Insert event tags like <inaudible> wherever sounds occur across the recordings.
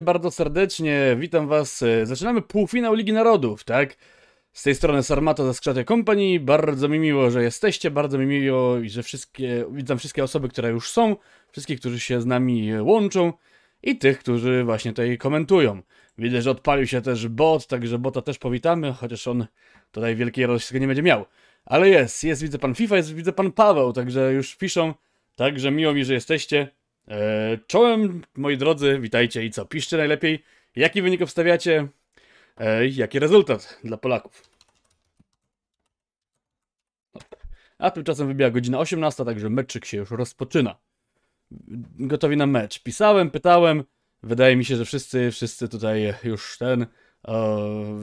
bardzo serdecznie, witam was. Zaczynamy półfinał Ligi Narodów, tak? Z tej strony Sarmata ze Skrzaty Company. Bardzo mi miło, że jesteście, bardzo mi miło, że wszystkie, witam wszystkie osoby, które już są, wszystkich, którzy się z nami łączą i tych, którzy właśnie tutaj komentują. Widzę, że odpalił się też bot, także bota też powitamy, chociaż on tutaj wielkiej radości nie będzie miał. Ale jest, jest, widzę pan FIFA, jest, widzę pan Paweł, także już piszą, także miło mi, że jesteście. Eee, czołem, moi drodzy, witajcie i co? Piszcie najlepiej, jaki wynik obstawiacie, eee, jaki rezultat dla Polaków. A tymczasem wybiła godzina 18, także meczyk się już rozpoczyna. Gotowi na mecz. Pisałem, pytałem. Wydaje mi się, że wszyscy, wszyscy tutaj już ten, o,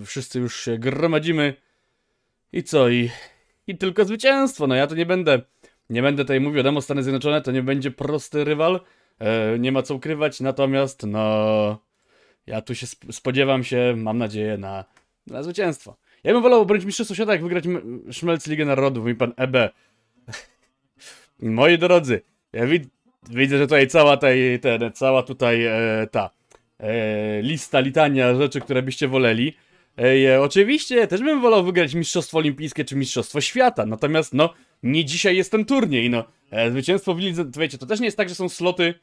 wszyscy już się gromadzimy. I co? I, I tylko zwycięstwo. No ja to nie będę nie będę tutaj mówił, wiadomo, Stany Zjednoczone to nie będzie prosty rywal, e, nie ma co ukrywać, natomiast no... Ja tu się spodziewam się, mam nadzieję, na, na zwycięstwo. Ja bym wolał obronić mistrzostwo świata, jak wygrać Szmelc Ligę Narodów, mówi pan EB. Moi drodzy, ja wid widzę, że tutaj cała, ten, cała tutaj e, ta e, lista, litania rzeczy, które byście woleli. E, oczywiście, też bym wolał wygrać mistrzostwo olimpijskie czy mistrzostwo świata, natomiast no, nie dzisiaj jest ten turniej, no. E, zwycięstwo w lidze, wiecie, to też nie jest tak, że są sloty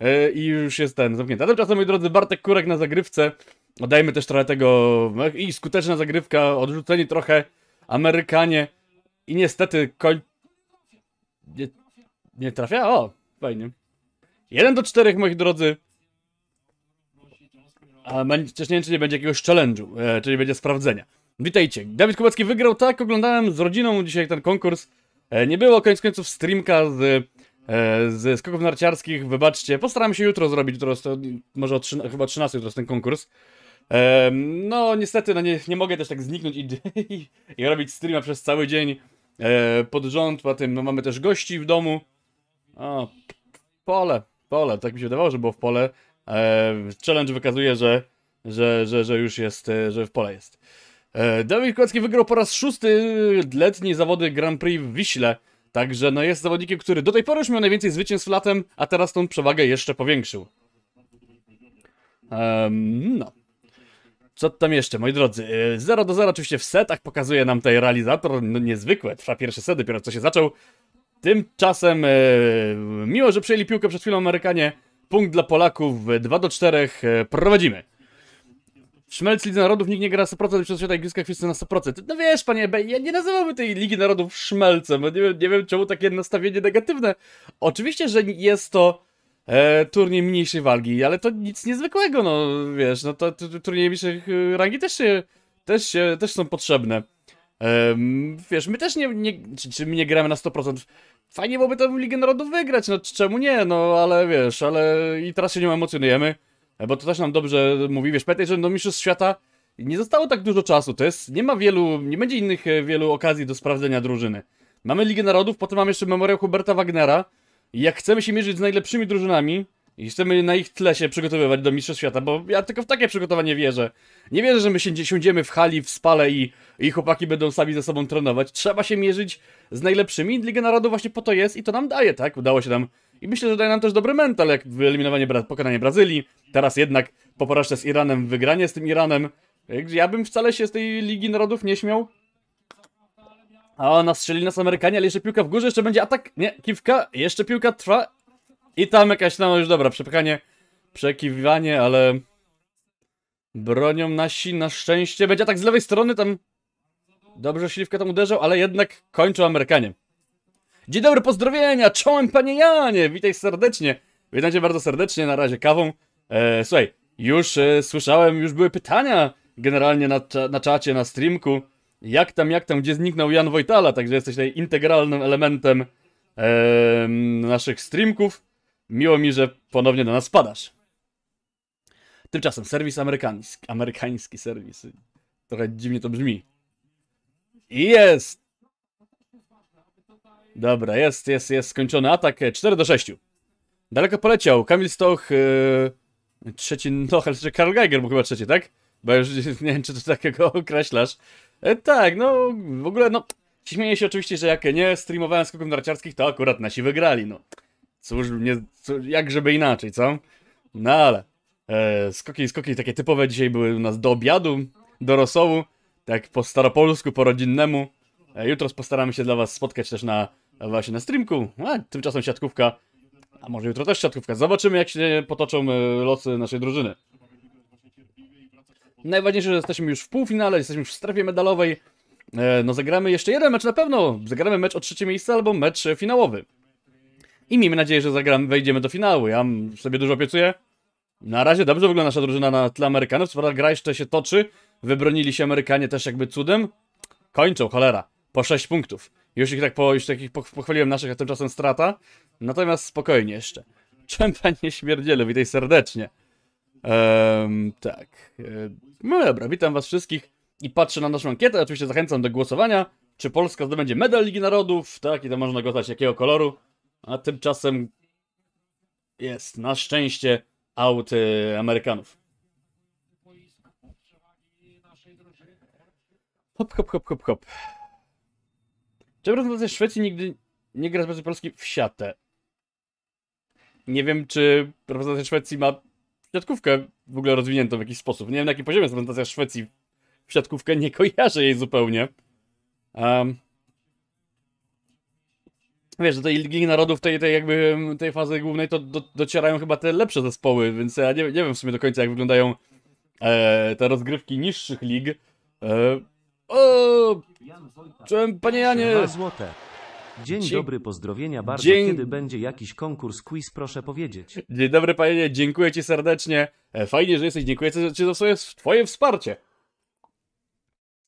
yy, i już jest ten zamknięty. A tymczasem, moi drodzy, Bartek Kurek na zagrywce. oddajmy też trochę tego i skuteczna zagrywka, odrzuceni trochę Amerykanie i niestety koń... Nie, nie trafia? O, fajnie. jeden do czterech moi drodzy. A wcześniej nie wiem, czy nie będzie jakiegoś challenge'u, e, czyli będzie sprawdzenia. Witajcie. Dawid Kubacki wygrał, tak, oglądałem z rodziną dzisiaj ten konkurs. E, nie było koniec końców streamka z, e, z skoków narciarskich, wybaczcie. Postaram się jutro zrobić, jutro, może o 13, chyba 13 jutro jest ten konkurs. E, no niestety, no nie, nie mogę też tak zniknąć i, <laughs> i, i robić streama przez cały dzień pod rząd, po tym no, mamy też gości w domu. O, pole, pole, tak mi się wydawało, że było w pole. Challenge wykazuje, że, że, że, że już jest, że w pole jest. E, Dawid Kłacki wygrał po raz szósty letni zawody Grand Prix w Wiśle. Także no jest zawodnikiem, który do tej pory już miał najwięcej zwycięstw latem, a teraz tą przewagę jeszcze powiększył. Um, no. Co tam jeszcze, moi drodzy? 0 e, do 0 oczywiście w setach pokazuje nam tutaj realizator. No niezwykłe, trwa pierwszy set, dopiero co się zaczął. Tymczasem, e, miło, że przejęli piłkę przed chwilą Amerykanie. Punkt dla Polaków 2 do 4, prowadzimy. Szmelc Ligi Narodów, nikt nie gra na 100%, przez świata igrzyska wszyscy na 100%. No wiesz, panie Bej, ja nie nazywałbym tej Ligi Narodów szmelcem, nie wiem, nie wiem czemu takie nastawienie negatywne. Oczywiście, że jest to e, turniej mniejszej walki, ale to nic niezwykłego, no wiesz, no to turnieje mniejszych e, rangi też się, też się, też są potrzebne. wiesz, my też nie, nie czy, czy my nie gramy na 100%. Fajnie byłoby tę Ligę Narodów wygrać, no czemu nie, no ale wiesz, ale i teraz się nie emocjonujemy. E, bo to też nam dobrze mówi, wiesz, pamiętaj, że do no, Mistrzostw Świata nie zostało tak dużo czasu, to jest, nie ma wielu, nie będzie innych e, wielu okazji do sprawdzenia drużyny. Mamy Ligę Narodów, potem mamy jeszcze memoriał Huberta Wagnera i jak chcemy się mierzyć z najlepszymi drużynami i chcemy na ich tle się przygotowywać do Mistrzostw Świata, bo ja tylko w takie przygotowanie wierzę. Nie wierzę, że my się siądziemy w hali, w spale i, i chłopaki będą sami ze sobą trenować. Trzeba się mierzyć z najlepszymi. Liga Narodów właśnie po to jest i to nam daje, tak? Udało się nam i myślę, że daje nam też dobry mental, jak wyeliminowanie, pokonanie Brazylii. Teraz jednak po porażce z Iranem, wygranie z tym Iranem. Ja bym wcale się z tej Ligi Narodów nie śmiał. A nas strzeli nas Amerykanie, ale jeszcze piłka w górze, jeszcze będzie atak. Nie, kiwka, jeszcze piłka trwa. I tam jakaś, no już dobra, przepychanie, przekiwanie, ale... Bronią nasi, na szczęście. Będzie atak z lewej strony, tam... Dobrze Śliwka tam uderzał, ale jednak kończą Amerykanie. Dzień dobry, pozdrowienia, czołem panie Janie, witaj serdecznie. Witajcie bardzo serdecznie, na razie kawą. E, słuchaj, już e, słyszałem, już były pytania generalnie na, na czacie, na streamku. Jak tam, jak tam, gdzie zniknął Jan Wojtala, także jesteś tutaj integralnym elementem e, naszych streamków. Miło mi, że ponownie do nas padasz. Tymczasem serwis amerykański, amerykański serwis. Trochę dziwnie to brzmi. Jest! Dobra, jest, jest, jest skończony atak. 4 e, do 6. Daleko poleciał. Kamil Stoch. Yy, trzeci, no, ale znaczy Karl Geiger był chyba trzeci, tak? Bo już <laughs> nie wiem, czy to takiego <laughs> określasz. E, tak, no, w ogóle, no, śmieję się oczywiście, że jak nie streamowałem skoków narciarskich, to akurat nasi wygrali, no. Cóż, nie, jak żeby inaczej, co? No ale, e, skoki, skoki takie typowe dzisiaj były u nas do obiadu, do rosołu, tak po staropolsku, po rodzinnemu. E, jutro postaramy się dla was spotkać też na właśnie na streamku. A tymczasem siatkówka, a może jutro też siatkówka. Zobaczymy jak się potoczą e, losy naszej drużyny. Najważniejsze, że jesteśmy już w półfinale, jesteśmy już w strefie medalowej. E, no zagramy jeszcze jeden mecz na pewno. Zagramy mecz o trzecie miejsce albo mecz finałowy. I miejmy nadzieję, że zagramy, wejdziemy do finału. Ja sobie dużo obiecuję. Na razie dobrze wygląda nasza drużyna na tle Amerykanów. Co gra jeszcze się toczy. Wybronili się Amerykanie też jakby cudem. Kończą, cholera. Po 6 punktów. Już ich tak, po, już takich pochwaliłem naszych, a tymczasem strata. Natomiast spokojnie jeszcze. Czem panie śmierdzielu, witaj serdecznie. Um, tak. E, no dobra, witam was wszystkich i patrzę na naszą ankietę. Oczywiście zachęcam do głosowania, czy Polska zdobędzie medal Ligi Narodów, tak, i to można głosować jakiego koloru. A tymczasem jest na szczęście aut e, Amerykanów. Hop, hop, hop, hop, hop. Czy reprezentacja Szwecji nigdy nie gra z reprezentacją Polski w siatę? Nie wiem, czy reprezentacja Szwecji ma siatkówkę w ogóle rozwiniętą w jakiś sposób. Nie wiem, na jakim poziomie jest reprezentacja Szwecji w siatkówkę. Nie kojarzę jej zupełnie. Um, wiesz, do tej Ligi Narodów, tej, tej jakby tej fazy głównej, to do, docierają chyba te lepsze zespoły, więc ja nie, nie wiem w sumie do końca, jak wyglądają e, te rozgrywki niższych lig. E, o! Czułem, panie Janie! złote. Dzień dobry, pozdrowienia bardzo. Dzień- Kiedy będzie jakiś konkurs quiz, proszę powiedzieć. Dzień dobry, panie Janie, dziękuję ci serdecznie. E, fajnie, że jesteś, dziękuję ci za swoje, twoje wsparcie.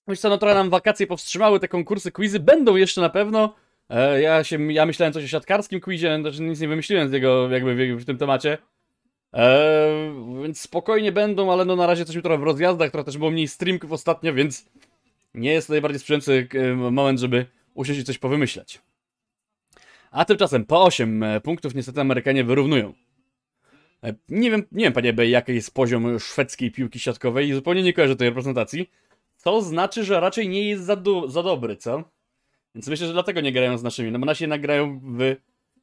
Myślę, co, no trochę nam wakacje powstrzymały, te konkursy, quizy będą jeszcze na pewno. E, ja, się, ja myślałem coś o siatkarskim quizie, znaczy nic nie wymyśliłem z jego, jakby w, w tym temacie. E, więc spokojnie będą, ale no na razie coś mi trochę w rozjazdach, trochę też było mniej streamków ostatnio, więc nie jest to najbardziej sprzyjający e, moment, żeby usiąść i coś powymyśleć. A tymczasem po 8 e, punktów niestety Amerykanie wyrównują. E, nie wiem, nie wiem panie B, jaki jest poziom szwedzkiej piłki siatkowej i zupełnie nie kojarzę tej reprezentacji. To znaczy, że raczej nie jest za, do, za dobry, co? Więc myślę, że dlatego nie grają z naszymi. No bo nasi nagrają w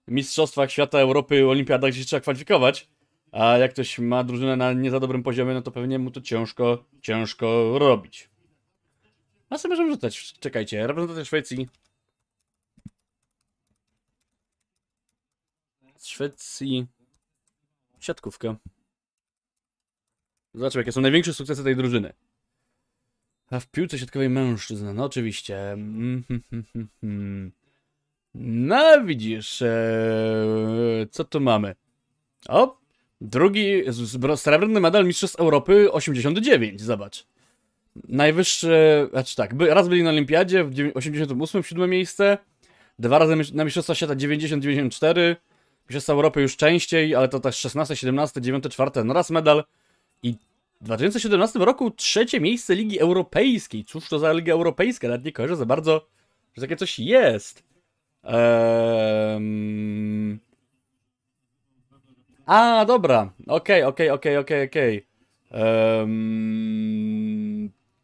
Mistrzostwach Świata, Europy, Olimpiadach, gdzie się trzeba kwalifikować. A jak ktoś ma drużynę na nie za dobrym poziomie, no to pewnie mu to ciężko, ciężko robić. A sobie możemy rzucać. Czekajcie, reprezentacja Szwecji. Z Szwecji. Siatkówkę. Zobaczmy, jakie są największe sukcesy tej drużyny. A w piłce siatkowej mężczyzn, no oczywiście. Mm, hmm, hmm, hmm, no widzisz, e, co tu mamy? O, drugi srebrny medal Mistrzostw Europy 89, zobacz. Najwyższe, znaczy tak, raz byli na olimpiadzie w 88, siódme miejsce, dwa razy na Mistrzostwa Świata 90, 94, Mistrzostwa Europy już częściej, ale to też 16, 17, 9, 4, no raz medal i w 2017 roku trzecie miejsce Ligi Europejskiej. Cóż to za Liga Europejska? Nawet nie kojarzę za bardzo, że takie coś jest. Um... A, dobra. Okej, okay, okej, okay, okej, okay, okej, okay, okej. Okay. Um...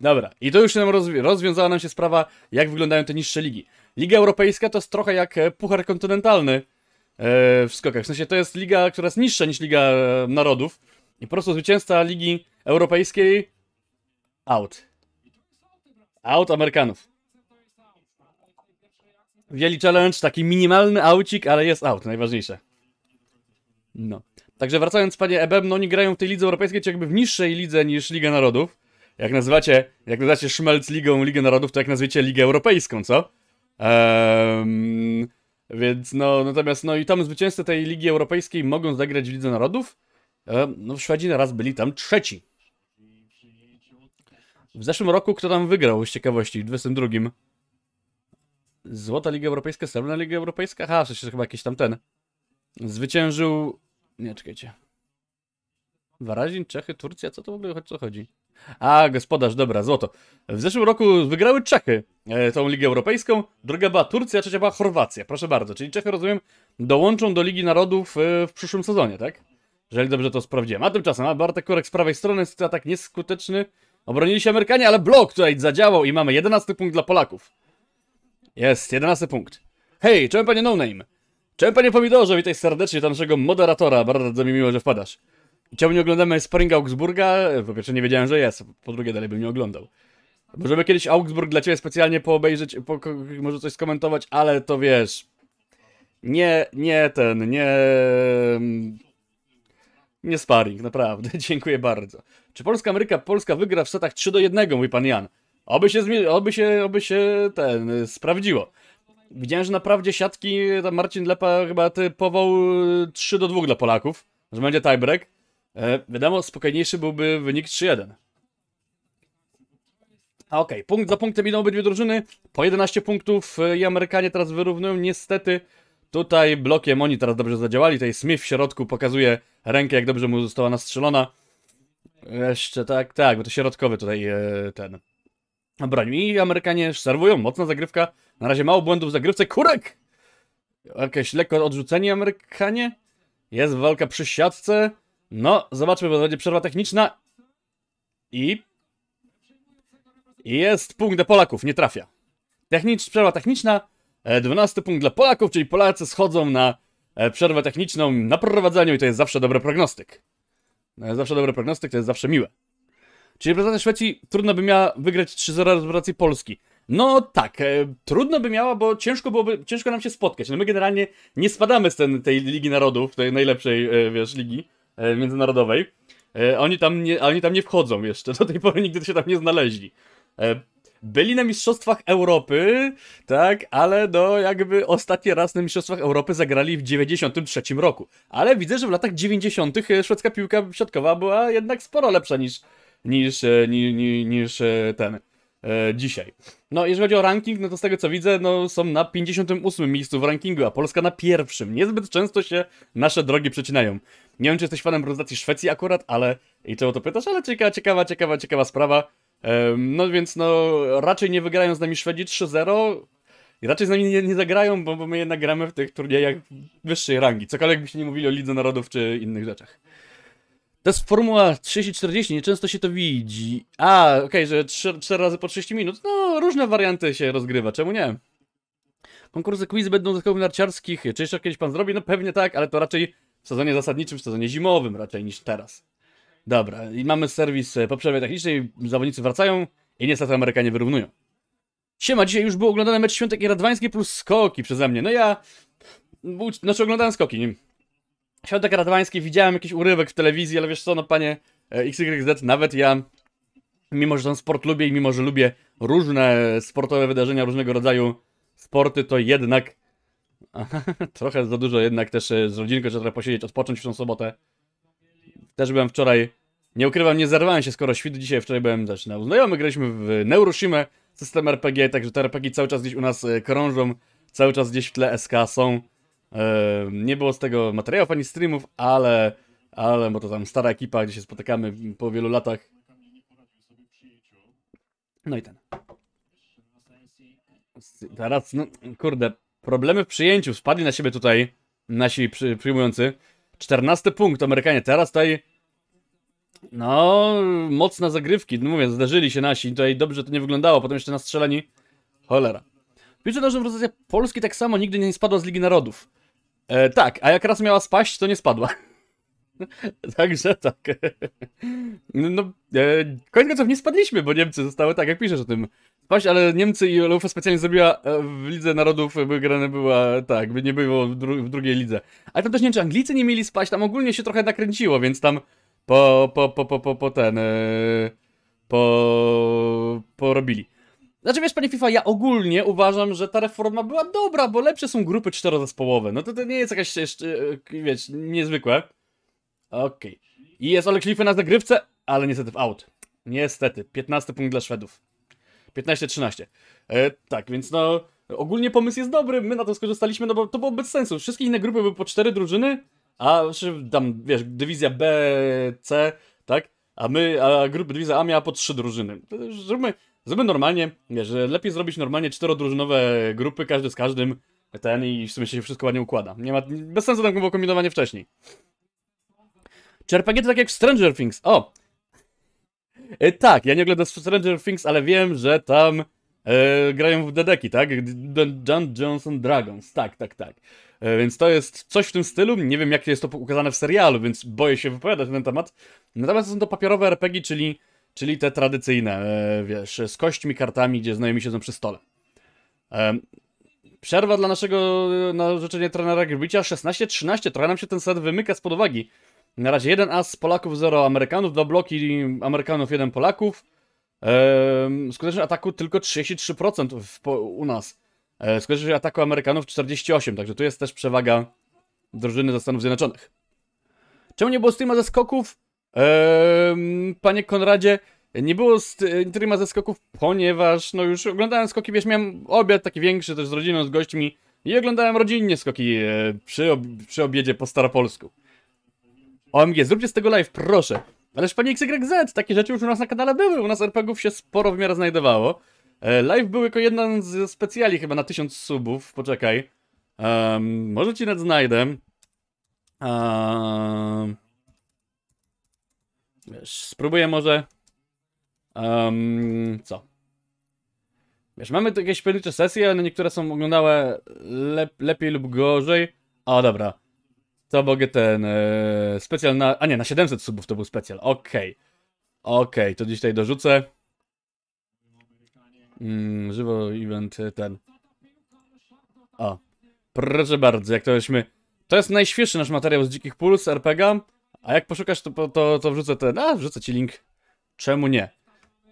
Dobra, i to już nam rozwi rozwiązała nam się sprawa, jak wyglądają te niższe ligi. Liga Europejska to jest trochę jak e, Puchar Kontynentalny e, w skokach. W sensie to jest liga, która jest niższa niż Liga e, Narodów. I po prostu zwycięzca Ligi Europejskiej out. Out Amerykanów. Wieli challenge, taki minimalny aucik, ale jest out, najważniejsze. No. Także wracając, panie Ebem, no oni grają w tej lidze europejskiej, czy jakby w niższej lidze niż Liga Narodów. Jak nazywacie, jak nazywacie Szmelc Ligą Ligę Narodów, to jak nazwiecie Ligę Europejską, co? więc no, natomiast no i tam zwycięzcy tej Ligi Europejskiej mogą zagrać w Lidze Narodów. No no Szwedzi raz byli tam trzeci. W zeszłym roku kto tam wygrał z ciekawości, w 22? Złota Liga Europejska, Srebrna Liga Europejska? Aha, to sensie chyba jakiś tam ten. Zwyciężył... Nie, czekajcie. Warazin, Czechy, Turcja, co to w ogóle o co chodzi? A, gospodarz, dobra, złoto. W zeszłym roku wygrały Czechy e, tą Ligę Europejską. Druga była Turcja, trzecia była Chorwacja. Proszę bardzo, czyli Czechy, rozumiem, dołączą do Ligi Narodów e, w przyszłym sezonie, tak? Jeżeli dobrze to sprawdziłem. A tymczasem a Bartek Korek z prawej strony, jest atak nieskuteczny. Obronili się Amerykanie, ale blok tutaj zadziałał i mamy 11 punkt dla Polaków. Jest, 11 punkt. Hej, czemu panie no name? Czemu panie pomidorze? Witaj serdecznie do naszego moderatora. Bardzo mi miło, że wpadasz. Czemu nie oglądamy Sparinga Augsburga? Po pierwsze nie wiedziałem, że jest, po drugie dalej bym nie oglądał. Możemy kiedyś Augsburg dla ciebie specjalnie poobejrzeć, po, może coś skomentować, ale to wiesz... Nie, nie ten, nie... Mm, nie sparring, naprawdę. <laughs> Dziękuję bardzo. Czy Polska Ameryka Polska wygra w setach 3 do 1, mówi pan Jan? Oby się, oby się, oby się ten y, sprawdziło. Widziałem, że naprawdę siatki tam Marcin Lepa chyba typował 3 y, do 2 dla Polaków, że będzie tiebreak. E, wiadomo, spokojniejszy byłby wynik 3-1. A okej, okay. punkt za punktem idą obydwie drużyny. Po 11 punktów e, i Amerykanie teraz wyrównują. Niestety tutaj blokiem oni teraz dobrze zadziałali. Tutaj Smith w środku pokazuje rękę, jak dobrze mu została nastrzelona. Jeszcze tak, tak, bo to środkowy tutaj e, ten broń. I Amerykanie serwują, mocna zagrywka. Na razie mało błędów w zagrywce. Kurek! Jakieś lekko odrzucenie Amerykanie. Jest walka przy siatce. No, zobaczmy, bo będzie przerwa techniczna. I... Jest punkt dla Polaków, nie trafia. Technicz, przerwa techniczna, 12 e, punkt dla Polaków, czyli Polacy schodzą na e, przerwę techniczną na prowadzeniu i to jest zawsze dobry prognostyk. No, jest zawsze dobry prognostyk, to jest zawsze miłe. Czyli reprezentacja Szwecji trudno by miała wygrać 3-0 z Polski. No tak, e, trudno by miała, bo ciężko byłoby, ciężko nam się spotkać. No my generalnie nie spadamy z ten, tej Ligi Narodów, tej najlepszej, e, wiesz, ligi. E, międzynarodowej. E, oni tam, nie, oni tam nie wchodzą jeszcze, <laughs> do tej pory nigdy się tam nie znaleźli. E, byli na Mistrzostwach Europy, tak, ale no jakby ostatni raz na Mistrzostwach Europy zagrali w 93 roku. Ale widzę, że w latach 90. szwedzka piłka siatkowa była jednak sporo lepsza niż, niż, niż, niż, niż ten dzisiaj. No, jeżeli chodzi o ranking, no to z tego co widzę, no są na 58 miejscu w rankingu, a Polska na pierwszym. Niezbyt często się nasze drogi przecinają. Nie wiem, czy jesteś fanem reprezentacji Szwecji akurat, ale... I czemu to pytasz? Ale ciekawa, ciekawa, ciekawa, ciekawa sprawa. No więc no, raczej nie wygrają z nami Szwedzi 3-0. I raczej z nami nie, nie zagrają, bo, bo my jednak gramy w tych turniejach wyższej rangi. Cokolwiek byśmy nie mówili o Lidze Narodów czy innych rzeczach. To jest formuła 30-40, nieczęsto się to widzi. A, okej, okay, że 3, 4 razy po 30 minut. No, różne warianty się rozgrywa, czemu nie? Konkursy quiz będą z narciarskich. Czy jeszcze kiedyś pan zrobi? No pewnie tak, ale to raczej w sezonie zasadniczym, w sezonie zimowym raczej niż teraz. Dobra, i mamy serwis e, po przerwie technicznej, zawodnicy wracają i niestety Amerykanie wyrównują. Siema, dzisiaj już był oglądany mecz Świątek Radwański plus skoki przeze mnie. No ja... Znaczy oglądałem skoki, nim. Świątek Radwański, widziałem jakiś urywek w telewizji, ale wiesz co, no panie e, XYZ, nawet ja, mimo że ten sport lubię i mimo że lubię różne sportowe wydarzenia, różnego rodzaju sporty, to jednak <laughs> trochę za dużo jednak też e, z rodzinką trzeba posiedzieć, odpocząć w tą sobotę. Też byłem wczoraj, nie ukrywam, nie zerwałem się skoro świtu, dzisiaj wczoraj byłem też na znajomych, graliśmy w Neuroshima, system RPG, także te RPG cały czas gdzieś u nas e, krążą, cały czas gdzieś w tle SK są. E, nie było z tego materiałów ani streamów, ale, ale, bo to tam stara ekipa, gdzie się spotykamy po wielu latach. No i ten. Teraz, no kurde, Problemy w przyjęciu. Spadli na siebie tutaj nasi przy, przyjmujący. 14 punkt Amerykanie. Teraz tutaj no, mocne zagrywki. No mówię, zdarzyli się nasi. Tutaj dobrze to nie wyglądało. Potem jeszcze nastrzeleni. Cholera. że w reprezentacja Polski tak samo nigdy nie spadła z Ligi Narodów. E, tak, a jak raz miała spaść, to nie spadła. <laughs> Także tak. <laughs> No, no, e, koniec końców nie spadliśmy, bo Niemcy zostały tak, jak piszesz o tym. Paść, ale Niemcy i UEFA specjalnie zrobiła e, w Lidze Narodów, e, by grane była, tak, by nie było w, dru w, drugiej lidze. Ale tam też nie wiem, czy Anglicy nie mieli spać, tam ogólnie się trochę nakręciło, więc tam po, po, po, po, po, po ten, e, po, porobili. Znaczy wiesz, panie FIFA, ja ogólnie uważam, że ta reforma była dobra, bo lepsze są grupy czterozespołowe. No to, to nie jest jakaś, jeszcze, wiesz, niezwykłe. Okej. Okay. I jest Olek Lify na zagrywce, ale niestety w out. Niestety, 15 punkt dla Szwedów. 15-13. E, tak, więc no, ogólnie pomysł jest dobry, my na to skorzystaliśmy, no bo to było bez sensu. Wszystkie inne grupy były po cztery drużyny, a znaczy tam, wiesz, dywizja B, C, tak? A my, a grupy dywizja A miała po trzy drużyny. Zróbmy, zróbmy normalnie, wiesz, lepiej zrobić normalnie czterodrużynowe grupy, każdy z każdym, ten i w sumie się wszystko ładnie układa. Nie ma, bez sensu tam było kombinowanie wcześniej. Czy to tak jak w Stranger Things? O! E, tak, ja nie oglądam Stranger Things, ale wiem, że tam e, grają w dedeki, tak? John Johnson Dragons, tak, tak, tak. E, więc to jest coś w tym stylu. Nie wiem, jak jest to ukazane w serialu, więc boję się wypowiadać na ten temat. Natomiast są to papierowe RPG, czyli, czyli te tradycyjne, e, wiesz, z kośćmi, kartami, gdzie znajomi siedzą przy stole. E, przerwa dla naszego e, na życzenie trenera Grbicia 16-13. Trochę nam się ten set wymyka spod uwagi. Na razie jeden as, Polaków 0 Amerykanów, dwa bloki Amerykanów, jeden Polaków. Eee, skuteczność ataku tylko 33% w, po, u nas. Eee, skuteczność ataku Amerykanów 48%, także tu jest też przewaga drużyny ze Stanów Zjednoczonych. Czemu nie było streama ze skoków? panie Konradzie, nie było streama ze skoków, ponieważ no już oglądałem skoki, wiesz, miałem obiad taki większy też z rodziną, z gośćmi i oglądałem rodzinnie skoki e, przy, ob przy obiedzie po staropolsku. OMG, zróbcie z tego live, proszę. Ależ panie XYZ, takie rzeczy już u nas na kanale były, u nas RPGów się sporo w miarę znajdowało. E, live był jako jeden z specjali chyba na 1000 subów, poczekaj. Um, może ci nawet znajdę. Um, wiesz, spróbuję może... Um, co? Wiesz, mamy tu jakieś pojedyncze sesje, ale no niektóre są oglądane lep lepiej lub gorzej. O, dobra. To mogę ten e, specjal na... A nie, na 700 subów to był specjal. Okej. Okay. Okej, okay, to dziś tutaj dorzucę. Mm, żywo event e, ten. O. Proszę bardzo, jak to weźmy... To jest najświeższy nasz materiał z Dzikich Puls, RPG. A jak poszukasz, to, to, to wrzucę ten... A, wrzucę ci link. Czemu nie?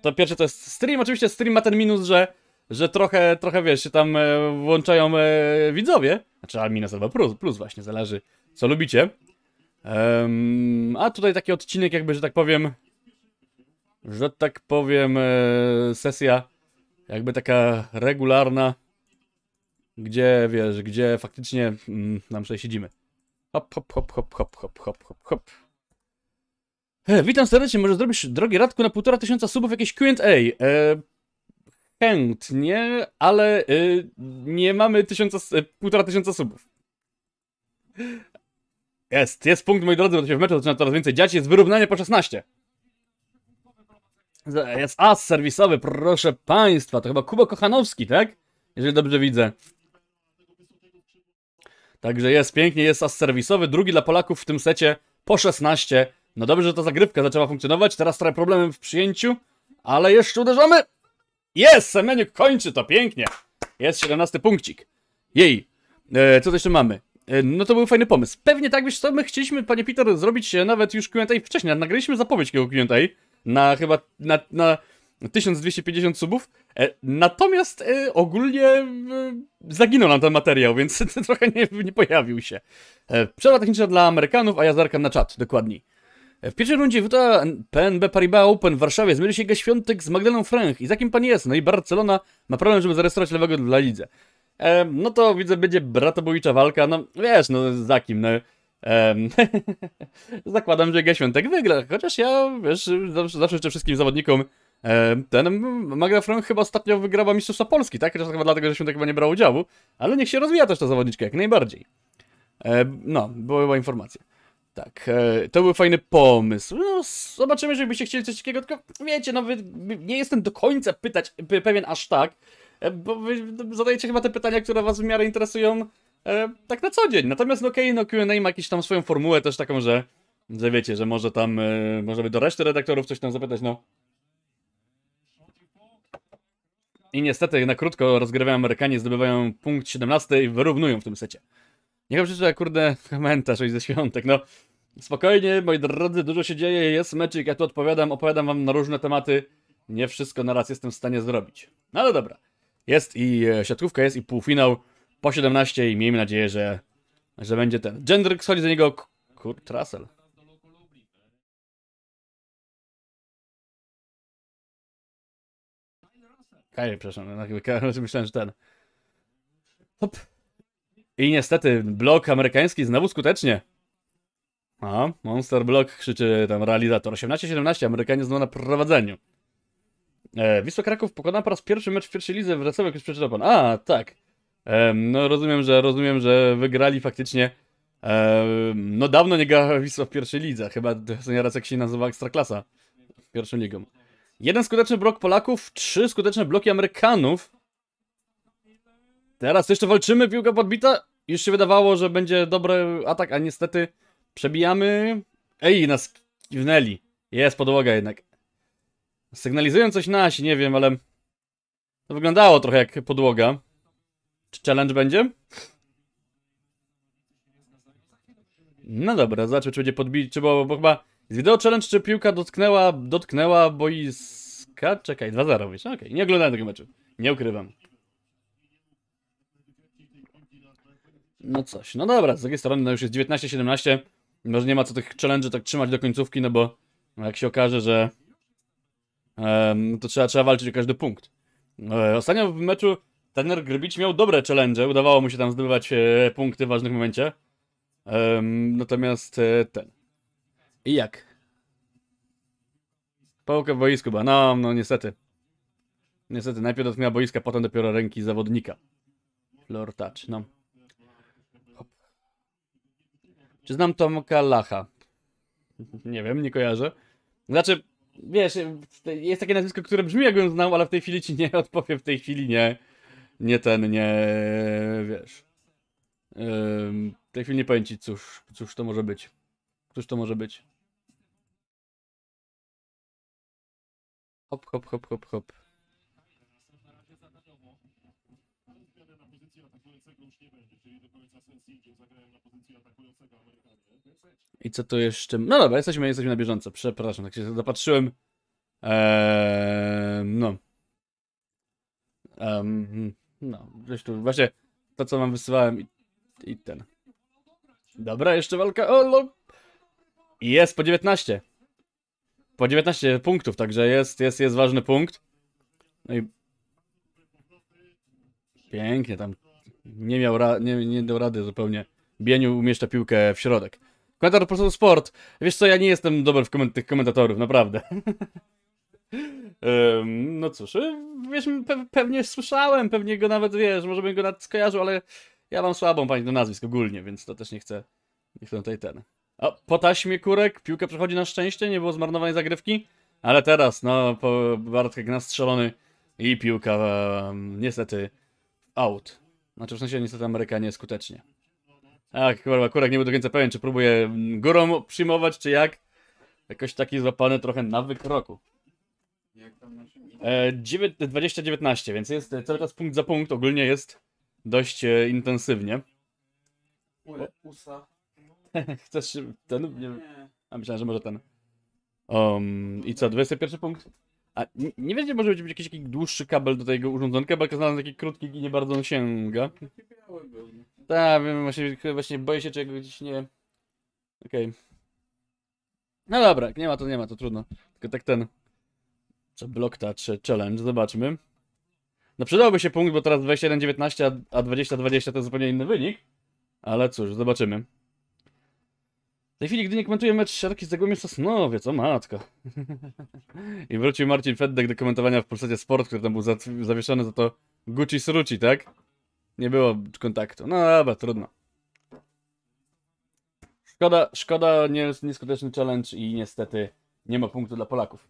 To pierwsze to jest stream. Oczywiście stream ma ten minus, że że trochę, trochę wiesz, się tam e, włączają e, widzowie. Znaczy, a minus albo plus, plus właśnie, zależy co lubicie. Um, a tutaj taki odcinek jakby, że tak powiem, że tak powiem, e, sesja jakby taka regularna, gdzie, wiesz, gdzie faktycznie mm, nam tutaj siedzimy. Hop, hop, hop, hop, hop, hop, hop, hop, hop. E, witam serdecznie, może zrobisz, drogi Radku, na półtora tysiąca subów jakieś Q&A. E, chętnie, ale e, nie mamy tysiąca, e, półtora tysiąca subów. Jest, jest punkt, moi drodzy, bo to się w meczu zaczyna coraz więcej dziać. Jest wyrównanie po 16. Jest as serwisowy, proszę państwa. To chyba Kuba Kochanowski, tak? Jeżeli dobrze widzę. Także jest pięknie, jest as serwisowy. Drugi dla Polaków w tym secie po 16. No dobrze, że ta zagrywka zaczęła funkcjonować. Teraz trochę problemem w przyjęciu, ale jeszcze uderzamy. Jest! Semeniuk kończy to pięknie. Jest 17 punkcik. Jej. E, co jeszcze mamy? E, no to był fajny pomysł. Pewnie tak, wiesz co, my chcieliśmy, panie Peter, zrobić e, nawet już Q&A wcześniej. Nagraliśmy zapowiedź tego Q&A na chyba, na, na 1250 subów. E, natomiast ogólnie zaginął nam ten materiał, więc <laughs> trochę nie, nie pojawił się. przerwa techniczna dla Amerykanów, a ja zerkam na czat, dokładniej. W pierwszej rundzie WTA PNB Paribas Open w Warszawie zmierzy się Świątek z Magdaleną Frank. I za kim pan jest? No i Barcelona ma problem, żeby zarejestrować lewego dla lidze. E, no to widzę, będzie bratobójcza walka, no wiesz, no za kim, no. <laughs> zakładam, że Geświątek wygra, chociaż ja, wiesz, zawsze, zawsze życzę wszystkim zawodnikom ten Magda Frank chyba ostatnio wygrała Mistrzostwa Polski, tak? Chociaż chyba dlatego, że Świątek chyba nie brał udziału, ale niech się rozwija też ta zawodniczka, jak najbardziej. no, była chyba informacja. Tak, e, to był fajny pomysł. No, zobaczymy, że byście chcieli coś takiego, tylko wiecie, no nie jestem do końca pytać, pewien aż tak, E, bo wy zadajecie chyba te pytania, które was w miarę interesują e, tak na co dzień. Natomiast no okej, okay, no Q&A ma jakąś tam swoją formułę też taką, że, że wiecie, że może tam, e, może by do reszty redaktorów coś tam zapytać, no. I niestety na krótko rozgrywają Amerykanie, zdobywają punkt 17 i wyrównują w tym secie. Niech przeczyta, kurde, komentarz ze świątek, no. Spokojnie, moi drodzy, dużo się dzieje, jest meczyk, ja tu odpowiadam, opowiadam wam na różne tematy. Nie wszystko na raz jestem w stanie zrobić. No ale dobra. Jest i e, siatkówka jest i półfinał po 17 i miejmy nadzieję, że, że będzie ten. Jędryk schodzi do niego Kurt Russell. Kyrie, przepraszam, na chwilkę <laughs> myślałem, że ten. Hop. I niestety blok amerykański znowu skutecznie. A, Monster Block krzyczy tam realizator. 18-17, Amerykanie znowu na prowadzeniu. E, Wisła Kraków pokona po raz pierwszy mecz w pierwszej lidze w jak już przeczytał pan. A, tak. E, no rozumiem, że rozumiem, że wygrali faktycznie. E, no dawno nie grała Wisła w pierwszej lidze, chyba ostatni raz jak się nazywa Ekstraklasa. Pierwszą ligą. Jeden skuteczny blok Polaków, trzy skuteczne bloki Amerykanów. Teraz jeszcze walczymy, piłka podbita. Już się wydawało, że będzie dobry atak, a niestety przebijamy. Ej, nas kiwnęli. Jest podłoga jednak. Sygnalizują coś nasi, nie wiem, ale... To wyglądało trochę jak podłoga. Czy challenge będzie? No dobra, zobaczmy czy będzie podbić, czy bo, bo chyba... Z wideo challenge czy piłka dotknęła, dotknęła boiska? Czekaj, 2-0 wiesz, okej, okay. nie oglądałem tego meczu. Nie ukrywam. No coś, no dobra, z drugiej strony no już jest 19-17. Może nie ma co tych challenge tak trzymać do końcówki, no bo jak się okaże, że to trzeba, trzeba walczyć o każdy punkt. E, ostatnio w meczu trener Grbic miał dobre challenge, udawało mu się tam zdobywać e, punkty w ważnych momencie. Natomiast e, ten. I jak? Pałkę w boisku, bo no, no niestety. Niestety, najpierw dotknęła boiska, potem dopiero ręki zawodnika. Floor touch, no. Hop. Czy znam Tomka Lacha? Nie wiem, nie kojarzę. Znaczy, wiesz, jest takie nazwisko, które brzmi jakbym znał, ale w tej chwili ci nie <laughs> odpowiem, w tej chwili nie, nie ten, nie, wiesz. Ym, w tej chwili nie powiem ci, cóż, cóż to może być. Cóż to może być. Hop, hop, hop, hop, hop. I co tu jeszcze? No dobra, jesteśmy, jesteśmy na bieżąco. Przepraszam, tak się zapatrzyłem. Eee, no. Um, no, właśnie to, co wam wysyłałem i, i ten. Dobra, jeszcze walka. O, lol. Jest po 19. Po 19 punktów, także jest, jest, jest ważny punkt. No i... Pięknie tam nie miał ra- nie, nie dał rady zupełnie. Bieniu umieszcza piłkę w środek. Komentarz po prostu sport. Wiesz co, ja nie jestem dobry w koment- tych komentatorów, naprawdę. um, <laughs> no cóż, e, wiesz, pe- pewnie słyszałem, pewnie go nawet, wiesz, może bym go nawet skojarzył, ale ja mam słabą pani do nazwisk ogólnie, więc to też nie chcę, nie chcę tutaj ten. O, po taśmie kurek, piłka przechodzi na szczęście, nie było zmarnowanej zagrywki, ale teraz, no, po Bartek nastrzelony i piłka, um, niestety, out. Znaczy w sensie niestety Amerykanie skutecznie. Ach, tak, kurwa, kurak nie był do końca pewien, czy próbuje mm, górą przyjmować, czy jak. Jakoś taki złapany trochę nawyk roku. E, 20-19, więc jest e, cały czas punkt za punkt, ogólnie jest dość e, intensywnie. Usa. <laughs> Chcesz ten? Nie. A myślałem, że może ten. Um, I co, 21 punkt? A nie, nie wiecie, może być jakiś taki dłuższy kabel do tego urządzonka, bo jak znalazłem taki krótki i nie bardzo on sięga. Taki biały był. Tak, wiem, właśnie, właśnie boję się gdzieś nie... Okej. Okay. No dobra, nie ma to, nie ma to, trudno. Tylko tak ten... Czy blok ta, czy challenge, zobaczmy. No przydałby się punkt, bo teraz 21-19, a 20-20 to zupełnie inny wynik. Ale cóż, zobaczymy. W tej chwili, gdy nie komentuję mecz siarki z Zagłębiem sosnowie, co matko. <laughs> I wrócił Marcin Feddek do komentowania w Pulsacie Sport, który tam był zawieszony za to Gucci Sruci, tak? Nie było kontaktu. No dobra, trudno. Szkoda, szkoda nie, nieskuteczny challenge i niestety nie ma punktu dla Polaków.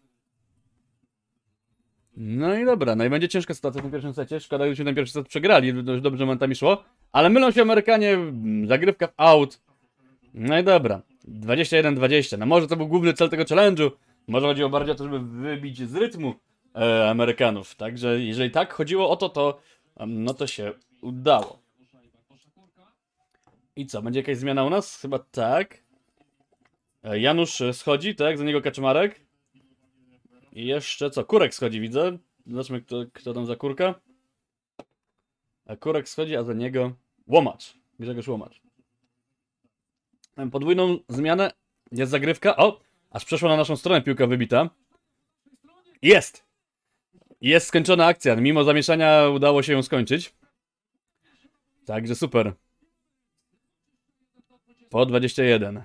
No i dobra, no i będzie ciężka sytuacja w tym pierwszym secie. Szkoda, że się ten pierwszy set przegrali, dość dobrze momentami szło. Ale mylą się Amerykanie, mm, zagrywka w out. No i dobra. 21-20. No może to był główny cel tego challenge'u. Może chodziło bardziej o to, żeby wybić z rytmu e, Amerykanów. Także jeżeli tak chodziło o to, to no to się udało. I co, będzie jakaś zmiana u nas? Chyba tak. E, Janusz schodzi, tak? Za niego Kaczmarek. I jeszcze co? Kurek schodzi, widzę. Zobaczmy, kto, kto tam za kurka. A e, kurek schodzi, a za niego Łomacz. Grzegorz Łomacz podwójną zmianę. Jest zagrywka. O! Aż przeszła na naszą stronę piłka wybita. Jest! Jest skończona akcja. Mimo zamieszania udało się ją skończyć. Także super. Po 21.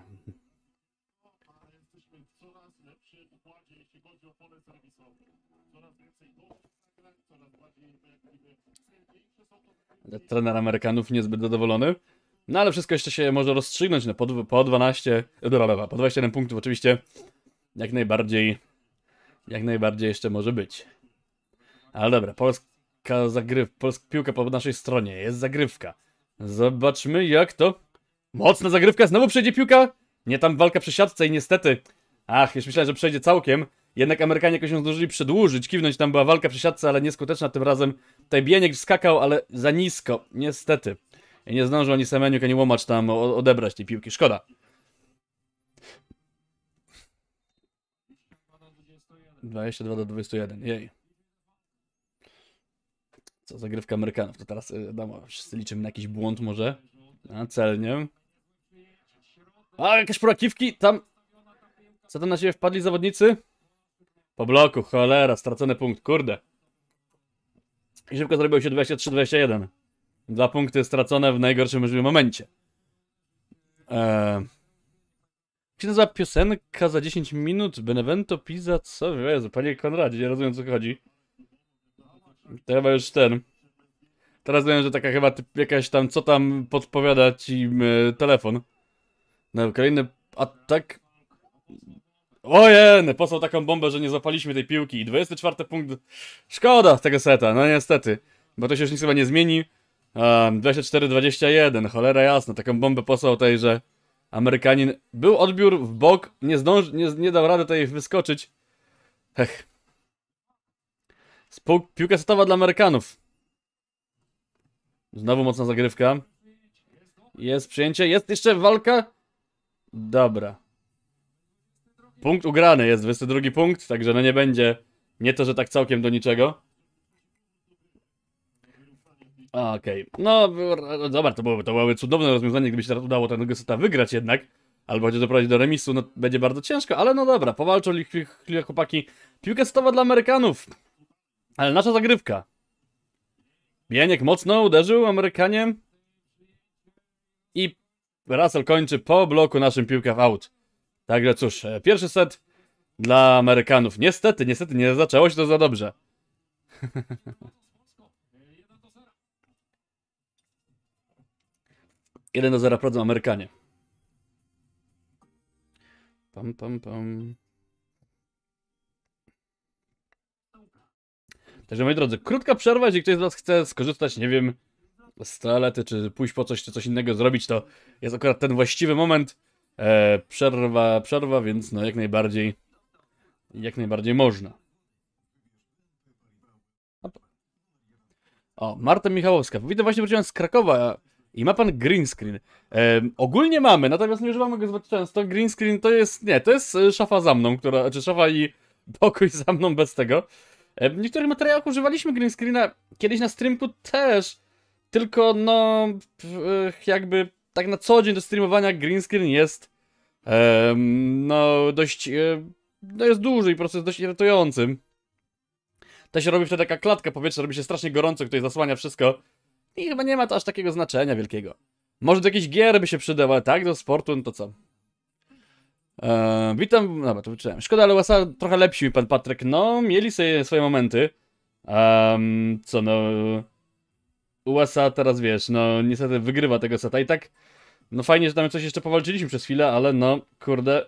Trener Amerykanów niezbyt zadowolony. No ale wszystko jeszcze się może rozstrzygnąć no, po, po 12, po 21 punktów oczywiście. Jak najbardziej, jak najbardziej jeszcze może być. Ale dobra, polska zagryw, polska piłka po naszej stronie, jest zagrywka. Zobaczmy jak to... Mocna zagrywka, znowu przejdzie piłka! Nie, tam walka przy siatce i niestety... Ach, już myślałem, że przejdzie całkiem. Jednak Amerykanie jakoś ją zdążyli przedłużyć, kiwnąć, tam była walka przy siatce, ale nieskuteczna tym razem. Tajbieniek skakał, ale za nisko, niestety. I nie zdążył ani Semeniu, ani Łomacz tam odebrać tej piłki. Szkoda. Dwadzieścia do 21. Jej. Co, zagrywka Amerykanów. To teraz, e, wiadomo, wszyscy liczymy na jakiś błąd może. A, celnie. A, jakieś prokiwki tam. Co tam na siebie wpadli zawodnicy? Po bloku, cholera, stracony punkt, kurde. I szybko zrobiło się 23-21. Dwa punkty stracone w najgorszym możliwym momencie. Eee... Jak za piosenka za 10 minut? Benevento Pizza? Co? Jezu, panie Konradzie, nie rozumiem co chodzi. To chyba już ten. Teraz wiem, że taka chyba typ, jakaś tam, co tam podpowiada ci yy, telefon. Na a tak... Ojen! Posłał taką bombę, że nie zapaliśmy tej piłki. I 24 punkt. Szkoda tego seta, no niestety. Bo to się już nic chyba nie zmieni. Um, 24-21, cholera jasna, taką bombę posłał tej, że Amerykanin był odbiór w bok, nie, zdąży, nie, nie dał rady tej wyskoczyć. Hech. Spół, piłka setowa dla Amerykanów. Znowu mocna zagrywka. Jest przyjęcie, jest jeszcze walka. Dobra. Punkt ugrany, jest 22 punkt, także no nie będzie, nie to, że tak całkiem do niczego. Okej, okay. no dobra, to byłoby, to byłoby cudowne rozwiązanie, gdyby się teraz udało ten seta wygrać jednak, albo będzie doprowadzić do remisu, no będzie bardzo ciężko, ale no dobra, powalczą chwilę chłopaki. Piłka stowa dla Amerykanów, ale nasza zagrywka. Janiek mocno uderzył Amerykanie i Russell kończy po bloku naszym piłka w aut. Także cóż, e, pierwszy set dla Amerykanów. Niestety, niestety nie zaczęło się to za dobrze. <laughs> 1 do 0 prowadzą Amerykanie. Pam, pam, pam. Także moi drodzy, krótka przerwa, jeśli ktoś z Was chce skorzystać, nie wiem, z toalety, czy pójść po coś, czy coś innego zrobić, to jest akurat ten właściwy moment. E, przerwa, przerwa, więc no jak najbardziej, jak najbardziej można. O, Marta Michałowska. Widzę, właśnie wróciłem z Krakowa i ma pan green screen. ogólnie mamy, natomiast nie używamy go zbyt często. Green screen to jest, nie, to jest e, szafa za mną, która, czy szafa i <laughs> pokój za mną bez tego. w niektórych materiałach używaliśmy green screena, kiedyś na streamku też, tylko no, e, jakby tak na co dzień do streamowania green screen jest, no, dość, e, no jest duży i proces dość irytującym. To się robi wtedy taka klatka powietrza, robi się strasznie gorąco, ktoś zasłania wszystko i chyba nie ma to aż takiego znaczenia wielkiego. Może do jakichś gier by się przydał, ale tak, do sportu, no to co? Eee, witam, no to wyczyłem. Szkoda, ale USA trochę lepsi mi pan Patryk. No, mieli sobie swoje momenty. Um, co no... USA teraz, wiesz, no niestety wygrywa tego seta i tak... No fajnie, że tam coś jeszcze powalczyliśmy przez chwilę, ale no, kurde...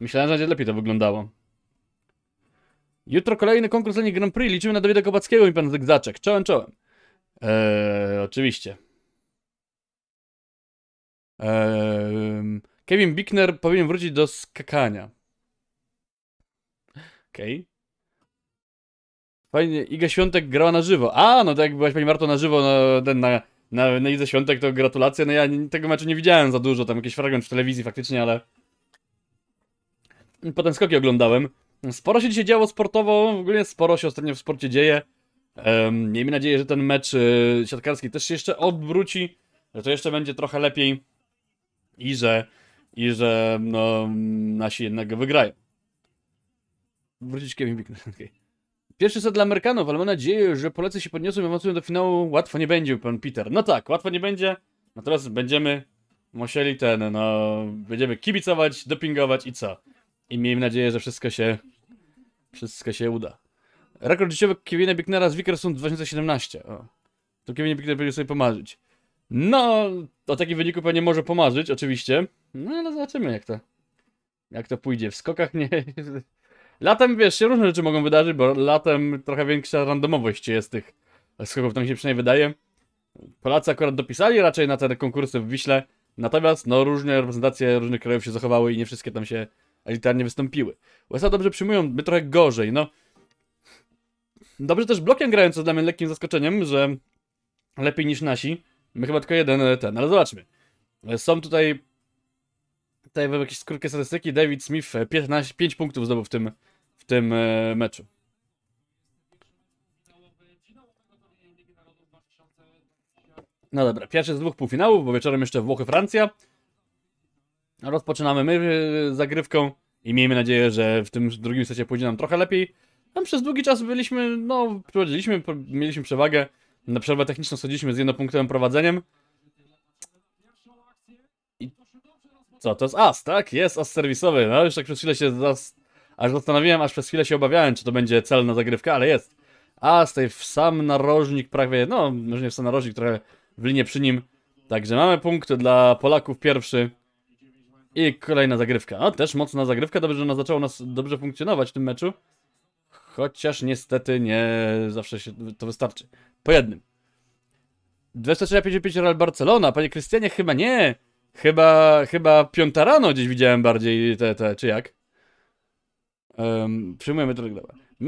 Myślałem, że będzie lepiej to wyglądało. Jutro kolejny konkurs Grand Prix. Liczymy na Dawida Kobackiego i pan Zygzaczek. Czołem, czołem. Eee, oczywiście. Eee, Kevin Bickner powinien wrócić do skakania. Okej. Okay. Fajnie, Iga Świątek grała na żywo. A, no tak jak byłaś Pani Marto na żywo na, ten, na, na, na Idze Świątek, to gratulacje. No ja tego meczu nie widziałem za dużo, tam jakiś fragment w telewizji faktycznie, ale... Potem skoki oglądałem. Sporo się dzisiaj działo sportowo, w ogóle sporo się ostatnio w sporcie dzieje miejmy nadzieję, że ten mecz y, siatkarski też się jeszcze odwróci, że to jeszcze będzie trochę lepiej i że, i że no, nasi jednak wygrają. Wrócić Kevin Big. <laughs> Okay. Pierwszy set dla Amerykanów, ale mam nadzieję, że Polacy się podniosą i awansują do finału. Łatwo nie będzie, pan Peter. No tak, łatwo nie będzie. Natomiast będziemy musieli ten, no, będziemy kibicować, dopingować i co. I miejmy nadzieję, że wszystko się, wszystko się uda. Rekord życiowy Kevina Bicknera z Wickersund 2017. O. To Kevin Bickner będzie sobie pomarzyć. No, o takim wyniku pewnie może pomarzyć, oczywiście. No, ale zobaczymy jak to... Jak to pójdzie. W skokach nie... <laughs> Latem, wiesz, się różne rzeczy mogą wydarzyć, bo latem trochę większa randomowość jest tych skoków, tam się przynajmniej wydaje. Polacy akurat dopisali raczej na te konkursy w Wiśle, natomiast no różne reprezentacje różnych krajów się zachowały i nie wszystkie tam się elitarnie wystąpiły. USA dobrze przyjmują, my trochę gorzej, no Dobrze też blokiem grają, co dla mnie lekkim zaskoczeniem, że lepiej niż nasi. My chyba tylko jeden e, ten, ale zobaczmy. E, są tutaj, tutaj jakieś krótkie statystyki. David Smith 15, e, 5 punktów zdobył w tym, w tym meczu. No dobra, pierwszy z dwóch półfinałów, bo wieczorem jeszcze Włochy-Francja. Rozpoczynamy my zagrywką i miejmy nadzieję, że w tym drugim secie pójdzie nam trochę lepiej. Tam przez długi czas byliśmy, no, prowadziliśmy, mieliśmy przewagę. Na przerwę techniczną schodziliśmy z jednopunktowym prowadzeniem. I co, to jest as, tak? Jest as serwisowy. No już tak przez chwilę się zas... aż zastanawiałem, aż przez chwilę się obawiałem, czy to będzie celna zagrywka, ale jest. As, tutaj w sam narożnik prawie, no, może nie w sam narożnik, trochę w linię przy nim. Także mamy punkt dla Polaków pierwszy. I kolejna zagrywka. O, też mocna zagrywka, dobrze, że ona zaczęła nas dobrze funkcjonować w tym meczu. Chociaż niestety nie zawsze się to wystarczy. Po jednym. 2355 Real Barcelona. Panie Krystianie, chyba nie. Chyba, chyba piąta rano gdzieś widziałem bardziej te, te czy jak? Um, przyjmujemy to, tak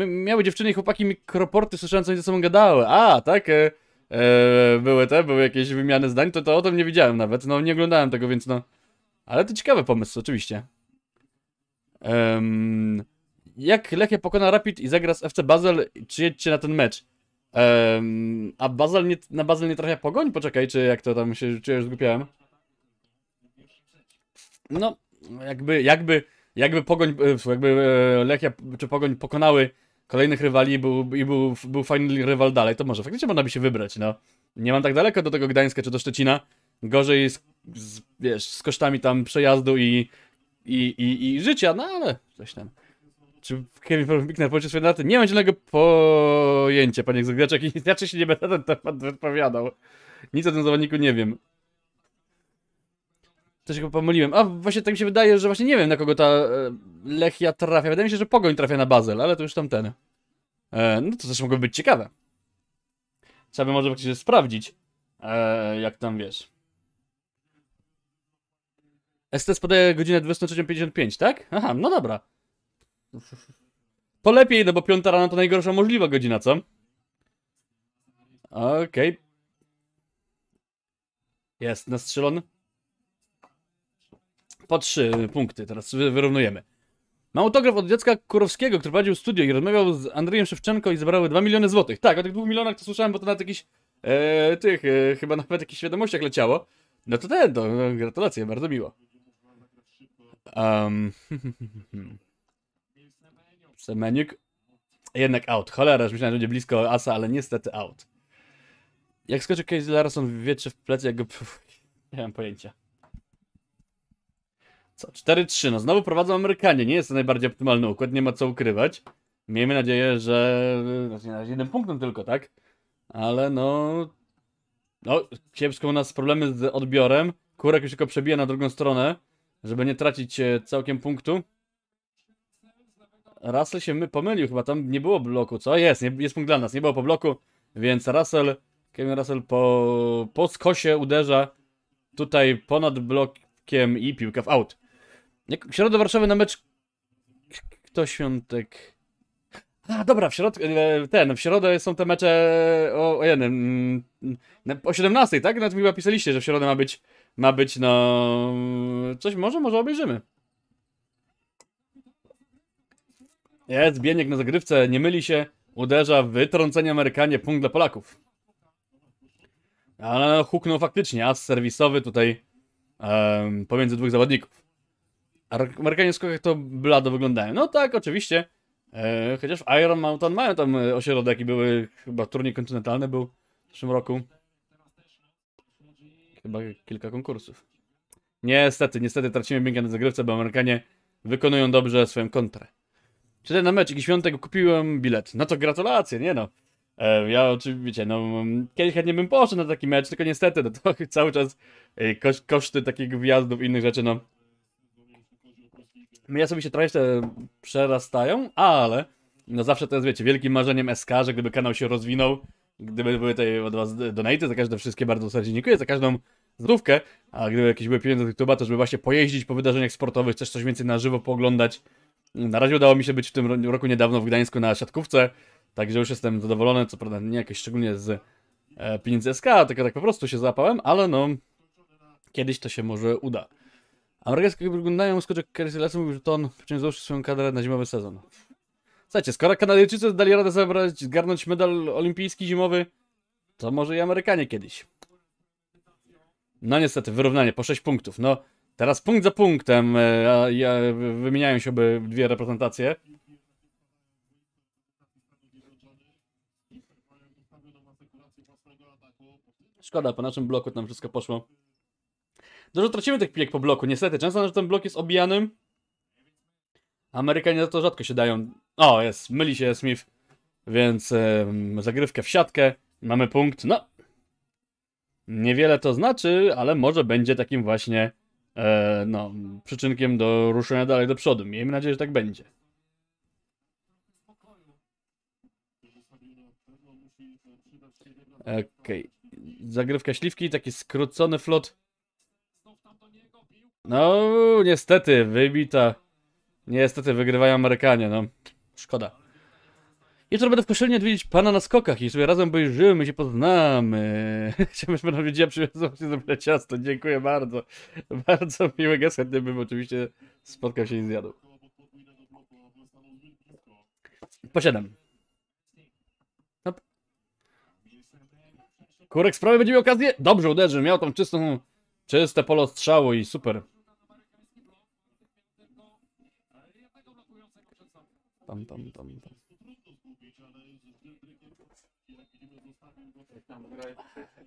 miały dziewczyny i chłopaki mikroporty, słyszałem co oni ze sobą gadały. A, tak, e, e, były te, były jakieś wymiany zdań, to, to o tym nie widziałem nawet, no nie oglądałem tego, więc no. Ale to ciekawy pomysł, oczywiście. Um, jak Lechia pokona Rapid i zagra z FC Basel, jedźcie na ten mecz. Um, a Basel nie, na Basel nie trafia Pogoń? Poczekaj, czy jak to tam się, czy już zgupiałem? No, jakby, jakby, jakby Pogoń, e, jakby e, Lechia czy Pogoń pokonały kolejnych rywali i był, i był, był fajny rywal dalej, to może faktycznie można by się wybrać, no. Nie mam tak daleko do tego Gdańska czy do Szczecina. Gorzej z, z wiesz, z kosztami tam przejazdu i, i, i, i życia, no ale coś tam. Czy Kevin Bickner policzył swoje daty? Nie mam żadnego pojęcia, panie Zagdaczek, inaczej <laughs> znaczy się nie będę na ten temat wypowiadał. Nic o tym zawodniku nie wiem. Coś go pomyliłem. A właśnie tak mi się wydaje, że właśnie nie wiem na kogo ta e, Lechia trafia. Wydaje mi się, że Pogoń trafia na Bazel, ale to już tamten. E, no to też mogłoby być ciekawe. Trzeba by może faktycznie sprawdzić, e, jak tam wiesz. STS podaje godzinę 23.55, tak? Aha, no dobra. <laughs> To lepiej, no bo piąta rano to najgorsza możliwa godzina, co? Okej. Okay. Jest nastrzelony. Po trzy punkty, teraz wyrównujemy. Mam autograf od dziecka Kurowskiego, który prowadził studio i rozmawiał z Andrzejem Szewczenko i zebrały 2 miliony złotych. Tak, o tych 2 milionach to słyszałem, bo to na jakichś e, tych, e, chyba nawet jakichś świadomościach leciało. No to ten, to, no, gratulacje, bardzo miło. Um, <laughs> hmm, hmm, hmm. Semeniuk. Jednak out. Cholera, już myślałem, że będzie blisko asa, ale niestety out. Jak skoczy Casey Larson wietrze w plecy, jak go... Nie mam pojęcia. Co? 4-3. No znowu prowadzą Amerykanie. Nie jest to najbardziej optymalny układ, nie ma co ukrywać. Miejmy nadzieję, że... Znaczy, na jednym punktem tylko, tak? Ale no... No, kiepsko u nas problemy z odbiorem. Kurek już tylko przebija na drugą stronę, żeby nie tracić e, całkiem punktu. Russell się my pomylił, chyba tam nie było bloku, co? Jest, nie, jest punkt dla nas, nie było po bloku, więc Russell, Kevin Russell po, po skosie uderza tutaj ponad blokiem i piłka w out W środę Warszawy na mecz kto świątek? A, dobra, w środę e, ten, w środę są te mecze o, o jednym, mm, o 17, tak? Nawet mi chyba pisaliście, że w środę ma być, ma być, no, coś może, może obejrzymy. Jest, Bieniek na zagrywce, nie myli się, uderza w wytrącenie Amerykanie, punkt dla Polaków. Ale huknął faktycznie, as serwisowy tutaj um, pomiędzy dwóch zawodników. Amerykanie w skokach to blado wyglądają. No tak, oczywiście. E, chociaż w Iron Mountain mają tam e, ośrodek i były chyba turniej kontynentalny był w zeszłym roku. Chyba kilka konkursów. Niestety, niestety tracimy bieniek na zagrywce, bo Amerykanie wykonują dobrze swoją kontrę. Wczoraj na mecz, i świątek kupiłem bilet. No to gratulacje, nie no. E, ja oczywiście, no kiedyś chętnie bym poszedł na taki mecz, tylko niestety, no to <laughs> cały czas e, kosz, koszty takich wyjazdów i innych rzeczy, no. Mnie osobiście trochę jeszcze przerastają, ale no zawsze to jest, wiecie, wielkim marzeniem SK, że gdyby kanał się rozwinął, gdyby były tutaj od was donaty, za każde wszystkie bardzo serdecznie dziękuję, za każdą zdówkę, a gdyby jakieś były pieniądze z YouTube'a, to żeby właśnie pojeździć po wydarzeniach sportowych, też coś więcej na żywo pooglądać, na razie udało mi się być w tym roku niedawno w Gdańsku na siatkówce, także już jestem zadowolony, co prawda nie jakieś szczególnie z e, pieniędzy SK, tylko tak po prostu się złapałem, ale no, kiedyś to się może uda. Amerykańskie wyglądają skoczek Kerry mówił, że on wciąż swoją kadrę na zimowy sezon. Słuchajcie, skoro Kanadyjczycy dali radę zabrać, zgarnąć medal olimpijski zimowy, to może i Amerykanie kiedyś. No niestety, wyrównanie po 6 punktów. No, Teraz punkt za punktem e, ja, ja, wymieniają się by dwie reprezentacje. Szkoda, po naszym bloku tam wszystko poszło. Dużo tracimy tych pijek po bloku, niestety. Często, że ten blok jest obijany. Amerykanie za to rzadko się dają. O, jest, myli się Smith. Więc zagrywkę w siatkę. Mamy punkt. No. Niewiele to znaczy, ale może będzie takim właśnie e, no, przyczynkiem do ruszenia dalej do przodu. Miejmy nadzieję, że tak będzie. Okej. Okay. Zagrywka śliwki, taki skrócony flot. No, niestety, wybita. Niestety wygrywają Amerykanie, no. Szkoda. Jutro będę w Koszalinie odwiedzić pana na skokach i sobie razem pojeżymy, się poznamy. Chciałbym, żeby nam ludzie przywiozło się zrobić ciasto. Dziękuję bardzo. Bardzo miły gest, chętnie bym oczywiście spotkał się i zjadł. Posiadam. Hop. Kurek sprawy będzie miał okazję? Dobrze uderzył, miał tam czystą, czyste polo strzału i super. Tam, tam, tam, tam.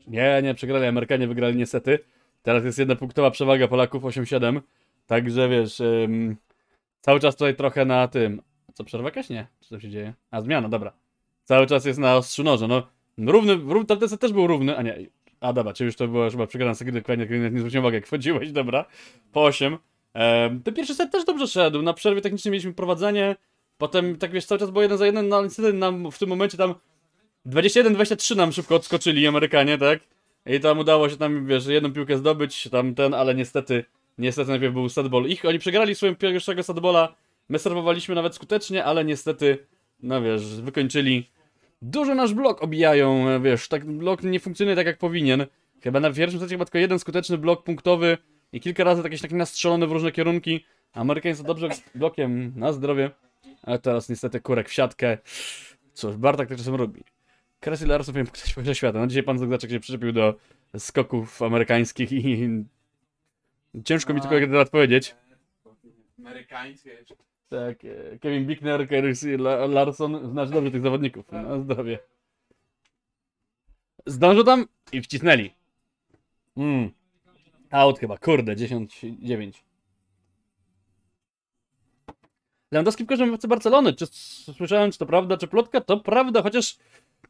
Nie, nie, przegrali. Amerykanie wygrali niestety. Teraz jest jednopunktowa przewaga Polaków 8-7. Także wiesz, ym, cały czas tutaj trochę na tym. Co przerwa jakaś? Nie. Czy to się dzieje? A zmiana, dobra. Cały czas jest na ostrzu noża. No, równy, równy tamten set też był równy. A nie, a dobra, czy już to była chyba przegrana kiedy nie zwróciłem uwagi, jak wchodziłeś, dobra. Po 8. ten pierwszy set też dobrze szedł. Na przerwie technicznej mieliśmy prowadzenie. Potem, tak wiesz, cały czas było jeden za jeden, no ale niestety nam w tym momencie tam 21-23 nam szybko odskoczyli Amerykanie, tak? I tam udało się tam, wiesz, jedną piłkę zdobyć, tam ten, ale niestety, niestety najpierw był setball. Ich, oni przegrali swoją pierwszego setballa, my serwowaliśmy nawet skutecznie, ale niestety, no wiesz, wykończyli. Dużo nasz blok obijają, wiesz, tak blok nie funkcjonuje tak jak powinien. Chyba na pierwszym secie chyba tylko jeden skuteczny blok punktowy i kilka razy tak jakieś taki nastrzelony w różne kierunki. Amerykanie są dobrze blokiem, na zdrowie. Ale teraz niestety kurek w siatkę. Cóż, Bartak tak czasem robi. Kresy Larson powinien pokazać poziom świata. No dzisiaj pan Zagdaczek się przyczepił do skoków amerykańskich i... <laughs> Ciężko mi no. tylko jak odpowiedzieć. powiedzieć. Amerykańskie. Tak, e, Kevin Bickner, Kresy Larson, znasz dobrze tych zawodników. No zdrowie. Zdążył tam i wcisnęli. Mmm. Out chyba, kurde, 10-9. Lewandowski w każdym Barcelony. Czy słyszałem, czy to prawda, czy plotka? To prawda, chociaż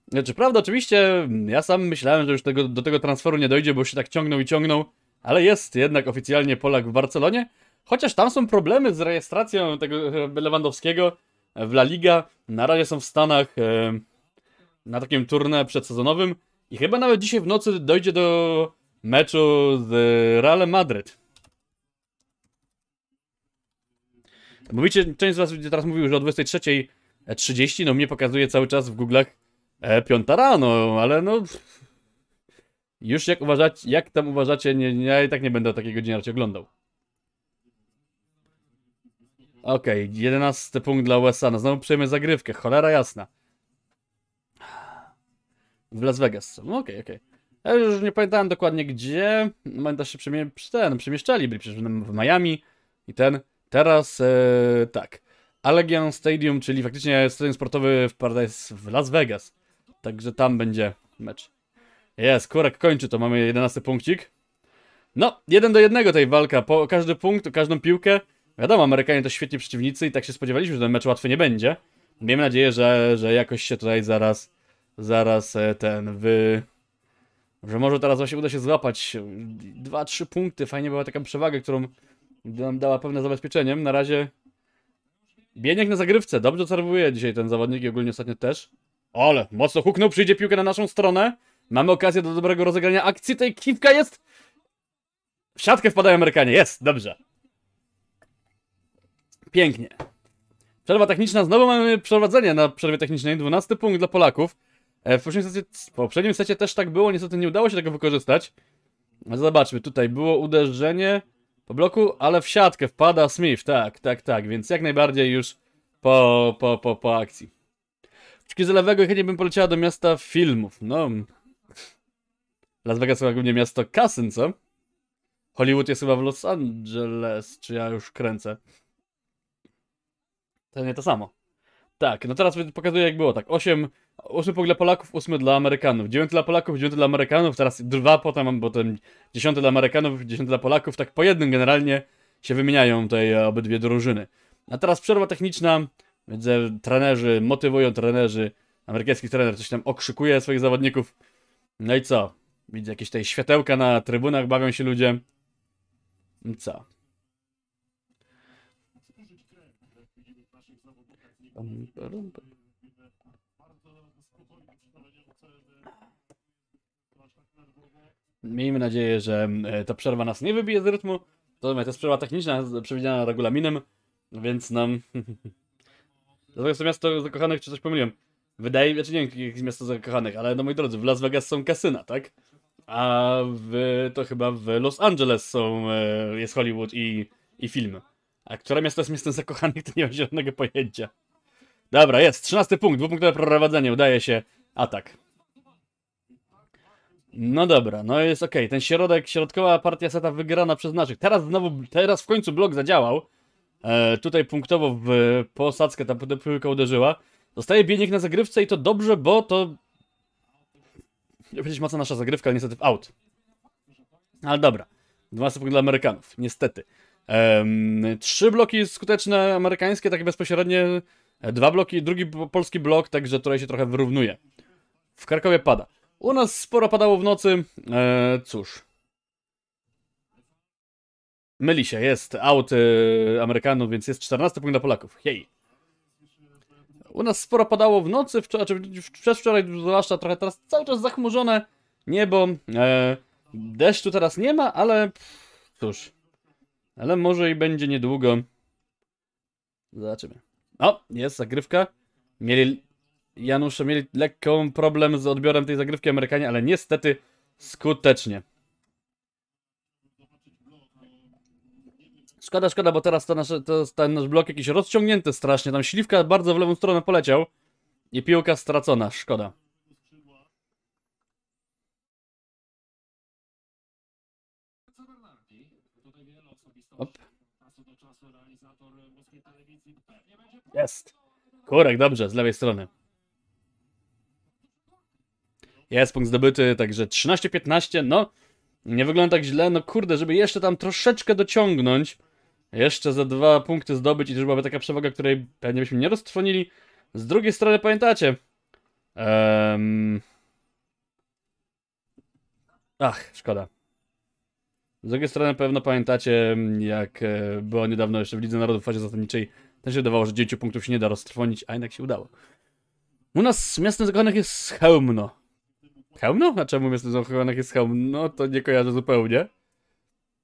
znaczy, prawda, oczywiście, ja sam myślałem, że już tego, do tego transferu nie dojdzie, bo się tak ciągnął i ciągnął, ale jest jednak oficjalnie Polak w Barcelonie, chociaż tam są problemy z rejestracją tego e, Lewandowskiego e, w La Liga. Na razie są w Stanach e, na takim turnę przedsezonowym i chyba nawet dzisiaj w nocy dojdzie do meczu z Realem Madryt. Mówicie, część z was teraz mówił, że o 23.30, no mnie pokazuje cały czas w Google'ach e, piąta rano, ale no... Już jak uważacie, jak tam uważacie, nie, nie, ja i tak nie będę takiej godziny raczej oglądał. Okej, okay, jedenasty punkt dla USA. No znowu przejmę zagrywkę, cholera jasna. W Las Vegas. No okej, okay, okej. Okay. Ja już nie pamiętałem dokładnie gdzie. Pamiętasz się przemie ten, przemieszczali, byli przecież w Miami i ten. Teraz e, tak. Allegiant Stadium, czyli faktycznie stadion sportowy w Paradise w Las Vegas. Także tam będzie mecz. Jest, Kurek kończy to, mamy 11 punkcik. No, jeden do jednego tej walka, po każdy punkt, każdą piłkę. Wiadomo, Amerykanie to świetni przeciwnicy i tak się spodziewaliśmy, że ten mecz łatwy nie będzie. Miejmy nadzieję, że, że jakoś się tutaj zaraz, zaraz e, ten wy... Że może teraz właśnie uda się złapać 2-3 punkty, fajnie była taka przewaga, którą nam dała pewne zabezpieczenie. Na razie Bieniek na zagrywce, dobrze obserwuje dzisiaj ten zawodnik i ogólnie ostatnio też. Ale mocno huknął, przyjdzie piłkę na naszą stronę. Mamy okazję do dobrego rozegrania akcji. Tej kiwka jest... W siatkę wpadają Amerykanie. Jest, dobrze. Pięknie. Przerwa techniczna. Znowu mamy przeprowadzenie na przerwie technicznej. 12 punkt dla Polaków. E, w poprzednim, secie, w poprzednim secie też tak było. Niestety nie udało się tego wykorzystać. Zobaczmy, tutaj było uderzenie po bloku, ale w siatkę wpada Smith. Tak, tak, tak. Więc jak najbardziej już po, po, po, po akcji. Sztuki z lewego chętnie bym poleciała do miasta filmów. No. Las Vegas chyba głównie miasto kasyn, co? Hollywood jest chyba w Los Angeles, czy ja już kręcę. To nie to samo. Tak, no teraz pokazuję jak było, tak, 8, 8 dla Polaków, 8 dla Amerykanów, 9 dla Polaków, 9 dla Amerykanów, teraz dwa potem mam potem 10 dla Amerykanów, 10 dla Polaków, tak po jednym generalnie się wymieniają tutaj obydwie drużyny. A teraz przerwa techniczna, Widzę e, trenerzy, motywują trenerzy. Amerykański trener coś tam okrzykuje swoich zawodników. No i co? Widzę jakieś tutaj światełka na trybunach, bawią się ludzie. No co? Miejmy nadzieję, że e, ta przerwa nas nie wybije z rytmu. To jest przerwa techniczna przewidziana regulaminem, więc nam no. <laughs> Natomiast to miasto zakochanych, czy coś pomyliłem? Wydaje mi się, znaczy nie wiem, jakie jest miasto zakochanych, ale no moi drodzy, w Las Vegas są kasyna, tak? A w, to chyba w Los Angeles są, e, jest Hollywood i, i filmy. A które miasto jest miastem zakochanych, to nie mam żadnego pojęcia. Dobra, jest. Trzynasty punkt, dwupunktowe prowadzenie, udaje się. Atak. No dobra, no jest ok. Ten środek, środkowa partia seta wygrana przez naszych. Teraz znowu, teraz w końcu blok zadziałał. E, tutaj punktowo w posadzkę ta piłka uderzyła. Dostaje Bieniek na zagrywce i to dobrze, bo to... Nie ma co nasza zagrywka, ale niestety w out. Ale dobra. 12 punktów dla Amerykanów, niestety. trzy bloki skuteczne amerykańskie, takie bezpośrednie. Dwa bloki, drugi polski blok, także tutaj się trochę wyrównuje. W Krakowie pada. U nas sporo padało w nocy. E, cóż, Myli się, jest out yy, Amerykanów, więc jest 14 punkt dla Polaków. Hej! U nas sporo padało w nocy, wczoraj, czy przedwczoraj, zwłaszcza trochę teraz cały czas zachmurzone niebo. E, deszczu teraz nie ma, ale pff, cóż. Ale może i będzie niedługo. Zobaczymy. O, jest zagrywka. Mieli, Janusze mieli lekką problem z odbiorem tej zagrywki Amerykanie, ale niestety skutecznie. Szkoda, szkoda, bo teraz to nasze, to, ten nasz blok jakiś rozciągnięty strasznie. Tam śliwka bardzo w lewą stronę poleciał. I piłka stracona, szkoda. Op. Jest. Kurek, dobrze, z lewej strony. Jest punkt zdobyty, także 13-15, no nie wygląda tak źle, no kurde, żeby jeszcze tam troszeczkę dociągnąć, jeszcze za dwa punkty zdobyć i to już byłaby taka przewaga, której pewnie byśmy nie roztrwonili. Z drugiej strony pamiętacie. Um... Ach, szkoda. Z drugiej strony pewno pamiętacie, jak e, było niedawno jeszcze w Lidze Narodów w fazie zasadniczej. Też się wydawało, że 9 punktów się nie da roztrwonić, a jednak się udało. U nas miastem zakochanych jest hełmno. Hełmno? A czemu miastem zakochanych jest hełmno? To nie kojarzę zupełnie.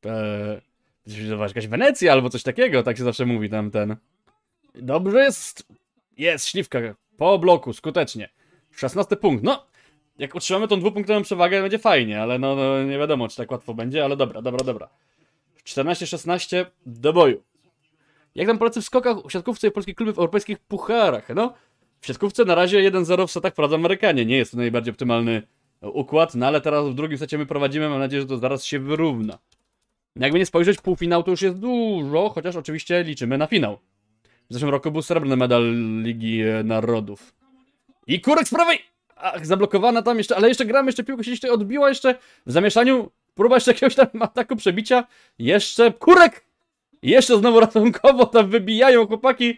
Eee, Zobacz, jakaś Wenecja albo coś takiego, tak się zawsze mówi tam ten. Dobrze jest. Jest, śliwka. Po bloku, skutecznie. 16 punkt. No, jak utrzymamy tą dwupunktową przewagę, będzie fajnie, ale no, no, nie wiadomo, czy tak łatwo będzie, ale dobra, dobra, dobra. 14-16 do boju. Jak tam Polacy w skokach, w siatkówce i polskie kluby w europejskich pucharach? No, w siatkówce na razie 1-0 w setach prowadzą Amerykanie. Nie jest to najbardziej optymalny układ, no ale teraz w drugim secie my prowadzimy, mam nadzieję, że to zaraz się wyrówna. Jakby nie spojrzeć, półfinał to już jest dużo, chociaż oczywiście liczymy na finał. W zeszłym roku był srebrny medal Ligi Narodów. I kurek z prawej! Ach, zablokowana tam jeszcze, ale jeszcze gramy, jeszcze piłka się jeszcze odbiła, jeszcze w zamieszaniu próba jeszcze jakiegoś tam <laughs> ataku przebicia. Jeszcze kurek! Jeszcze znowu ratunkowo tam wybijają chłopaki.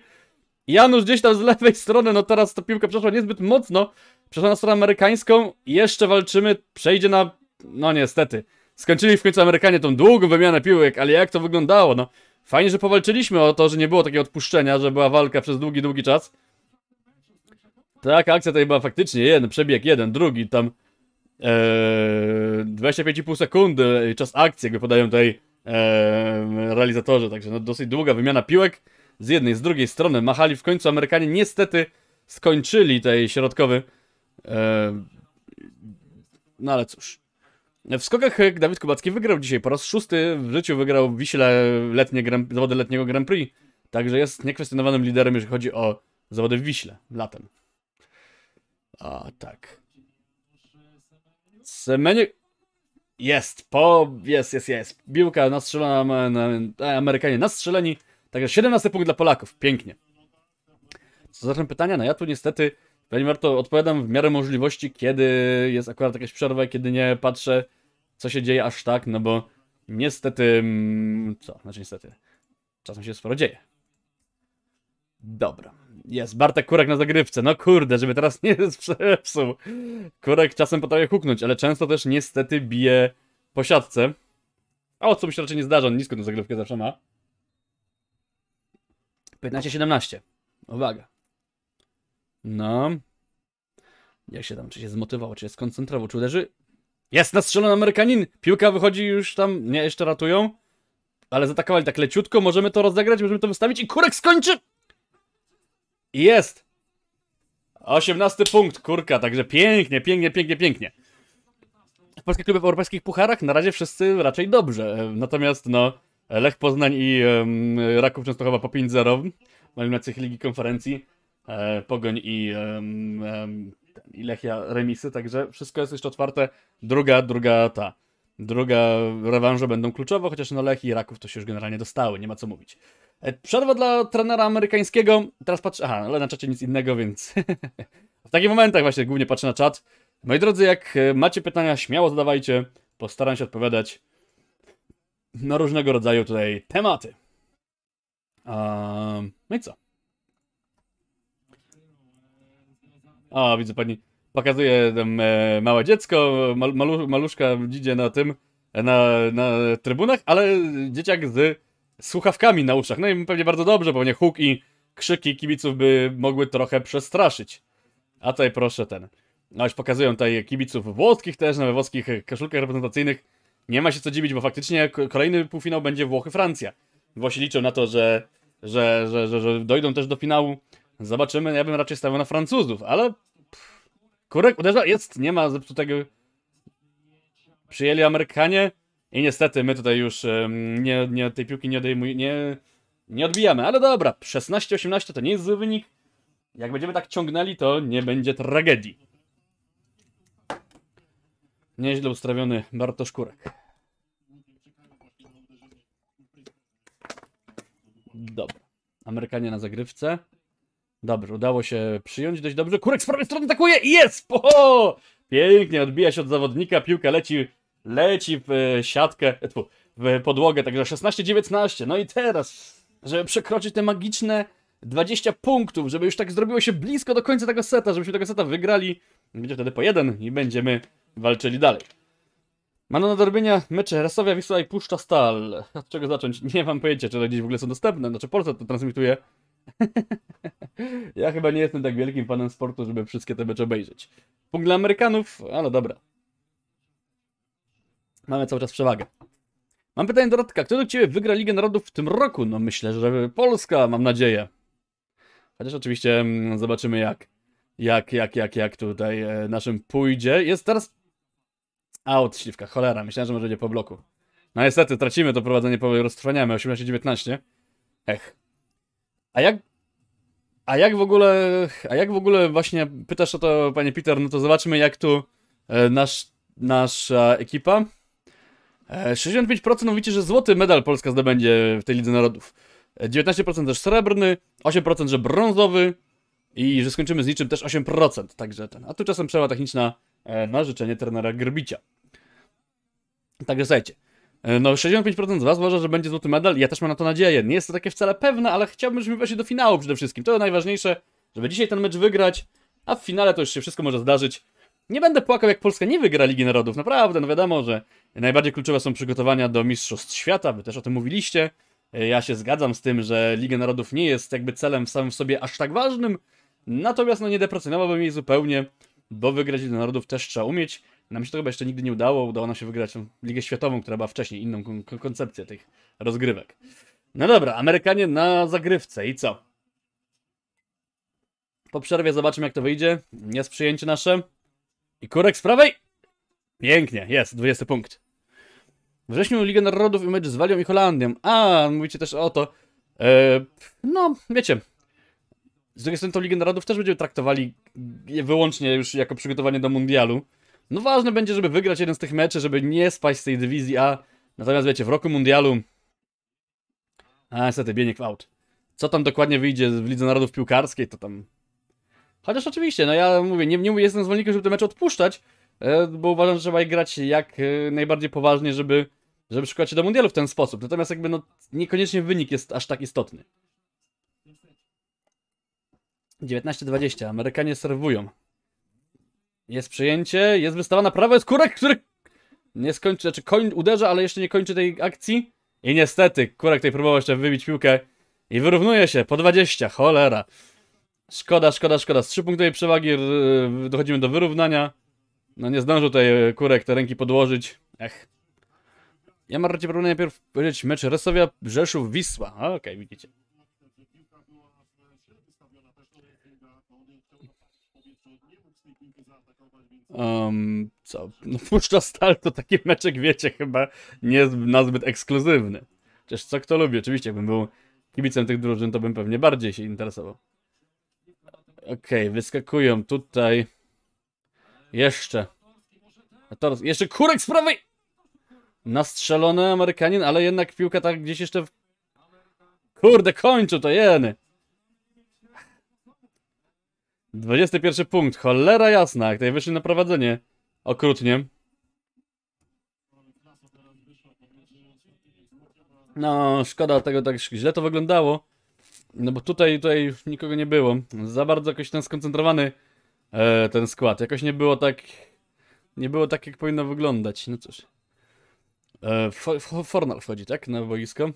Janusz gdzieś tam z lewej strony, no teraz ta piłka przeszła niezbyt mocno. Przeszła na stronę amerykańską. Jeszcze walczymy, przejdzie na... No niestety. Skończyli w końcu Amerykanie tą długą wymianę piłek, ale jak to wyglądało, no. Fajnie, że powalczyliśmy o to, że nie było takiego odpuszczenia, że była walka przez długi, długi czas. Tak, akcja tutaj była faktycznie, jeden przebieg, jeden, drugi, tam ee, 25,5 sekundy czas akcji, jakby podają tutaj e, realizatorzy, także no, dosyć długa wymiana piłek z jednej, z drugiej strony. Machali w końcu Amerykanie, niestety skończyli tej środkowy. E, no ale cóż. W skokach Dawid Kubacki wygrał dzisiaj. Po raz szósty w życiu wygrał w Wiśle letnie Grand, zawody letniego Grand Prix. Także jest niekwestionowanym liderem, jeżeli chodzi o zawody w Wiśle latem. A tak. Semeniuk. Jest, po, jest, jest, jest. Biłka nastrzelona, na, na, Amerykanie nastrzeleni. Także 17 punktów dla Polaków. Pięknie. Co zatem pytania? No ja tu niestety Pani Marto, odpowiadam w miarę możliwości, kiedy jest akurat jakaś przerwa, kiedy nie patrzę, co się dzieje aż tak, no bo niestety. Mm, co? Znaczy niestety. Czasem się sporo dzieje. Dobra. Jest, Bartek Kurek na zagrywce. No kurde, żeby teraz <laughs> nie przepsuł. Kurek czasem potrafi huknąć, ale często też niestety bije po siatce. A o co mi się raczej nie zdarza, on nisko tę zagrywkę zawsze ma. 15-17. Uwaga. No. Jak się tam, czy się zmotywował, czy się skoncentrował, czy uderzy? Jest nastrzelony Amerykanin! Piłka wychodzi już tam, nie, jeszcze ratują. Ale zaatakowali tak leciutko, możemy to rozegrać, możemy to wystawić i kurek skończy! I jest! 18 punkt, kurka, także pięknie, pięknie, pięknie, pięknie. Polskie polskich w europejskich pucharach na razie wszyscy raczej dobrze. E, natomiast no, Lech Poznań i um, Raków Częstochowa po 5-0 na eliminacjach Ligi Konferencji e, Pogoń i i Lechia remisy, także wszystko jest jeszcze otwarte. Druga, druga ta. Druga rewanże będą kluczowe, chociaż no Lech i Raków to się już generalnie dostały, nie ma co mówić. E, przerwa dla trenera amerykańskiego. Teraz patrzę, aha, ale na czacie nic innego, więc <laughs> w takich momentach właśnie głównie patrzę na czat. Moi drodzy, jak macie pytania, śmiało zadawajcie. Postaram się odpowiadać na różnego rodzaju tutaj tematy. Um, no i co? O, widzę pani, pokazuje tam e, małe dziecko, malu, maluszka idzie na tym, na, na trybunach, ale dzieciak z słuchawkami na uszach. No i pewnie bardzo dobrze, pewnie huk i krzyki kibiców by mogły trochę przestraszyć. A tutaj proszę ten. No już pokazują tutaj kibiców włoskich też, na włoskich koszulkach reprezentacyjnych. Nie ma się co dziwić, bo faktycznie kolejny półfinał będzie Włochy-Francja. Włosi liczą na to, że, że, że, że, że dojdą też do finału. Zobaczymy, ja bym raczej stawiał na Francuzów, ale... kurek uderza, jest, nie ma tutaj Przyjęli Amerykanie i niestety my tutaj już um, nie, nie, tej piłki nie odejmujemy, nie, nie odbijamy. Ale dobra, 16-18 to nie jest zły wynik. Jak będziemy tak ciągnęli, to nie będzie tragedii. Nieźle ustawiony Bartosz Kurek. Dobra. Amerykanie na zagrywce. Dobrze, udało się przyjąć dość dobrze. Kurek z prawej strony atakuje i jest! Po, Pięknie, odbija się od zawodnika, piłka leci, leci w e, siatkę, e, tfu, w podłogę, także 16-19. No i teraz, żeby przekroczyć te magiczne 20 punktów, żeby już tak zrobiło się blisko do końca tego seta, żebyśmy tego seta wygrali, będzie wtedy po jeden i będziemy walczyli dalej. Mano nadrobienia mecze Rasowia, Wisła i Puszcza Stal. Od czego zacząć? Nie mam pojęcia, czy one gdzieś w ogóle są dostępne. Znaczy Polsat to transmituje, ja chyba nie jestem tak wielkim fanem sportu, żeby wszystkie te mecze obejrzeć. Punkt dla Amerykanów, ale dobra. Mamy cały czas przewagę. Mam pytanie do Radka. Kto do Ciebie wygra Ligę Narodów w tym roku? No myślę, że Polska, mam nadzieję. Chociaż oczywiście mm, zobaczymy jak, jak, jak, jak, jak tutaj e, naszym pójdzie. Jest teraz out śliwka, cholera. Myślałem, że może będzie po bloku. No niestety, tracimy to prowadzenie, po roztrwaniamy 18-19. Ech. A jak a jak w ogóle, a jak w ogóle właśnie pytasz o to, panie Peter, no to zobaczmy jak tu e, nasz, nasza ekipa. 65% e, mówicie, że złoty medal Polska zdobędzie w tej Lidze Narodów. 19% e, też srebrny, 8% że brązowy i że skończymy z niczym też 8%. Także ten. A tu czasem przerwa techniczna na życzenie trenera Grbicia. Także słuchajcie, E, no, 65% z Was uważa, że będzie złoty medal. Ja też mam na to nadzieję. Nie jest to takie wcale pewne, ale chciałbym, żebyśmy weszli do finału przede wszystkim. To najważniejsze, żeby dzisiaj ten mecz wygrać, a w finale to już się wszystko może zdarzyć. Nie będę płakał, jak Polska nie wygra Ligi Narodów. Naprawdę, no wiadomo, że najbardziej kluczowe są przygotowania do Mistrzostw Świata. Wy też o tym mówiliście. E, ja się zgadzam z tym, że Liga Narodów nie jest jakby celem w samym sobie aż tak ważnym. Natomiast no nie deprecjonowałbym jej zupełnie, bo wygrać Ligę Narodów też trzeba umieć. Nam się to chyba jeszcze nigdy nie udało. Udało nam się wygrać Ligę Światową, która była wcześniej, inną kon koncepcję tych rozgrywek. No dobra, Amerykanie na zagrywce i co? Po przerwie zobaczymy, jak to wyjdzie. Jest przyjęcie nasze. I kurek z prawej! Pięknie, jest, 20 punkt. W wrześniu Ligę Narodów i mecz z Walią i Holandią. A, mówicie też o to. Eee, no, wiecie. Z drugiej strony tą Ligę Narodów też będziemy traktowali wyłącznie już jako przygotowanie do mundialu. No ważne będzie, żeby wygrać jeden z tych meczy, żeby nie spaść z tej dywizji A. Natomiast wiecie, w roku mundialu... A, niestety, bieniek w Co tam dokładnie wyjdzie w Lidze Narodów Piłkarskiej, to tam... Chociaż oczywiście, no ja mówię, nie, nie jestem zwolennikiem, żeby te mecze odpuszczać, e, bo uważam, że trzeba je grać jak e, najbardziej poważnie, żeby, żeby szukać się do mundialu w ten sposób. Natomiast jakby no, niekoniecznie wynik jest aż tak istotny. 19-20, Amerykanie serwują. Jest przyjęcie, jest wystawana prawa, jest kurek, który nie skończy, znaczy koń uderza, ale jeszcze nie kończy tej akcji. I niestety, kurek tutaj próbował jeszcze wybić piłkę i wyrównuje się po 20, cholera. Szkoda, szkoda, szkoda. Z 3 punktowej przewagi y, dochodzimy do wyrównania. No nie zdążył tutaj y, kurek te ręki podłożyć. Ech. Ja mam raczej najpierw powiedzieć mecz Resowia Rzeszów Wisła. Okej, okay, widzicie. Um, co? No, <laughs> Puszcza Stal to taki meczek, wiecie, chyba nie nazbyt ekskluzywny. Chociaż co kto lubi, oczywiście, jakbym był kibicem tych drużyn, to bym pewnie bardziej się interesował. Okej, okay, wyskakują tutaj. Jeszcze. Teraz jeszcze kurek z prawej! Nastrzelony Amerykanin, ale jednak piłka tak gdzieś jeszcze... W... Kurde, kończu, to jeny! 21 punkt, cholera jasna, jak tutaj wyszli na prowadzenie. Okrutnie. No, szkoda tego, tak źle to wyglądało. No bo tutaj, tutaj już nikogo nie było. Za bardzo jakoś ten skoncentrowany e, ten skład. Jakoś nie było tak... Nie było tak, jak powinno wyglądać. No cóż. E, Fornal wchodzi, tak? Na boisko.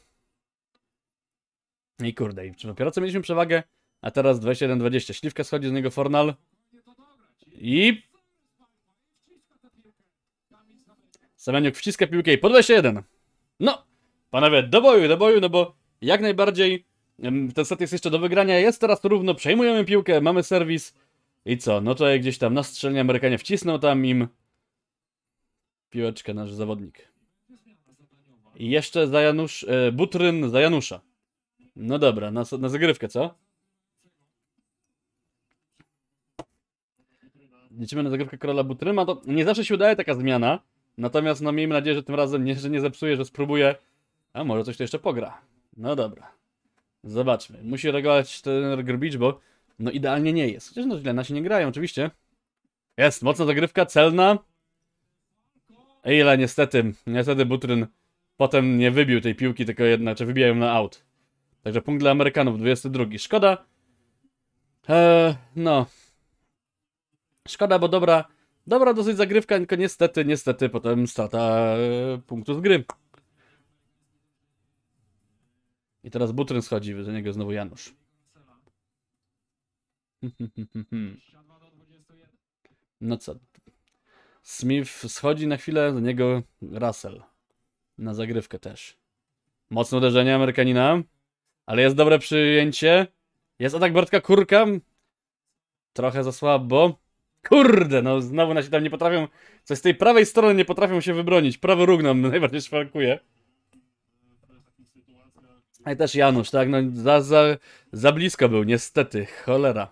I kurde, i dopiero co mieliśmy przewagę a teraz 27-20. Śliwka schodzi z niego Fornal. I... Semeniuk wciska piłkę i po 21. No, panowie, do boju, do boju, no bo jak najbardziej ten set jest jeszcze do wygrania. Jest teraz równo, przejmujemy piłkę, mamy serwis. I co? No to jak gdzieś tam na strzelnie Amerykanie wcisnął tam im piłeczkę nasz zawodnik. I jeszcze za Janusz, e, Butryn za Janusza. No dobra, na, na zagrywkę, co? liczymy na zagrywkę Karola Butryma, to nie zawsze się udaje taka zmiana. Natomiast no miejmy nadzieję, że tym razem nie, że nie zepsuje, że spróbuje. A może coś tu jeszcze pogra. No dobra. Zobaczmy. Musi reagować ten Grbicz, bo no idealnie nie jest. Chociaż no źle, nasi nie grają, oczywiście. Jest, mocna zagrywka, celna. Ile niestety, niestety Butryn potem nie wybił tej piłki, tylko jednak, czy wybijają na out. Także punkt dla Amerykanów, 22. Szkoda. Eee, no, Szkoda, bo dobra, dobra dosyć zagrywka, tylko niestety, niestety potem strata e, punktu z gry. I teraz Butryn schodzi, do niego znowu Janusz. <laughs> No co? Smith schodzi na chwilę, do niego Russell. Na zagrywkę też. Mocne uderzenie Amerykanina. Ale jest dobre przyjęcie. Jest atak Bartka Kurka. Trochę za słabo. Kurde, no znowu nasi tam nie potrafią, coś z tej prawej strony nie potrafią się wybronić. Prawy róg nam <laughs> najbardziej szwankuje. I też Janusz, tak, no za, za, za blisko był, niestety, cholera.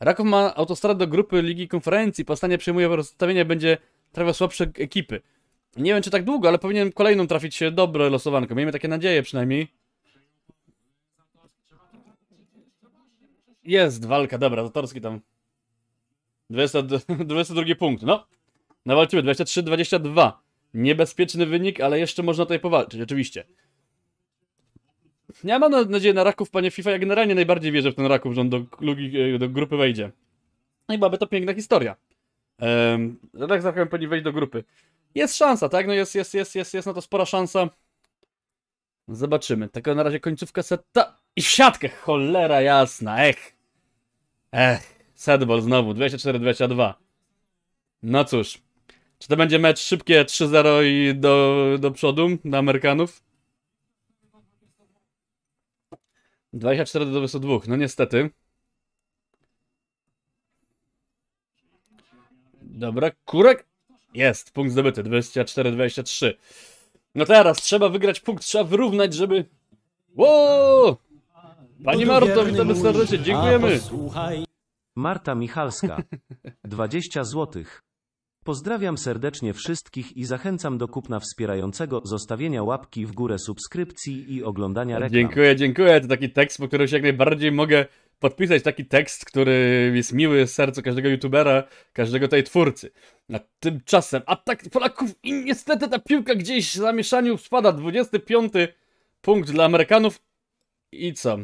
Raków ma autostradę do grupy Ligi Konferencji, Postanie przyjmuje rozstawienie, będzie trafiał słabsze ekipy. Nie wiem czy tak długo, ale powinien kolejną trafić się dobre losowanko, miejmy takie nadzieje przynajmniej. Jest walka, dobra, Zatorski tam 22 <laughs> punkt, no. Nawalczymy, 23-22. Niebezpieczny wynik, ale jeszcze można tutaj powalczyć, oczywiście. Ja mam nadzieję na Raków, panie FIFA. Ja generalnie najbardziej wierzę w ten Raków, że on do, e, do grupy wejdzie. No i byłaby to piękna historia. Um, Rak no zachęcam pani wejść do grupy. Jest szansa, tak? No jest, jest, jest, jest, jest na to spora szansa. Zobaczymy. Tylko na razie końcówka seta. I w siatkę! Cholera jasna, ech. Ech. Sadball znowu, 24-22. No cóż. Czy to będzie mecz szybkie 3-0 i do, do przodu dla Amerykanów? 24 do 22, no niestety. Dobra, kurek. Jest, punkt zdobyty, 24-23. No teraz trzeba wygrać punkt, trzeba wyrównać, żeby... Wow! Pani Marto, witamy serdecznie, dziękujemy. Marta Michalska. 20 <laughs> zł. Pozdrawiam serdecznie wszystkich i zachęcam do kupna wspierającego, zostawienia łapki w górę, subskrypcji i oglądania reklam. Dziękuję, dziękuję. To taki tekst, po którym się jak najbardziej mogę podpisać. Taki tekst, który jest miły sercu każdego youtubera, każdego tej twórcy. A tymczasem Polaków i niestety ta piłka gdzieś w zamieszaniu spada. 25 punkt dla Amerykanów i co?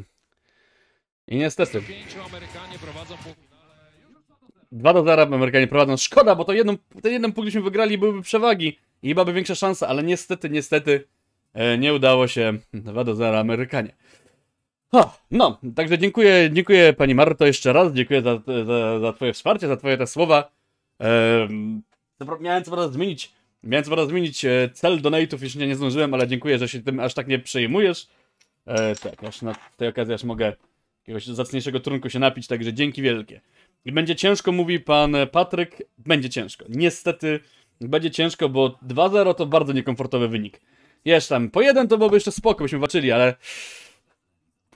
I niestety. 2 do 0 Amerykanie prowadzą. Szkoda, bo to jedną, ten jeden punkt byśmy wygrali byłyby przewagi. I chyba by większa szansa, ale niestety, niestety e, nie udało się 2 do 0 Amerykanie. Ha, no, także dziękuję, dziękuję Pani Marto jeszcze raz, dziękuję za, za, za Twoje wsparcie, za Twoje te słowa. Ehm, miałem co prawda zmienić, miałem co prawda zmienić e, cel donate'ów, jeszcze nie, nie zdążyłem, ale dziękuję, że się tym aż tak nie przejmujesz. E, tak, aż na tej okazji aż mogę jakiegoś zacniejszego trunku się napić, także dzięki wielkie. Będzie ciężko, mówi pan Patryk. Będzie ciężko. Niestety będzie ciężko, bo 2-0 to bardzo niekomfortowy wynik. Jeszcze tam, po jeden to byłoby jeszcze spoko, byśmy walczyli, ale...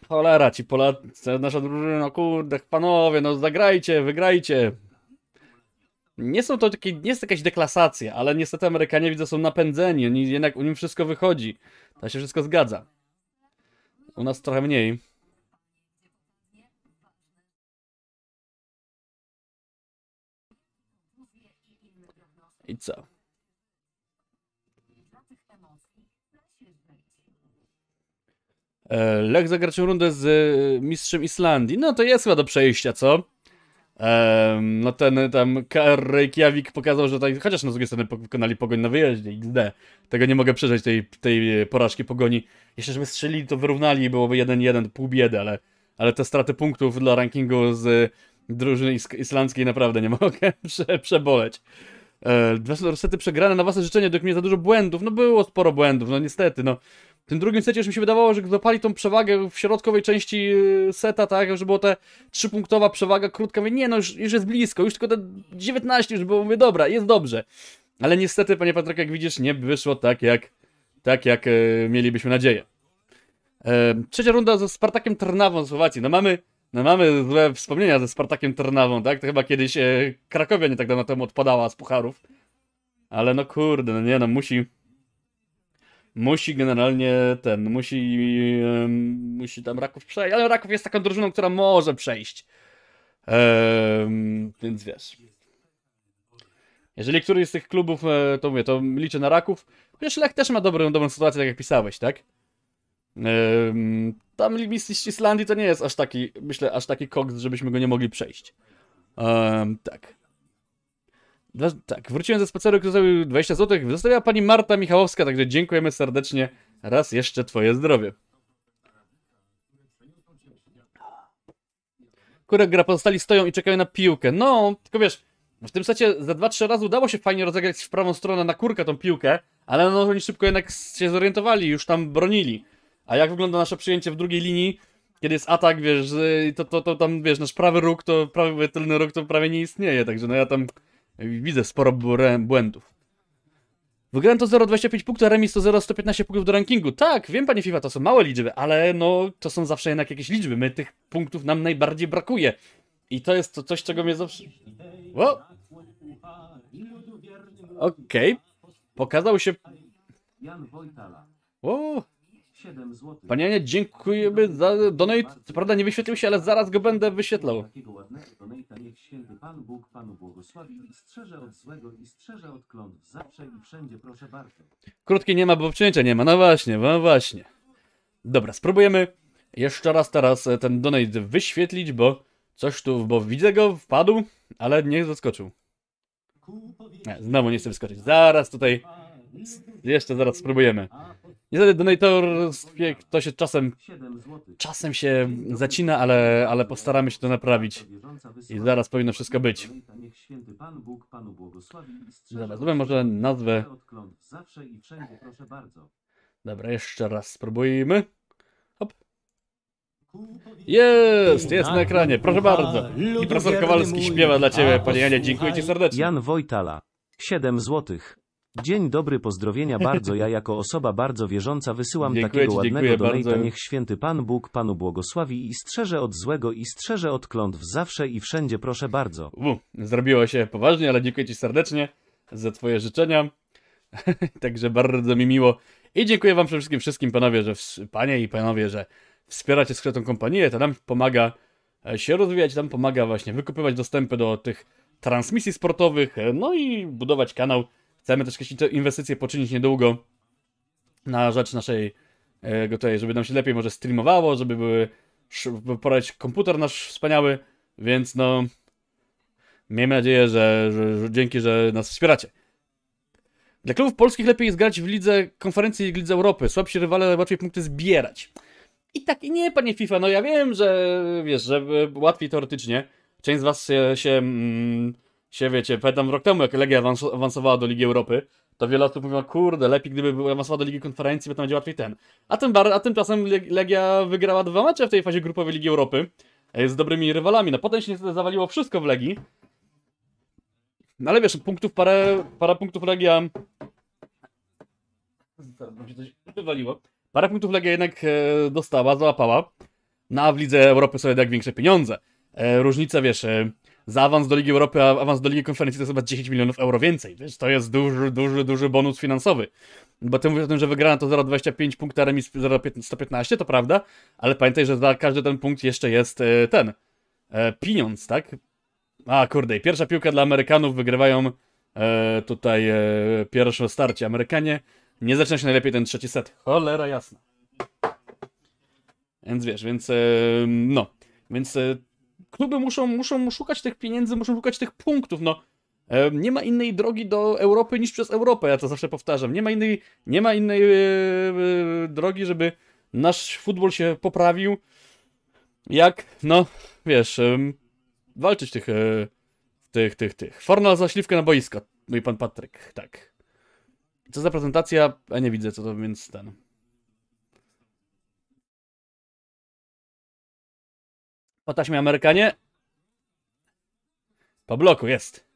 Cholera, ci Polacy, nasza drużyna, no kurde, panowie, no zagrajcie, wygrajcie. Nie są to takie, nie jest jakaś deklasacja, ale niestety Amerykanie widzę są napędzeni, oni, jednak u nim wszystko wychodzi. To się wszystko zgadza. U nas trochę mniej. I co? E, Lech zagraczył rundę z e, mistrzem Islandii. No to jest chyba do przejścia, co? E, no ten tam Reykjavik pokazał, że tak, chociaż na drugiej stronie pokonali pogoń na wyjeździe XD. Tego nie mogę przeżyć, tej, tej porażki pogoni. Jeśli żeby strzelili, to wyrównali i byłoby 1-1, pół biedy, ale, ale te straty punktów dla rankingu z drużyny islandzkiej naprawdę nie <laughs> mogę prze przeboleć. E, dwa sety przegrane na wasze życzenie, do mnie za dużo błędów. No było sporo błędów, no niestety, no. W tym drugim secie już mi się wydawało, że złapali tą przewagę w środkowej części e, seta, tak, że było te trzypunktowa przewaga krótka. Mówię, nie, no już, już jest blisko, już tylko te 19 już było, mówię, dobra, jest dobrze. Ale niestety, panie Patryk, jak widzisz, nie wyszło tak, jak, tak jak e, mielibyśmy nadzieję. E, trzecia runda ze Spartakiem Trnawą z Słowacji. No mamy no mamy złe wspomnienia ze Spartakiem Ternawą, tak? To chyba kiedyś e, Krakowia nie tak dawno temu odpadała z pucharów. Ale no kurde, no nie no, musi... Musi generalnie ten, musi... E, musi tam Raków przejść, ale Raków jest taką drużyną, która może przejść. E, więc wiesz... Jeżeli któryś z tych klubów, e, to mówię, to liczę na Raków. Chociaż Lech też ma dobrą, dobrą sytuację, tak jak pisałeś, tak? Tam mistrz Islandii to nie jest aż taki, myślę, aż taki koks, żebyśmy go nie mogli przejść. Um, tak. Dla, tak, wróciłem ze spaceru, który zrobił 20 zł. Zostawiła pani Marta Michałowska, także dziękujemy serdecznie. Raz jeszcze twoje zdrowie. Kurek gra, pozostali stoją i czekają na piłkę. No, tylko wiesz, w tym secie za 2-3 razy udało się fajnie rozegrać w prawą stronę na kurka tą piłkę, ale no oni szybko jednak się zorientowali, już tam bronili. A jak wygląda nasze przyjęcie w drugiej linii, kiedy jest atak, wiesz, to, to, to tam, wiesz, nasz prawy róg, to prawy tylny róg to prawie nie istnieje, także no ja tam widzę sporo błędów. Wygrałem to 0,25 punktów, a remis to 0,115 punktów do rankingu. Tak, wiem panie FIFA, to są małe liczby, ale no, to są zawsze jednak jakieś liczby. My tych punktów nam najbardziej brakuje. I to jest to coś, czego mnie zawsze... Wow. Okej. Okay. Pokazał się... Jan Wojtala. Wow. Panianie, dziękujemy za donate. Co prawda nie wyświetlił się, ale zaraz go będę wyświetlał. Takiego ładnego donate'a niech święty Pan Bóg Panu błogosławi i strzeże od złego i strzeże od klątw zawsze i wszędzie, proszę bardzo. Krótki nie ma, bo przyjęcia nie ma. No właśnie, no właśnie. Dobra, spróbujemy jeszcze raz teraz e, ten donate wyświetlić, bo coś tu, bo widzę go, wpadł, ale nie zaskoczył. Nie, znowu nie chcę wyskoczyć. Zaraz tutaj, jeszcze zaraz spróbujemy. Niestety donatorskie to się czasem czasem się zacina, ale, ale postaramy się to naprawić. I zaraz powinno wszystko być. Zaraz, dobra, może nazwę. Dobra, jeszcze raz spróbujmy. Hop. Jest, jest na ekranie, proszę bardzo. I profesor Kowalski śpiewa dla ciebie, panie Janie, dziękuję ci serdecznie. Jan Wojtala, 7 złotych. Dzień dobry, pozdrowienia bardzo. Ja jako osoba bardzo wierząca wysyłam dziękuję takiego ci, ładnego donata. Niech święty Pan Bóg Panu błogosławi i strzeże od złego i strzeże od klątw zawsze i wszędzie, proszę bardzo. U, zrobiło się poważnie, ale dziękuję Ci serdecznie za Twoje życzenia. <laughs> Także bardzo mi miło. I dziękuję Wam przede wszystkim wszystkim panowie, że panie i panowie, że wspieracie skrzydłą kompanię. To nam pomaga e, się rozwijać, nam pomaga właśnie wykupywać dostępy do tych transmisji sportowych, e, no i budować kanał Chcemy też jakieś inwestycje poczynić niedługo na rzecz naszej e, gotowej, żeby nam się lepiej może streamowało, żeby były porać komputer nasz wspaniały, więc no miejmy nadzieję, że, że, że dzięki, że nas wspieracie. Dla klubów polskich lepiej jest grać w lidze konferencji i lidze Europy. Słabsi rywale łatwiej punkty zbierać. I tak i nie, panie FIFA, no ja wiem, że wiesz, że e, łatwiej teoretycznie. Część z was się, się mm, się, wiecie, pamiętam rok temu, jak Legia awansowała do Ligi Europy, to wiele osób mówiło, kurde, lepiej gdyby była awansowała do Ligi Konferencji, bo to będzie łatwiej ten. A, tym a tymczasem Legia wygrała dwa mecze w tej fazie grupowej Ligi Europy z e, dobrymi rywalami. No potem się niestety zawaliło wszystko w Legii. No ale wiesz, punktów parę, parę punktów Legia... Zaraz mi się coś wywaliło. Parę punktów Legia jednak e, dostała, załapała. Na no, w Lidze Europy są jednak większe pieniądze. E, różnice, wiesz... E, za awans do Ligi Europy, a awans do Ligi Konferencji to jest chyba 10 milionów euro więcej. Wiesz, to jest duży, duży, duży bonus finansowy. Bo ty mówisz o tym, że wygrana to 0,25 punkta, a remis 0,115, to prawda, ale pamiętaj, że za każdy ten punkt jeszcze jest e, ten e, pieniądz, tak? A kurde, pierwsza piłka dla Amerykanów wygrywają e, tutaj pierwsze starcie. Amerykanie nie zaczyna się najlepiej ten trzeci set. Cholera jasna. Więc wiesz, więc no, więc kluby muszą, muszą szukać tych pieniędzy, muszą szukać tych punktów, no. Nie ma innej drogi do Europy niż przez Europę, ja to zawsze powtarzam. Nie ma innej, nie ma innej e, e, drogi, żeby nasz futbol się poprawił, jak, no, wiesz, walczyć e, tych, tych, tych, tych. Fornal za śliwkę na boisko, mój pan Patryk, tak. Co za prezentacja? Ja nie widzę co to, więc ten... Po taśmie Amerykanie. Po bloku jest.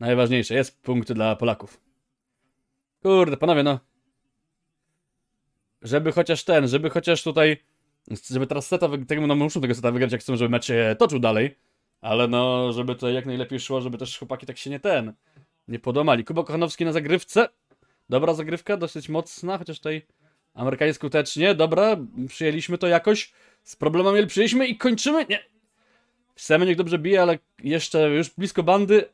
Najważniejsze, jest punkt dla Polaków. Kurde, panowie, no. Żeby chociaż ten, żeby chociaż tutaj... Żeby teraz seta, tego, no muszą tego seta wygrać, jak chcą, żeby mecz się toczył dalej. Ale no, żeby to jak najlepiej szło, żeby też chłopaki tak się nie ten, nie podomali. Kuba Kochanowski na zagrywce. Dobra zagrywka, dosyć mocna, chociaż tutaj Amerykanie skutecznie. Dobra, przyjęliśmy to jakoś. Z problemami przyjęliśmy i kończymy. Nie. Semeniuk dobrze bije, ale jeszcze już blisko bandy.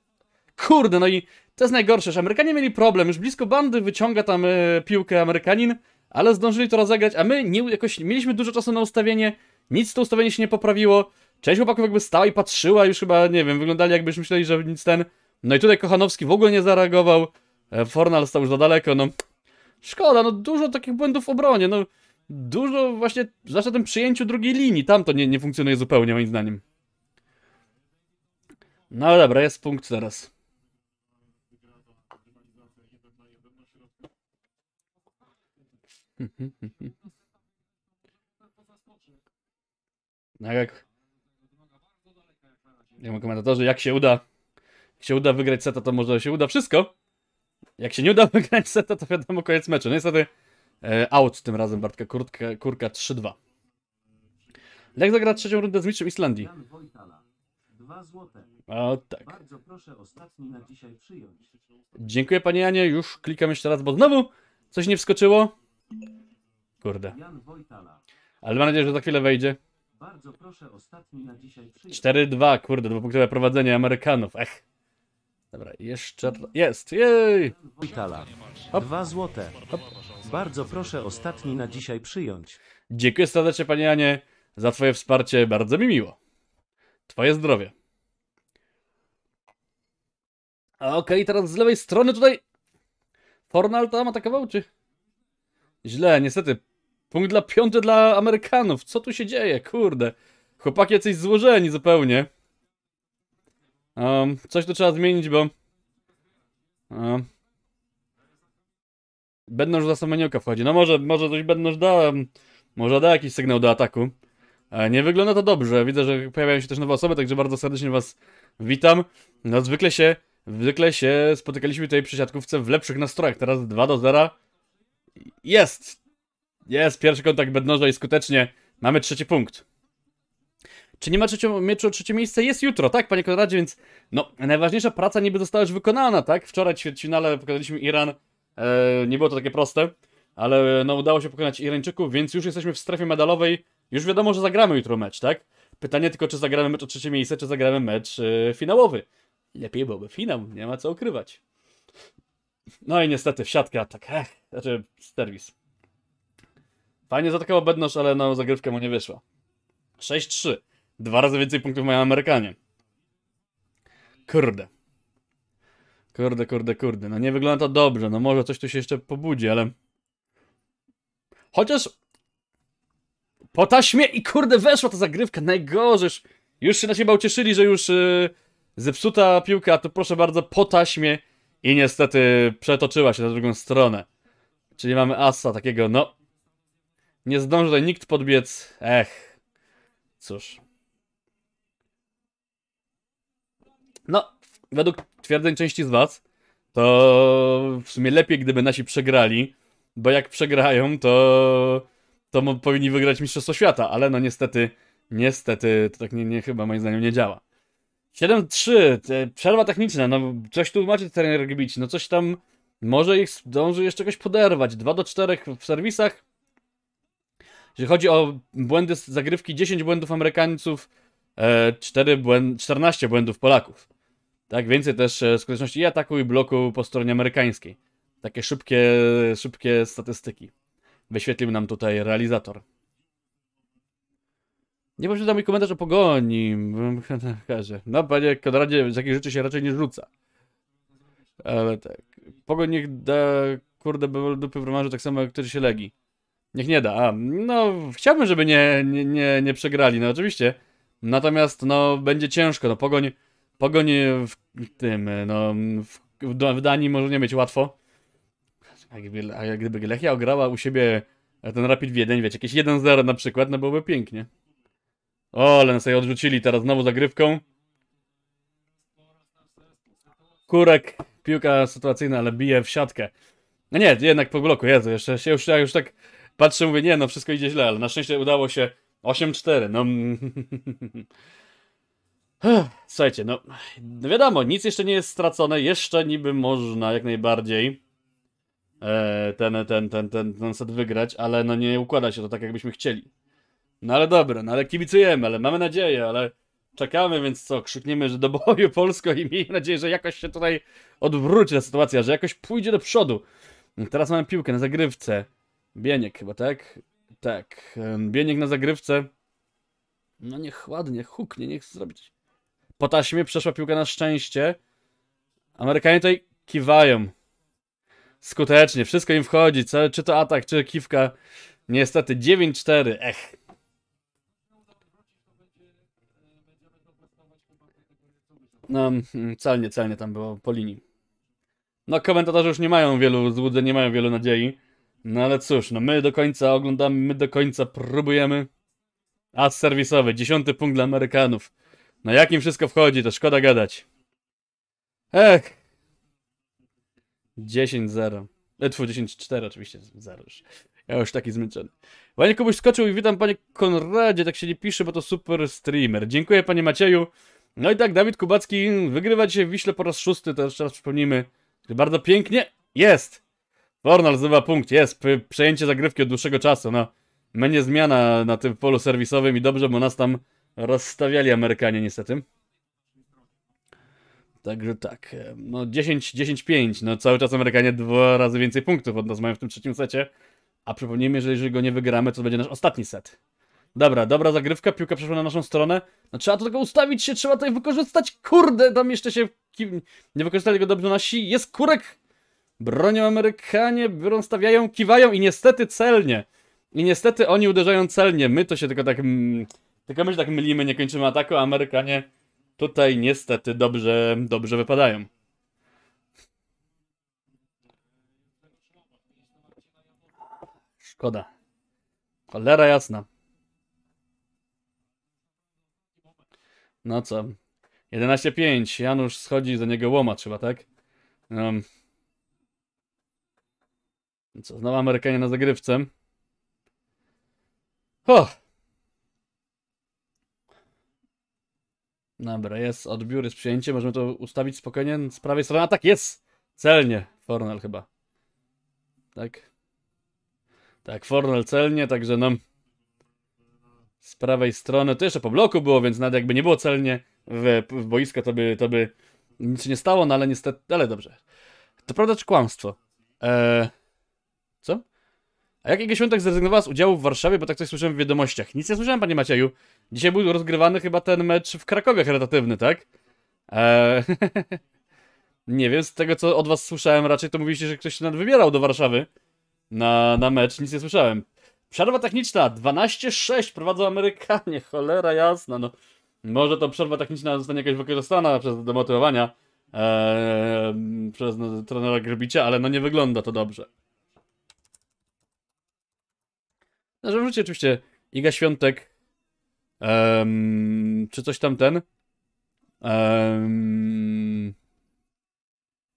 Kurde, no i to jest najgorsze, że Amerykanie mieli problem. Już blisko bandy wyciąga tam y, piłkę Amerykanin, ale zdążyli to rozegrać, a my nie, jakoś mieliśmy dużo czasu na ustawienie. Nic to ustawienie się nie poprawiło. Część chłopaków jakby stała i patrzyła, już chyba, nie wiem, wyglądali jakbyśmy myśleli, że nic ten. No i tutaj Kochanowski w ogóle nie zareagował. E, Fornal stał już za daleko, no. Szkoda, no dużo takich błędów w obronie, no dużo właśnie, zwłaszcza tym przyjęciu drugiej linii, tam to nie, nie funkcjonuje zupełnie moim zdaniem. No dobra, jest punkt teraz. No jak... Jak komentatorzy, jak się uda... Jak się uda wygrać seta, to może się uda wszystko. Jak się nie uda <laughs> wygrać seta, to wiadomo koniec meczu. No niestety E, out tym razem Bartka Kurtka, Kurka 3-2. Lech zagra trzecią rundę z mistrzem Islandii. O tak. Bardzo proszę ostatni na dzisiaj przyjąć. Dziękuję panie Janie, już klikam jeszcze raz, bo znowu coś nie wskoczyło. Kurde. Ale mam nadzieję, że za chwilę wejdzie. Bardzo proszę ostatni na dzisiaj przyjąć. 4-2, kurde, dwupunktowe prowadzenie Amerykanów, ech. Dobra, jeszcze... Jest, jej! Wojtala, 2 złote. Hop. Bardzo proszę ostatni na dzisiaj przyjąć. Dziękuję serdecznie, panie Janie, za twoje wsparcie. Bardzo mi miło. Twoje zdrowie. Okej, okay, teraz z lewej strony tutaj... Fornal tam atakował, czy... Źle, niestety. Punkt dla piąty dla Amerykanów. Co tu się dzieje? Kurde. Chłopaki jacyś złożeni zupełnie. Um, coś tu trzeba zmienić, bo... Um, Bednoż za Semenioka wchodzi. No może, może coś Bednoż dałem. może da jakiś sygnał do ataku. E, nie wygląda to dobrze. Widzę, że pojawiają się też nowe osoby, także bardzo serdecznie Was witam. No zwykle się, zwykle się spotykaliśmy tutaj przy siatkówce w lepszych nastrojach. Teraz 2 do 0. Jest! Jest pierwszy kontakt Bednoża i skutecznie mamy trzeci punkt. Czy nie ma trzeciego mieczu trzecie miejsce? Jest jutro, tak, panie Konradzie, więc no, najważniejsza praca niby została już wykonana, tak? Wczoraj w finale pokazaliśmy Iran E, nie było to takie proste, ale no, udało się pokonać Irańczyków, więc już jesteśmy w strefie medalowej. Już wiadomo, że zagramy jutro mecz, tak? Pytanie tylko, czy zagramy mecz o trzecie miejsce, czy zagramy mecz yy, finałowy. Lepiej byłoby finał, nie ma co ukrywać. No i niestety, wsiadka, tak, ech, znaczy serwis. Fajnie zaatakował Bednosz, ale no, zagrywkę mu nie wyszła. 6-3. Dwa razy więcej punktów mają Amerykanie. Kurde. Kurde, kurde, kurde. No nie wygląda to dobrze. No może coś tu się jeszcze pobudzi, ale... Chociaż... Po taśmie i kurde, weszła ta zagrywka. Najgorzej. Już się na siebie ucieszyli, że już yy, zepsuta piłka, to proszę bardzo, po taśmie. I niestety przetoczyła się na drugą stronę. Czyli mamy asa takiego, no... Nie zdąży tutaj nikt podbiec. Ech. Cóż. No, według twierdzeń części z was, to w sumie lepiej, gdyby nasi przegrali, bo jak przegrają, to, to powinni wygrać Mistrzostwo Świata, ale no niestety, niestety, to tak nie, nie chyba moim zdaniem nie działa. 7-3, przerwa techniczna, no coś tu macie trener Gbić, no coś tam może ich zdąży jeszcze czegoś poderwać. 2 do 4 w serwisach. Jeżeli chodzi o błędy z zagrywki, 10 błędów Amerykańców, 4 e, 14 błędów Polaków. Tak, więcej też e, skuteczności i ataku i bloku po stronie amerykańskiej. Takie szybkie, szybkie statystyki. Wyświetlił nam tutaj realizator. Nie przeczytam mi komentarz o pogoni. <laughs> No, panie Konradzie, z jakich rzeczy się raczej nie rzuca. Ale tak. Pogoń niech da, kurde, dupy w romanżu tak samo jak który się legi. Niech nie da. A, no, chciałbym, żeby nie, nie, nie, nie przegrali, no oczywiście. Natomiast, no, będzie ciężko. No, pogoń pogoń w tym, e, no, w, Danii może nie być łatwo. A gdyby, a gdyby Lechia ograła u siebie e, ten Rapid Wiedeń, wiecie, jakieś 1-0 na przykład, no byłoby pięknie. O, ale sobie odrzucili teraz znowu zagrywką. Kurek, piłka sytuacyjna, ale bije w siatkę. No nie, jednak po bloku, Jezu, jeszcze się już, ja już tak patrzę, mówię, nie, no wszystko idzie źle, ale na szczęście udało się 8-4, no... <laughs> Słuchajcie, no, wiadomo, nic jeszcze nie jest stracone, jeszcze niby można jak najbardziej ten, ten, ten, ten, ten set wygrać, ale no nie układa się to tak, jakbyśmy chcieli. No ale dobra, no ale kibicujemy, ale mamy nadzieję, ale czekamy, więc co, krzykniemy, że do boju Polsko i miejmy nadzieję, że jakoś się tutaj odwróci ta sytuacja, że jakoś pójdzie do przodu. Teraz mamy piłkę na zagrywce. Bieniek chyba, tak? Tak. Bieniek na zagrywce. No niech ładnie, huknie, niech zrobić po taśmie przeszła piłka na szczęście. Amerykanie tutaj kiwają. Skutecznie, wszystko im wchodzi, co, czy to atak, czy kiwka. Niestety 9-4, ech. No, mm, celnie, celnie tam było po linii. No, komentatorzy już nie mają wielu złudzeń, nie mają wielu nadziei. No ale cóż, no my do końca oglądamy, my do końca próbujemy. As serwisowy, dziesiąty punkt dla Amerykanów. Na jakim wszystko wchodzi, to szkoda gadać. Ek. 10-0. E, tfu, 10-4 oczywiście, 0 już. Ja już taki zmęczony. Panie komuś skoczył i witam panie Konradzie, tak się nie pisze, bo to super streamer. Dziękuję panie Macieju. No i tak, Dawid Kubacki wygrywa dzisiaj w Wiśle po raz szósty, to jeszcze raz przypomnimy. Bardzo pięknie. Jest! Fornal zdobywa punkt, jest. Przejęcie zagrywki od dłuższego czasu, no. mnie zmiana na tym polu serwisowym i dobrze, bo nas tam Rozstawiali Amerykanie niestety. Także tak, e, no 10-5, no cały czas Amerykanie dwa razy więcej punktów od nas mają w tym trzecim secie. A przypomnijmy, że jeżeli go nie wygramy, to będzie nasz ostatni set. Dobra, dobra zagrywka, piłka przeszła na naszą stronę. No trzeba to tylko ustawić się, trzeba to wykorzystać, kurde, tam jeszcze się... Nie wykorzystali go dobrze nasi, jest kurek! Bronią Amerykanie, biorą, stawiają, kiwają i niestety celnie. I niestety oni uderzają celnie, my to się tylko tak... Mm, tylko my się tak mylimy, nie kończymy ataku, a Amerykanie tutaj niestety dobrze, dobrze wypadają. Szkoda. Cholera jasna. No co? 11.5. Janusz schodzi, za niego łoma trzeba, tak? Um. Co, znowu Amerykanie na zagrywce. Ho! Dobra, jest odbiór, jest przyjęcie, możemy to ustawić spokojnie. Z prawej strony A tak jest! Celnie, Fornel chyba. Tak. Tak, Fornel celnie, także no. Z prawej strony to jeszcze po bloku było, więc nawet jakby nie było celnie w, w boisko, to by, to by nic się nie stało, no ale niestety, ale dobrze. To prawda czy kłamstwo? Eee, a jak Iga Świątek zrezygnowała z udziału w Warszawie, bo tak coś słyszałem w wiadomościach? Nic nie słyszałem, panie Macieju. Dzisiaj był rozgrywany chyba ten mecz w Krakowie charytatywny, tak? Eee... <laughs> nie wiem, z tego co od was słyszałem raczej, to mówiliście, że ktoś się nawet wybierał do Warszawy na, na mecz. Nic nie słyszałem. Przerwa techniczna, 12-6 prowadzą Amerykanie, <laughs> cholera jasna, no. Może to przerwa techniczna zostanie jakoś wykorzystana przez demotywowania eee, przez no, trenera Grbicia, ale no nie wygląda to dobrze. Na no, żywo oczywiście Iga Świątek, um, czy coś tam ten. Um,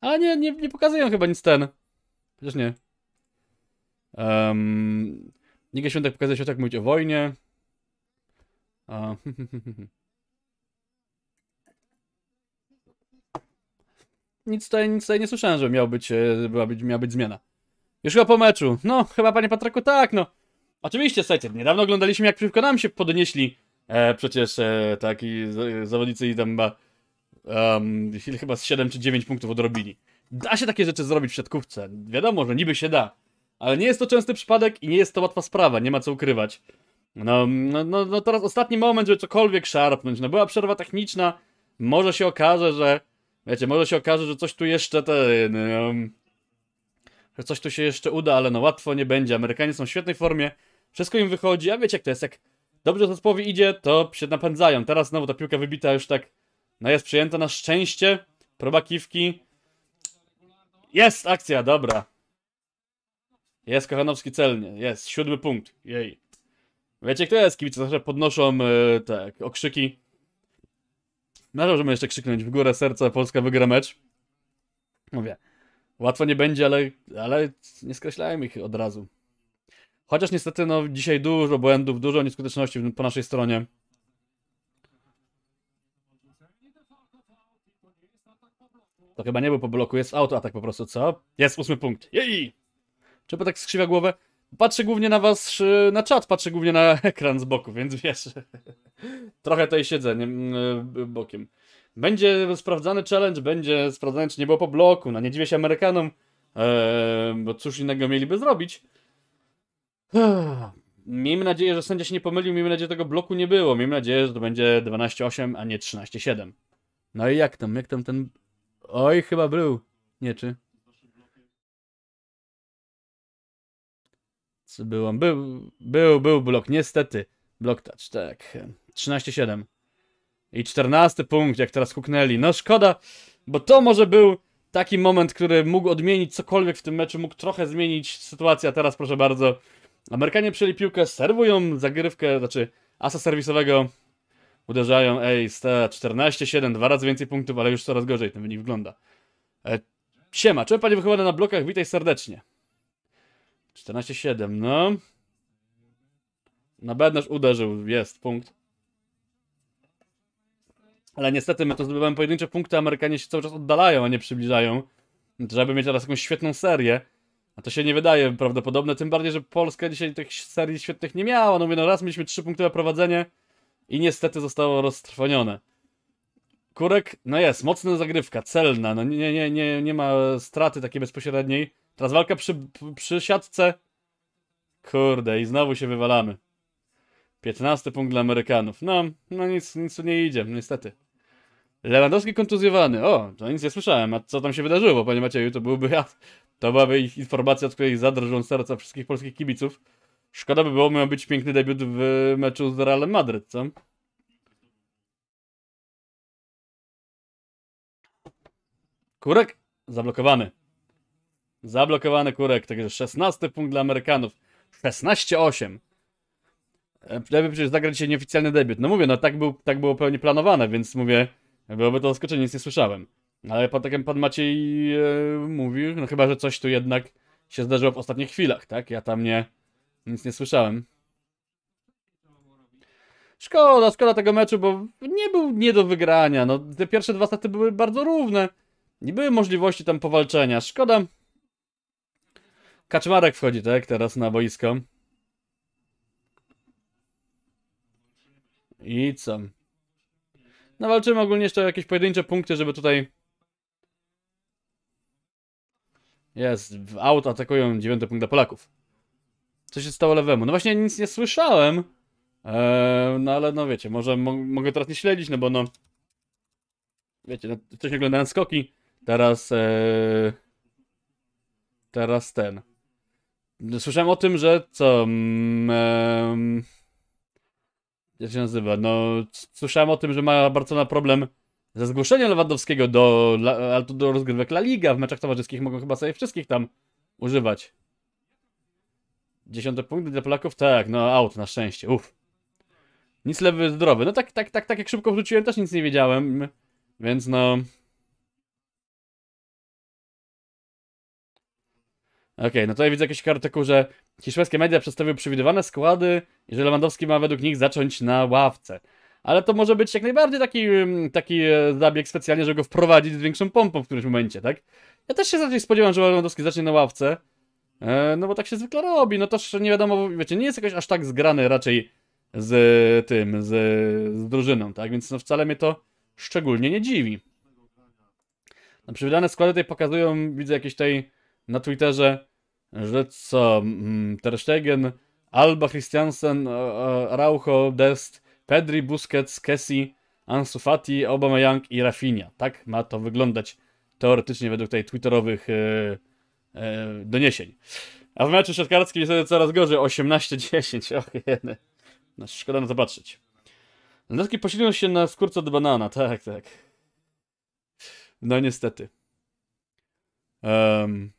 ale nie, nie, nie pokazują chyba nic ten. Chociaż nie. Um, Iga Świątek pokazuje się tak mówić o wojnie. A, <laughs> nic tutaj, nic tutaj nie słyszałem, że miał być, e, była być, miała być zmiana. Już chyba po meczu. No, chyba panie Patraku, tak, no. Oczywiście, słuchajcie, niedawno oglądaliśmy, jak przeciwko nam się podnieśli e, przecież e, taki e, zawodnicy i tam um, chyba z 7 czy 9 punktów odrobili. Da się takie rzeczy zrobić w siatkówce. Wiadomo, że niby się da. Ale nie jest to częsty przypadek i nie jest to łatwa sprawa, nie ma co ukrywać. No, no, no, no teraz ostatni moment, żeby cokolwiek szarpnąć. No była przerwa techniczna, może się okaże, że... Wiecie, może się okaże, że coś tu jeszcze no, że coś tu się jeszcze uda, ale no łatwo nie będzie. Amerykanie są w świetnej formie. Wszystko im wychodzi, a wiecie jak to jest, jak dobrze zespołowi idzie, to się napędzają. Teraz znowu ta piłka wybita już tak, no jest przyjęta na szczęście. Próba kiwki. Jest akcja, dobra. Jest Kochanowski celnie, jest, siódmy punkt, jej. Wiecie kto jest, kibice zawsze podnoszą, yy, tak, okrzyki. No, możemy jeszcze krzyknąć w górę serca, Polska wygra mecz. Mówię, łatwo nie będzie, ale, ale nie skreślałem ich od razu. Chociaż niestety, no dzisiaj dużo błędów, dużo nieskuteczności po naszej stronie. To chyba nie był po bloku, jest autoatak po prostu, co? Jest ósmy punkt. Jej! Czemu tak skrzywia głowę? Patrzę głównie na was, y, na czat, patrzę głównie na <laughs> ekran z boku, więc wiesz. <laughs> Trochę tutaj siedzę nie, y, y, bokiem. Będzie sprawdzany challenge, będzie sprawdzany, czy nie było po bloku. No nie dziwię się Amerykanom, e, bo cóż innego mieliby zrobić. Hmm. Miejmy nadzieję, że sędzia się nie pomylił, miejmy nadzieję, że tego bloku nie było. Miejmy nadzieję, że to będzie 12-8, a nie 13-7. No i jak tam, jak tam ten... Oj, chyba był. Nie, czy? Co on? Był, był, był blok, niestety. Blok touch, tak. 13-7. I 14 punkt, jak teraz huknęli. No szkoda, bo to może był taki moment, który mógł odmienić cokolwiek w tym meczu, mógł trochę zmienić sytuację, a teraz proszę bardzo... Amerykanie przyjęli piłkę, serwują zagrywkę, znaczy asa serwisowego, uderzają, ej, 14-7, dwa razy więcej punktów, ale już coraz gorzej ten wynik wygląda. E, siema, czemu panie wychowana na blokach? Witaj serdecznie. 14-7, no. Na bednarz uderzył, jest, punkt. Ale niestety my to zdobywamy pojedyncze punkty, Amerykanie się cały czas oddalają, a nie przybliżają. Żeby mieć teraz jakąś świetną serię, a to się nie wydaje prawdopodobne, tym bardziej, że Polska dzisiaj tych serii świetnych nie miała. No mówię, no raz mieliśmy trzypunktowe prowadzenie i niestety zostało roztrwonione. Kurek, no jest, mocna zagrywka, celna, no nie, nie, nie, nie ma straty takiej bezpośredniej. Teraz walka przy, przy siatce. Kurde, i znowu się wywalamy. 15 punkt dla Amerykanów. No, no nic, nic tu nie idzie, niestety. Lewandowski kontuzjowany. O, to nic nie słyszałem. A co tam się wydarzyło, panie Macieju? To byłby <laughs> ja to byłaby ich informacja, od której zadrżą serca wszystkich polskich kibiców. Szkoda by było, miał być piękny debiut w meczu z Realem Madryt, co? Kurek zablokowany. Zablokowany kurek, także 16 punkt dla Amerykanów. 16-8. E, lepiej przecież zagrać się nieoficjalny debiut. No mówię, no tak, był, tak było pewnie planowane, więc mówię, byłoby to zaskoczenie, nic nie słyszałem. Ale potem pan Maciej e, no chyba, że coś tu jednak się zdarzyło w ostatnich chwilach, tak? Ja tam nie, nic nie słyszałem. Szkoda, szkoda tego meczu, bo nie był nie do wygrania. No, te pierwsze dwa staty były bardzo równe. Nie były możliwości tam powalczenia. Szkoda. Kaczmarek wchodzi, tak? Teraz na boisko. I co? No walczymy ogólnie jeszcze o jakieś pojedyncze punkty, żeby tutaj Jest, w aut atakują dziewiąty punkt dla Polaków. Co się stało lewemu? No właśnie nic nie słyszałem. Eee, no ale no wiecie, może mo mogę teraz nie śledzić, no bo no... Wiecie, no, wcześniej oglądałem skoki, teraz... Eee, teraz ten. No, słyszałem o tym, że co... Mm, eee, jak się nazywa? No, słyszałem o tym, że ma Barcelona problem za zgłoszenie Lewandowskiego do, do rozgrywek La Liga w meczach towarzyskich mogą chyba sobie wszystkich tam używać. Dziesiąte punkty dla Polaków? Tak, no out na szczęście, uff. Nic lewy zdrowy. No tak, tak, tak, tak jak szybko wrzuciłem, też nic nie wiedziałem. Więc no... Okej, okay, no tutaj widzę jakieś artykuł, że hiszpańskie media przedstawiły przewidywane składy i że Lewandowski ma według nich zacząć na ławce. Ale to może być jak najbardziej taki, mm, taki e, zabieg specjalnie, żeby go wprowadzić z większą pompą w którymś momencie, tak? Ja też się raczej spodziewam, że Lewandowski zacznie na ławce, e, no bo tak się zwykle robi, no też nie wiadomo, wiecie, nie jest jakoś aż tak zgrany raczej z e, tym, z, z drużyną, tak? Więc no wcale mnie to szczególnie nie dziwi. No, przywydane składy tutaj pokazują, widzę jakieś tej na Twitterze, że co, mm, Ter Stegen, Alba, Christiansen, Araujo, Dest, Pedri, Busquets, Kessi, Ansu Fati, Aubameyang i Rafinha. Tak ma to wyglądać teoretycznie według tej twitterowych yy, yy, doniesień. A w meczu siatkarskim jest coraz gorzej, 18-10, och jeny. No, szkoda na zobaczyć. Zetki posiliły się na skórce do banana, tak, tak. No niestety. Um,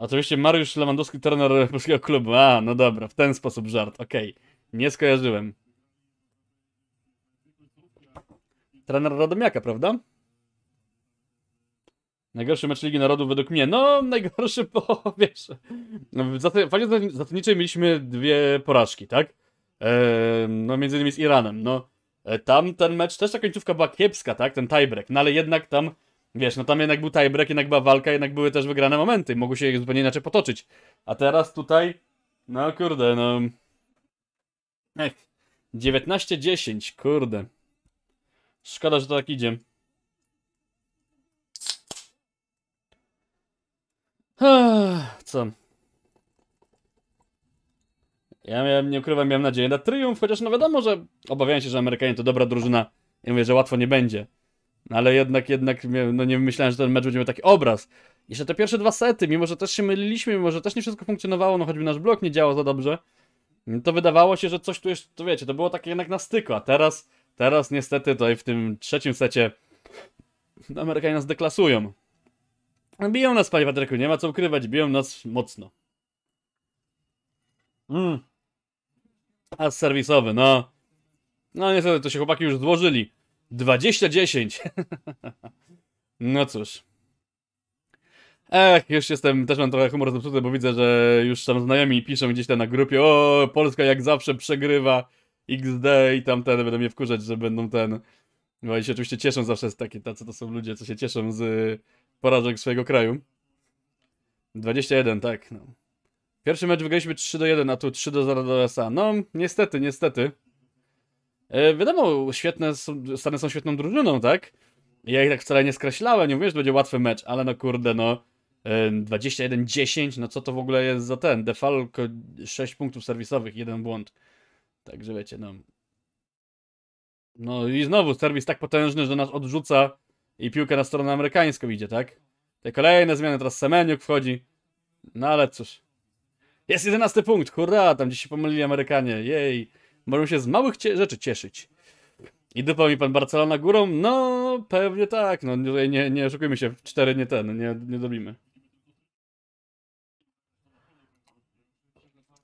Oczywiście Mariusz Lewandowski, trener polskiego klubu. A, no dobra, w ten sposób żart, okej. Okay. Nie skojarzyłem. Trener Radomiaka, prawda? Najgorszy mecz Ligi Narodów według mnie. No, najgorszy, <laughs> bo wiesz. W fazie zasadniczej mieliśmy dwie porażki, tak? Eee, no, między innymi z Iranem. No, e, tam ten mecz też ta końcówka była kiepska, tak? Ten tiebreak. No, ale jednak tam Wiesz, no tam jednak był tiebreak, jednak była walka, jednak były też wygrane momenty. Mogły się zupełnie inaczej potoczyć. A teraz tutaj, no kurde, no... Ech, 19-10, kurde. Szkoda, że to tak idzie. co? Ja miałem, nie ukrywam, miałem nadzieję na triumf, chociaż no wiadomo, że obawiałem się, że Amerykanie to dobra drużyna Ja mówię, że łatwo nie będzie. No ale jednak, jednak, no nie myślałem, że ten mecz będzie miał taki obraz. Jeszcze te pierwsze dwa sety, mimo że też się myliliśmy, mimo że też nie wszystko funkcjonowało, no choćby nasz blok nie działał za dobrze, to wydawało się, że coś tu jest, to wiecie, to było takie jednak na styku, a teraz, teraz niestety tutaj w tym trzecim secie Amerykanie nas deklasują. Biją nas, panie Patryku, nie ma co ukrywać, biją nas mocno. Mm. As serwisowy, no. No niestety, to się chłopaki już złożyli. 2010. <laughs> no cóż. Ech, już jestem, też mam trochę humor zepsuty, bo widzę, że już tam znajomi piszą gdzieś tam na grupie o, Polska jak zawsze przegrywa XD i tamten, będą mnie wkurzać, że będą ten... No i się oczywiście cieszą zawsze z takie, tacy to są ludzie, co się cieszą z y, porażek swojego kraju. 21, tak, no. Pierwszy mecz wygraliśmy 3 do 1, a tu 3 do 0 do USA. No, niestety, niestety. E, wiadomo, świetne Stany są świetną drużyną, tak? Ja ich tak wcale nie skreślałem, nie mówię, że będzie łatwy mecz, ale no kurde, no. 21-10, e, no co to w ogóle jest za ten? Defalko 6 punktów serwisowych, jeden błąd. Także wiecie, no. No i znowu serwis tak potężny, że nas odrzuca i piłkę na stronę amerykańską idzie, tak? Te kolejne zmiany, teraz Semeniuk wchodzi. No ale cóż. Jest jedenasty punkt, hurra, tam gdzieś się pomylili Amerykanie, jej. Możemy się z małych rzeczy cieszyć. I dupał mi pan Barcelona górą? No, pewnie tak. No, nie, nie oszukujmy się, cztery nie ten, nie, nie dobimy.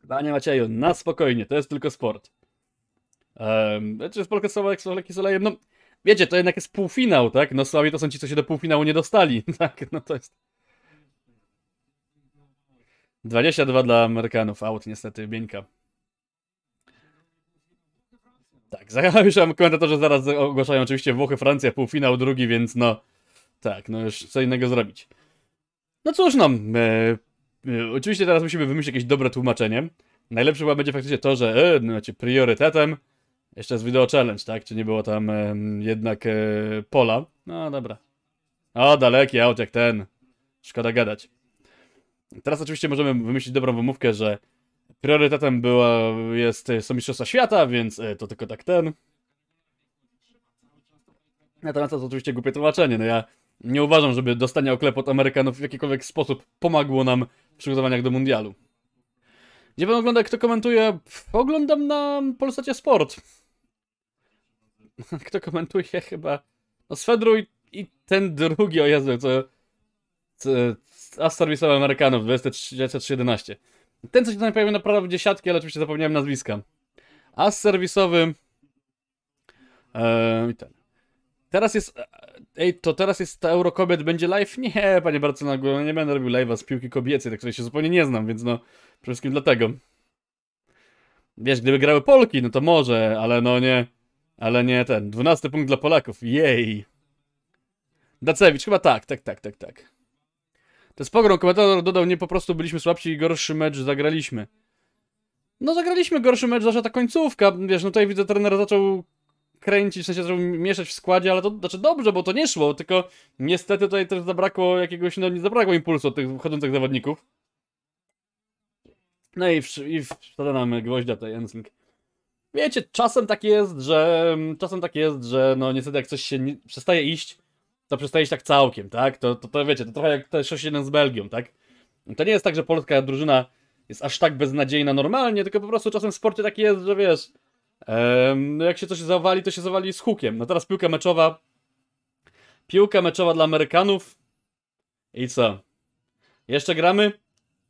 Panie Macieju, na spokojnie, to jest tylko sport. Um, czy z Polką Solek i Solejem? No, wiecie, to jednak jest półfinał, tak? No, sami to są ci, co się do półfinału nie dostali, <laughs> tak? No to jest... 22 dla Amerykanów, aut niestety, Bieńka. Tak, <laughs> zachęcam że zaraz ogłaszają oczywiście Włochy, Francja, półfinał drugi, więc no... Tak, no już co innego zrobić. No cóż no, e, e, oczywiście teraz musimy wymyślić jakieś dobre tłumaczenie. Najlepsze chyba będzie faktycznie to, że e, no, znaczy priorytetem jeszcze z wideo challenge, tak? Czy nie było tam e, jednak e, pola? No dobra. O, daleki aut jak ten. Szkoda gadać. Teraz oczywiście możemy wymyślić dobrą wymówkę, że priorytetem była jest, są Mistrzostwa Świata, więc e, to tylko tak ten. Natomiast to oczywiście głupie tłumaczenie, no ja nie uważam, żeby dostanie oklep od Amerykanów w jakikolwiek sposób pomogło nam w przygotowaniach do mundialu. Gdzie pan ogląda, kto komentuje? Oglądam na Polsacie Sport. <laughs> Kto komentuje chyba? No i, i ten drugi, o Jezu, co... co Amerykanów serwisowy Amerykanów, 23.11. Ten, co się tutaj pojawił, naprawdę dziesiątki, ale oczywiście zapomniałem nazwiska. As serwisowy. Eee, ten. Teraz jest. E, ej, to teraz jest ta kobiet, będzie live? Nie, panie Barcelonagu, no nie będę robił live'a z piłki kobiecej, tak której się zupełnie nie znam, więc no, przede wszystkim dlatego. Wiesz, gdyby grały Polki, no to może, ale no nie. Ale nie ten. 12 punkt dla Polaków. Jej. Dacewicz, chyba tak, tak, tak, tak, tak. To jest pogrom, komentator dodał, nie po prostu byliśmy słabsi i gorszy mecz zagraliśmy. No zagraliśmy gorszy mecz, zawsze ta końcówka, wiesz, no tutaj widzę trener zaczął kręcić, w sensie zaczął mieszać w składzie, ale to znaczy dobrze, bo to nie szło, tylko niestety tutaj też zabrakło jakiegoś, no nie zabrakło impulsu od tych wchodzących zawodników. No i, w, i wtedy nam gwoździa tutaj Ensling. Wiecie, czasem tak jest, że czasem tak jest, że no niestety jak coś się nie, przestaje iść, zaprzestaliście tak całkiem, tak? To, to, to wiecie, to trochę jak te 6-1 z Belgią, tak? To nie jest tak, że polska drużyna jest aż tak beznadziejna normalnie, tylko po prostu czasem w sporcie taki jest, że wiesz, no jak się coś zawali, to się zawali z hukiem. No teraz piłka meczowa, piłka meczowa dla Amerykanów i co? Jeszcze gramy,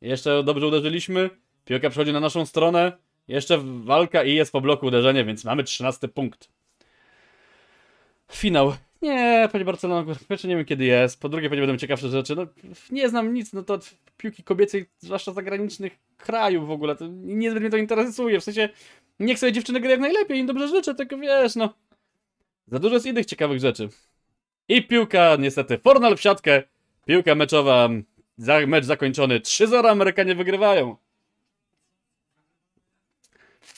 jeszcze dobrze uderzyliśmy, piłka przechodzi na naszą stronę, jeszcze walka i jest po bloku uderzenie, więc mamy 13 punkt. Finał nie, panie Barcelona, pierwsze nie wiem kiedy jest, po drugie pewnie będą ciekawsze rzeczy. No, nie znam nic, no to piłki kobiecej, zwłaszcza zagranicznych krajów w ogóle, to niezbyt mnie to interesuje. W sensie, niech sobie dziewczyny gry jak najlepiej, im dobrze życzę, tylko wiesz, no. Za dużo jest innych ciekawych rzeczy. I piłka, niestety, fornal w siatkę. Piłka meczowa, za, mecz zakończony. 3-0 Amerykanie wygrywają.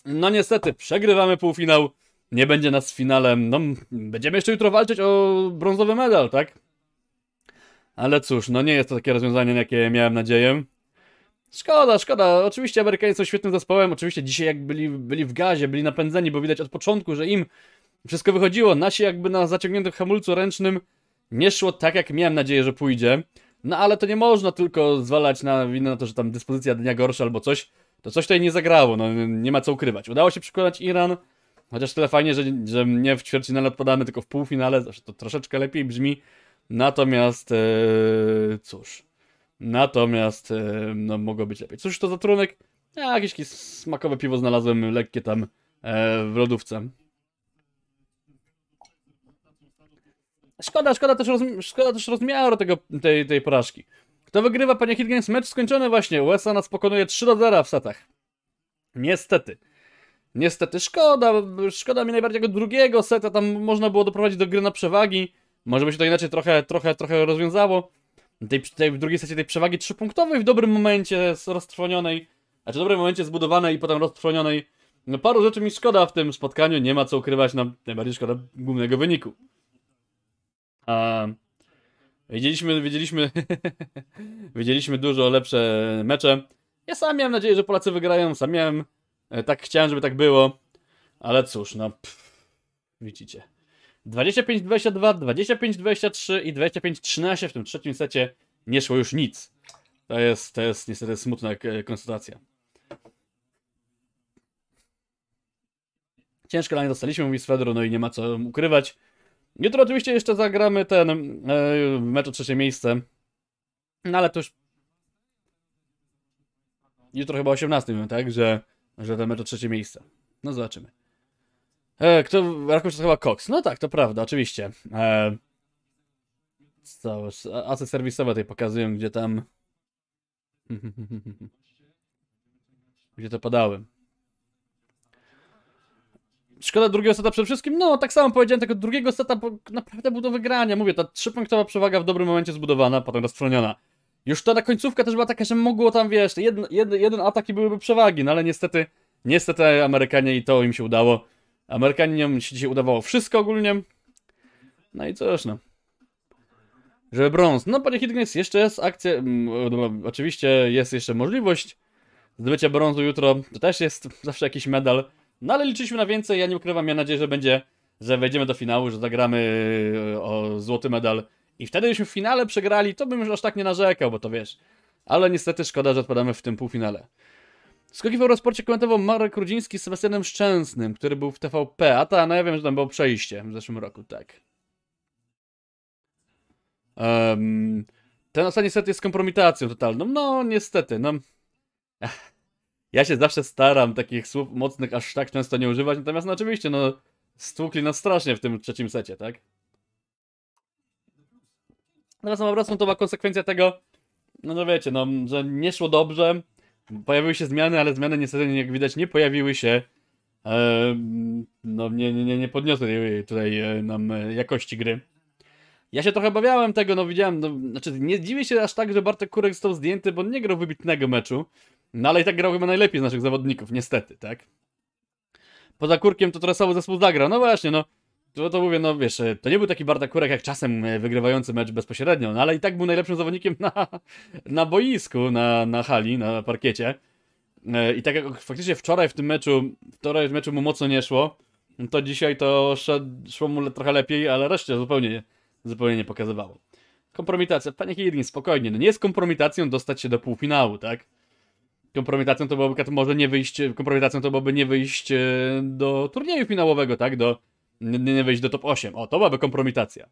No niestety, przegrywamy półfinał nie będzie nas finalem. No, będziemy jeszcze jutro walczyć o brązowy medal, tak? Ale cóż, no nie jest to takie rozwiązanie, jakie miałem nadzieję. Szkoda, szkoda. Oczywiście Amerykanie są świetnym zespołem. Oczywiście dzisiaj jak byli, byli w gazie, byli napędzeni, bo widać od początku, że im wszystko wychodziło. Nasi jakby na zaciągniętym hamulcu ręcznym nie szło tak, jak miałem nadzieję, że pójdzie. No ale to nie można tylko zwalać na winę na to, że tam dyspozycja dnia gorsza albo coś. To coś tutaj nie zagrało, no nie ma co ukrywać. Udało się przekonać Iran, Chociaż tyle fajnie, że, że nie w ćwierćfinale odpadamy, tylko w półfinale, to troszeczkę lepiej brzmi. Natomiast, yy, cóż, natomiast, yy, no mogło być lepiej. Cóż to za trunek? Ja jakieś smakowe piwo znalazłem, lekkie tam e, w lodówce. Szkoda, szkoda też, rozmi szkoda też rozmiaru tego, tej, tej porażki. Kto wygrywa, panie Higgins? Mecz skończony właśnie. USA nas pokonuje 3 do 0 w setach. Niestety. Niestety szkoda, szkoda mi najbardziej tego drugiego seta, tam można było doprowadzić do gry na przewagi. Może by się to inaczej trochę, trochę, trochę rozwiązało. Tej, tej, w drugiej secie tej przewagi trzypunktowej w dobrym momencie roztrwonionej, znaczy w dobrym momencie zbudowanej i potem roztrwonionej. No paru rzeczy mi szkoda w tym spotkaniu, nie ma co ukrywać, najbardziej szkoda głównego wyniku. A, widzieliśmy, wiedzieliśmy, <laughs> wiedzieliśmy dużo lepsze mecze. Ja sam miałem nadzieję, że Polacy wygrają, sam miałem E, tak chciałem, żeby tak było, ale cóż, no pff, widzicie. 25-22, 25-23 i 25-13 w tym trzecim secie nie szło już nic. To jest, to jest niestety smutna e, konstatacja. Ciężkie nie dostaliśmy, mówi Svedro, no i nie ma co ukrywać. Jutro oczywiście jeszcze zagramy ten e, mecz o trzecie miejsce. No ale to już... Jutro chyba 18, tak? Że że damy to trzecie miejsce. No zobaczymy. E, kto, Rakusz to chyba Cox. No tak, to prawda, oczywiście. E, całość, asy serwisowe tutaj pokazują, gdzie tam... <laughs> gdzie to padały. Szkoda drugiego seta przede wszystkim. No, tak samo powiedziałem, tego drugiego seta bo naprawdę był do wygrania. Mówię, ta trzypunktowa przewaga w dobrym momencie zbudowana, potem rozprzeniona. Już to na końcówka też była taka, że mogło tam, wiesz, jedno, jedno, jeden atak i byłyby przewagi, no ale niestety, niestety Amerykanie i to im się udało. Amerykaninom się dzisiaj udawało wszystko ogólnie. No i co no. Żeby brąz. No, panie Higgins, jeszcze jest akcja. Mm, no, no, oczywiście jest jeszcze możliwość zdobycia brązu jutro. To też jest zawsze jakiś medal. No ale liczyliśmy na więcej. Ja nie ukrywam, ja nadzieję, że będzie, że wejdziemy do finału, że zagramy e, o złoty medal i wtedy byśmy w finale przegrali, to bym już aż tak nie narzekał, bo to wiesz. Ale niestety szkoda, że odpadamy w tym półfinale. Skoki w Eurosporcie komentował Marek Rudziński z Sebastianem Szczęsnym, który był w TVP, a ta, no ja wiem, że tam było przejście w zeszłym roku, tak. Um, ten ostatni set jest kompromitacją totalną. No, niestety, no... <laughs> Ja się zawsze staram takich słów mocnych aż tak często nie używać, natomiast no oczywiście, no... Stłukli nas strasznie w tym trzecim secie, tak? No po prostu to była konsekwencja tego, no wiecie, no, że nie szło dobrze, pojawiły się zmiany, ale zmiany niestety, no, jak widać, nie pojawiły się, e, no nie, nie, nie podniosły tutaj e, nam e, jakości gry. Ja się trochę bawiałem tego, no widziałem, no, znaczy nie dziwię się aż tak, że Bartek Kurek został zdjęty, bo nie grał wybitnego meczu, no ale i tak grał chyba najlepiej z naszych zawodników, niestety, tak? Poza Kurkiem to teraz cały zespół zagrał, no właśnie, no to, no to mówię, no wiesz, e, to nie był taki Bartakurek jak czasem e, wygrywający mecz bezpośrednio, no ale i tak był najlepszym zawodnikiem na, <laughs> na boisku, na, na hali, na parkiecie. E, I tak jak faktycznie wczoraj w tym meczu, wczoraj w meczu mu mocno nie szło, to dzisiaj to szed, szło mu trochę lepiej, ale reszcie zupełnie, zupełnie nie pokazywało. Kompromitacja. Panie Higgins, spokojnie, no nie jest kompromitacją dostać się do półfinału, tak? Kompromitacją to byłoby może nie wyjść, kompromitacją to byłoby nie wyjść do turnieju finałowego, tak? Do nie, nie wejść do top 8. O, to byłaby kompromitacja.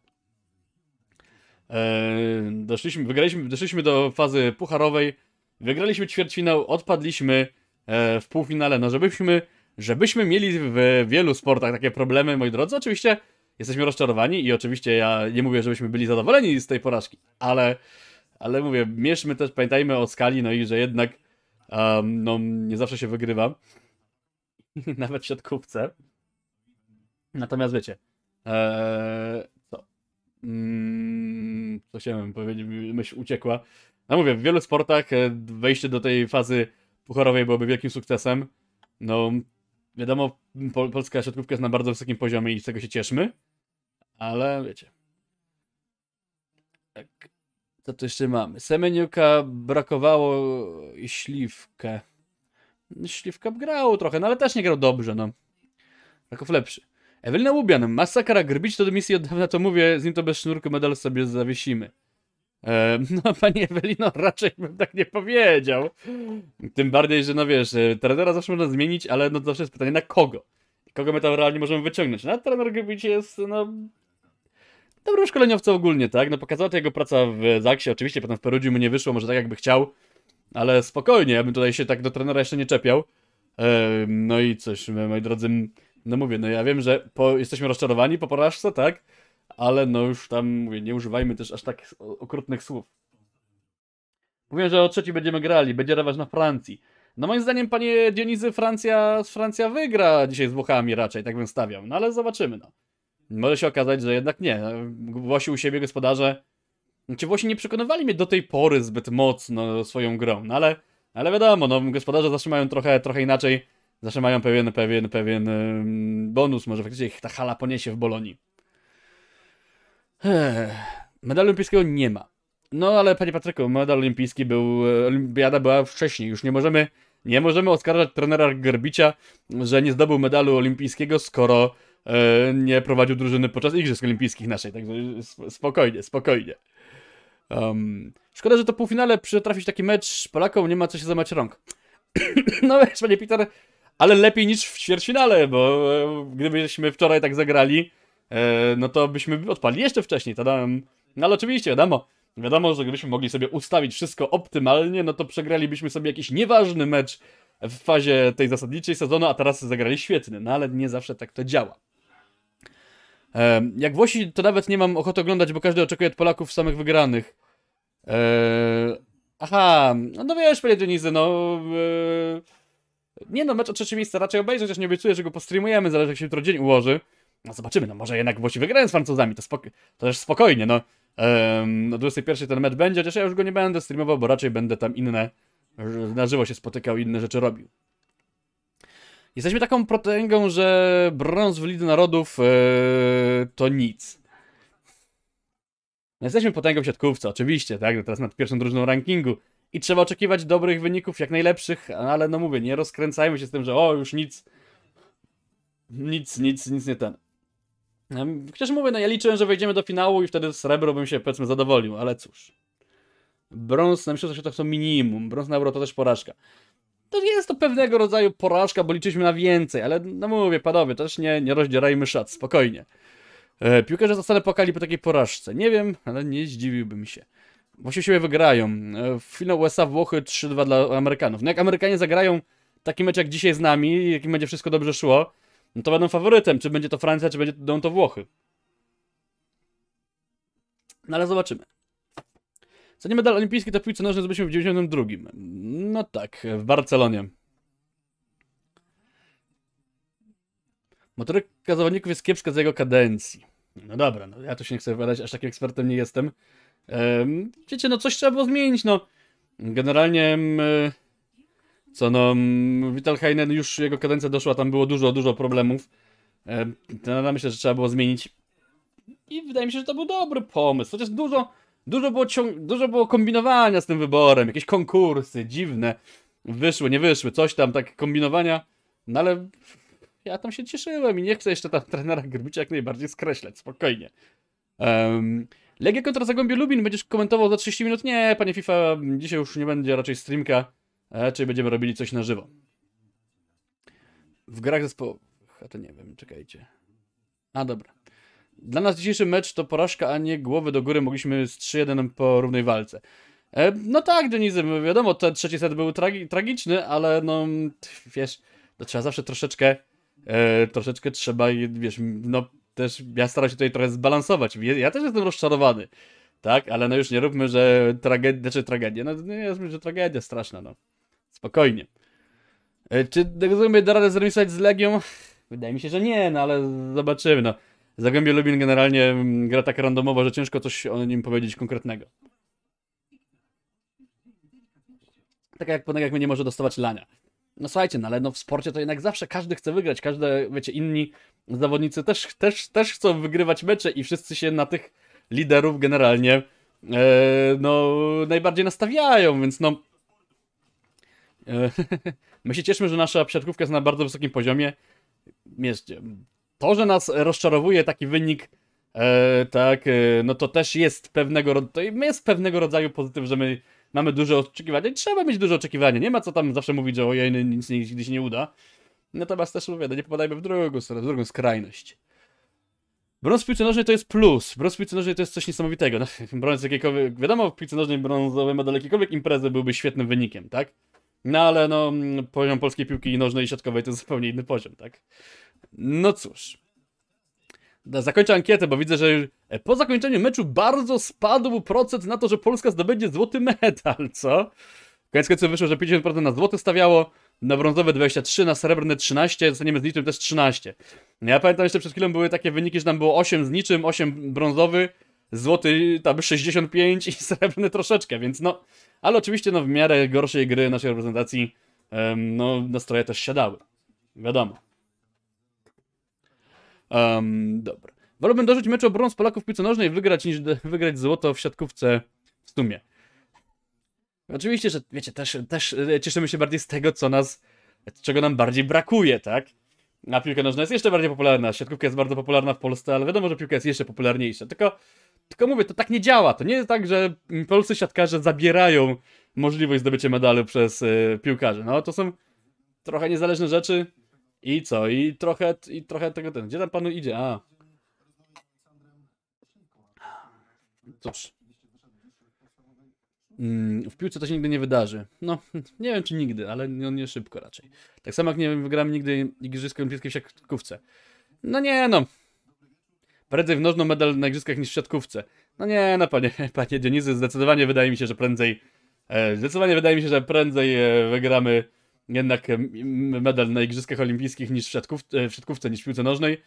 Eee, doszliśmy, wygraliśmy, doszliśmy do fazy pucharowej, wygraliśmy ćwierćfinał, odpadliśmy eee, w półfinale. No, żebyśmy, żebyśmy mieli w wielu sportach takie problemy, moi drodzy, oczywiście jesteśmy rozczarowani i oczywiście ja nie mówię, żebyśmy byli zadowoleni z tej porażki, ale, ale mówię, mieszmy też, pamiętajmy o skali, no i że jednak um, no, nie zawsze się wygrywa. <laughs> Nawet w siatkówce. Natomiast wiecie, ee, co? Mm, co chciałem powiedzieć, myśl uciekła. No mówię, w wielu sportach e, wejście do tej fazy pucharowej byłoby wielkim sukcesem. No, wiadomo, polska środkówka jest na bardzo wysokim poziomie i z tego się cieszmy, ale wiecie. Tak. Co tu jeszcze mamy? Semeniuka brakowało i śliwkę. Śliwka grał trochę, no ale też nie grał dobrze, no. Raków lepszy. Ewelina Łubian, masakra grbić to do misji od dawna to mówię, z nim to bez sznurku medal sobie zawiesimy. E, <laughs> no, pani Ewelino, raczej bym tak nie powiedział. Tym bardziej, że no wiesz, e, trenera zawsze można zmienić, ale no zawsze jest pytanie na kogo. Kogo my tam realnie możemy wyciągnąć? No, trener grbić jest, no... Dobrym szkoleniowcem ogólnie, tak? No pokazała to jego praca w Zaksie, oczywiście potem w Perudziu mu nie wyszło, może tak jakby chciał. Ale spokojnie, ja bym tutaj się tak do trenera jeszcze nie czepiał. E, no i coś, moi drodzy... No mówię, no ja wiem, że po, jesteśmy rozczarowani po porażce, tak? Ale no już tam, mówię, nie używajmy też aż tak okrutnych słów. Mówię, że o trzeciej będziemy grali, będzie rewanż na Francji. No moim zdaniem, panie Dionizy, Francja, Francja wygra dzisiaj z Włochami raczej, tak bym stawiał. No ale zobaczymy, no. Może się okazać, że jednak nie. Włosi u siebie gospodarze... Ci znaczy, Włosi nie przekonywali mnie do tej pory zbyt mocno swoją grą, no ale... Ale wiadomo, no gospodarze zatrzymają trochę, trochę inaczej Zawsze mają pewien, pewien, pewien bonus, może faktycznie ich ta hala poniesie w Bolonii. Eee, medalu olimpijskiego nie ma. No ale panie Patryku, medal olimpijski był, e, olimpiada była wcześniej, już nie możemy, nie możemy oskarżać trenera Gerbicia, że nie zdobył medalu olimpijskiego, skoro e, nie prowadził drużyny podczas Igrzysk Olimpijskich naszej, także e, spokojnie, spokojnie. Um, szkoda, że to półfinale przytrafić taki mecz Polakom, nie ma co się zamać rąk. <clears throat> no wiesz, panie Peter, ale lepiej niż w ćwierćfinale, bo e, gdybyśmy wczoraj tak zagrali, e, no to byśmy odpali jeszcze wcześniej, dam, No ale oczywiście, wiadomo, wiadomo, że gdybyśmy mogli sobie ustawić wszystko optymalnie, no to przegralibyśmy sobie jakiś nieważny mecz w fazie tej zasadniczej sezonu, a teraz zagrali świetny, no ale nie zawsze tak to działa. E, jak Włosi, to nawet nie mam ochoty oglądać, bo każdy oczekuje od Polaków samych wygranych. Aha, no wiesz, panie Denizy, no... Nie no, mecz o trzecie miejsce raczej obejrzę, chociaż nie obiecuję, że go postreamujemy, zależy jak się jutro dzień ułoży. No zobaczymy, no może jednak Włosi wygrają z Francuzami, to, spok, to też spokojnie, no. Um, o 21 ten mecz będzie, chociaż ja już go nie będę streamował, bo raczej będę tam inne, na żywo się spotykał, inne rzeczy robił. Jesteśmy taką protęgą, że brąz w Lidze Narodów e, to nic. No jesteśmy potęgą w siatkówce, oczywiście, tak? No, teraz nad pierwszą drużyną rankingu i trzeba oczekiwać dobrych wyników, jak najlepszych, ale no mówię, nie rozkręcajmy się z tym, że o, już nic, nic, nic, nic nie ten. Chociaż mówię, no ja liczyłem, że wejdziemy do finału i wtedy srebro bym się, powiedzmy, zadowolił, ale cóż. Brąz na Mistrzostwach Świata to minimum, brąz na Euro to też porażka. To jest to pewnego rodzaju porażka, bo liczyliśmy na więcej, ale no mówię, panowie, też nie, nie rozdzierajmy szat, spokojnie. E, piłkarze zostanę po takiej porażce. Nie wiem, ale nie zdziwiłbym się. Właśnie siebie wygrają. E, Finał USA Włochy 3-2 dla Amerykanów. No jak Amerykanie zagrają taki mecz jak dzisiaj z nami, jakim będzie wszystko dobrze szło, no to będą faworytem. Czy będzie to Francja, czy będą to Włochy. No ale zobaczymy. Co nie medal olimpijski to piłce nożnej zdobyliśmy w 92. No tak, w Barcelonie. Motoryka zawodników jest kiepska z jego kadencji. No dobra, no ja tu się nie chcę wypowiadać, aż takim ekspertem nie jestem. Wiecie, no coś trzeba było zmienić, no. Generalnie... Co no, Vital Heinen, już jego kadencja doszła, tam było dużo, dużo problemów. No, myślę, że trzeba było zmienić. I wydaje mi się, że to był dobry pomysł, chociaż dużo, dużo, było, dużo było kombinowania z tym wyborem, jakieś konkursy dziwne. Wyszły, nie wyszły, coś tam, tak kombinowania, no ale ja tam się cieszyłem i nie chcę jeszcze tam trenera Grbicia jak najbardziej skreślać, spokojnie. Um, Legia kontra Zagłębie Lubin, będziesz komentował za 30 minut? Nie, panie FIFA, dzisiaj już nie będzie raczej streamka, raczej będziemy robili coś na żywo. W grach zespołowych, a to nie wiem, czekajcie. A dobra. Dla nas dzisiejszy mecz to porażka, a nie głowy do góry. Mogliśmy z 3-1 po równej walce. E, no tak, Denizy, wiadomo, ten trzeci set był tragi tragiczny, ale no, wiesz, to trzeba zawsze troszeczkę, e, troszeczkę trzeba, wiesz, no też ja staram się tutaj trochę zbalansować. Ja też jestem rozczarowany, tak? Ale no już nie róbmy, że tragedia, znaczy tragedia, no nie róbmy, że tragedia straszna, no. Spokojnie. E, czy Zagłębie da radę zremisować z Legią? Wydaje mi się, że nie, no ale zobaczymy, no. Zagłębie Lubin generalnie mm, gra tak randomowo, że ciężko coś o nim powiedzieć konkretnego. Tak jak jak mnie nie może dostawać lania no słuchajcie, no ale no w sporcie to jednak zawsze każdy chce wygrać, każdy, wiecie, inni zawodnicy też, też, też chcą wygrywać mecze i wszyscy się na tych liderów generalnie e, no najbardziej nastawiają, więc no e, <laughs> my się cieszymy, że nasza siatkówka jest na bardzo wysokim poziomie. Mieście. To, że nas rozczarowuje taki wynik, e, tak, e, no to też jest pewnego, to jest pewnego rodzaju pozytyw, że my mamy duże oczekiwania. I trzeba mieć duże oczekiwania. Nie ma co tam zawsze mówić, że ojej, no nic nigdy się nie uda. Natomiast też mówię, no nie popadajmy w drugą stronę, w drugą skrajność. Brąz w piłce nożnej to jest plus. Brąz w piłce nożnej to jest coś niesamowitego. No, <laughs> brąz jakiejkolwiek, wiadomo, w piłce nożnej brązowy medal jakiejkolwiek imprezy byłby świetnym wynikiem, tak? No ale no, mm, poziom polskiej piłki nożnej i siatkowej to <laughs> zupełnie inny poziom, tak? No cóż. No, zakończę ankietę, bo widzę, że E, po zakończeniu meczu bardzo spadł procent na to, że Polska zdobędzie złoty medal, co? Koniec końców wyszło, że 50% na złoty stawiało, na brązowe 23, na srebrne 13, zostaniemy z niczym też 13. Ja pamiętam jeszcze przed chwilą były takie wyniki, że tam było 8 z niczym, 8 brązowy, złoty tam 65 i srebrny troszeczkę, więc no... Ale oczywiście no w miarę gorszej gry naszej reprezentacji um, no nastroje też siadały. Wiadomo. Um, dobra. Wolałbym dożyć mecz o brąz Polaków w piłce nożnej wygrać niż wygrać złoto w siatkówce w sumie. Oczywiście, że wiecie, też, też e, cieszymy się bardziej z tego, co nas, czego nam bardziej brakuje, tak? A piłka nożna jest jeszcze bardziej popularna, siatkówka jest bardzo popularna w Polsce, ale wiadomo, że piłka jest jeszcze popularniejsza. Tylko, tylko mówię, to tak nie działa. To nie jest tak, że polscy siatkarze zabierają możliwość zdobycia medalu przez e, piłkarzy. No, to są trochę niezależne rzeczy. I co? I trochę, i trochę tego ten. Gdzie tam panu idzie? A, cóż. Mm, w piłce to się nigdy nie wydarzy. No, <laughs> nie wiem czy nigdy, ale nie, nie szybko raczej. Tak samo jak nie wygram nigdy Igrzysk Olimpijskich w siatkówce. No nie no. Prędzej w nożną medal na Igrzyskach niż w siatkówce. No nie no, panie, <laughs> panie Dionizy, zdecydowanie wydaje mi się, że prędzej... E, zdecydowanie wydaje mi się, że prędzej e, wygramy jednak medal na Igrzyskach Olimpijskich niż w, siatkówce, w siatkówce niż w piłce nożnej.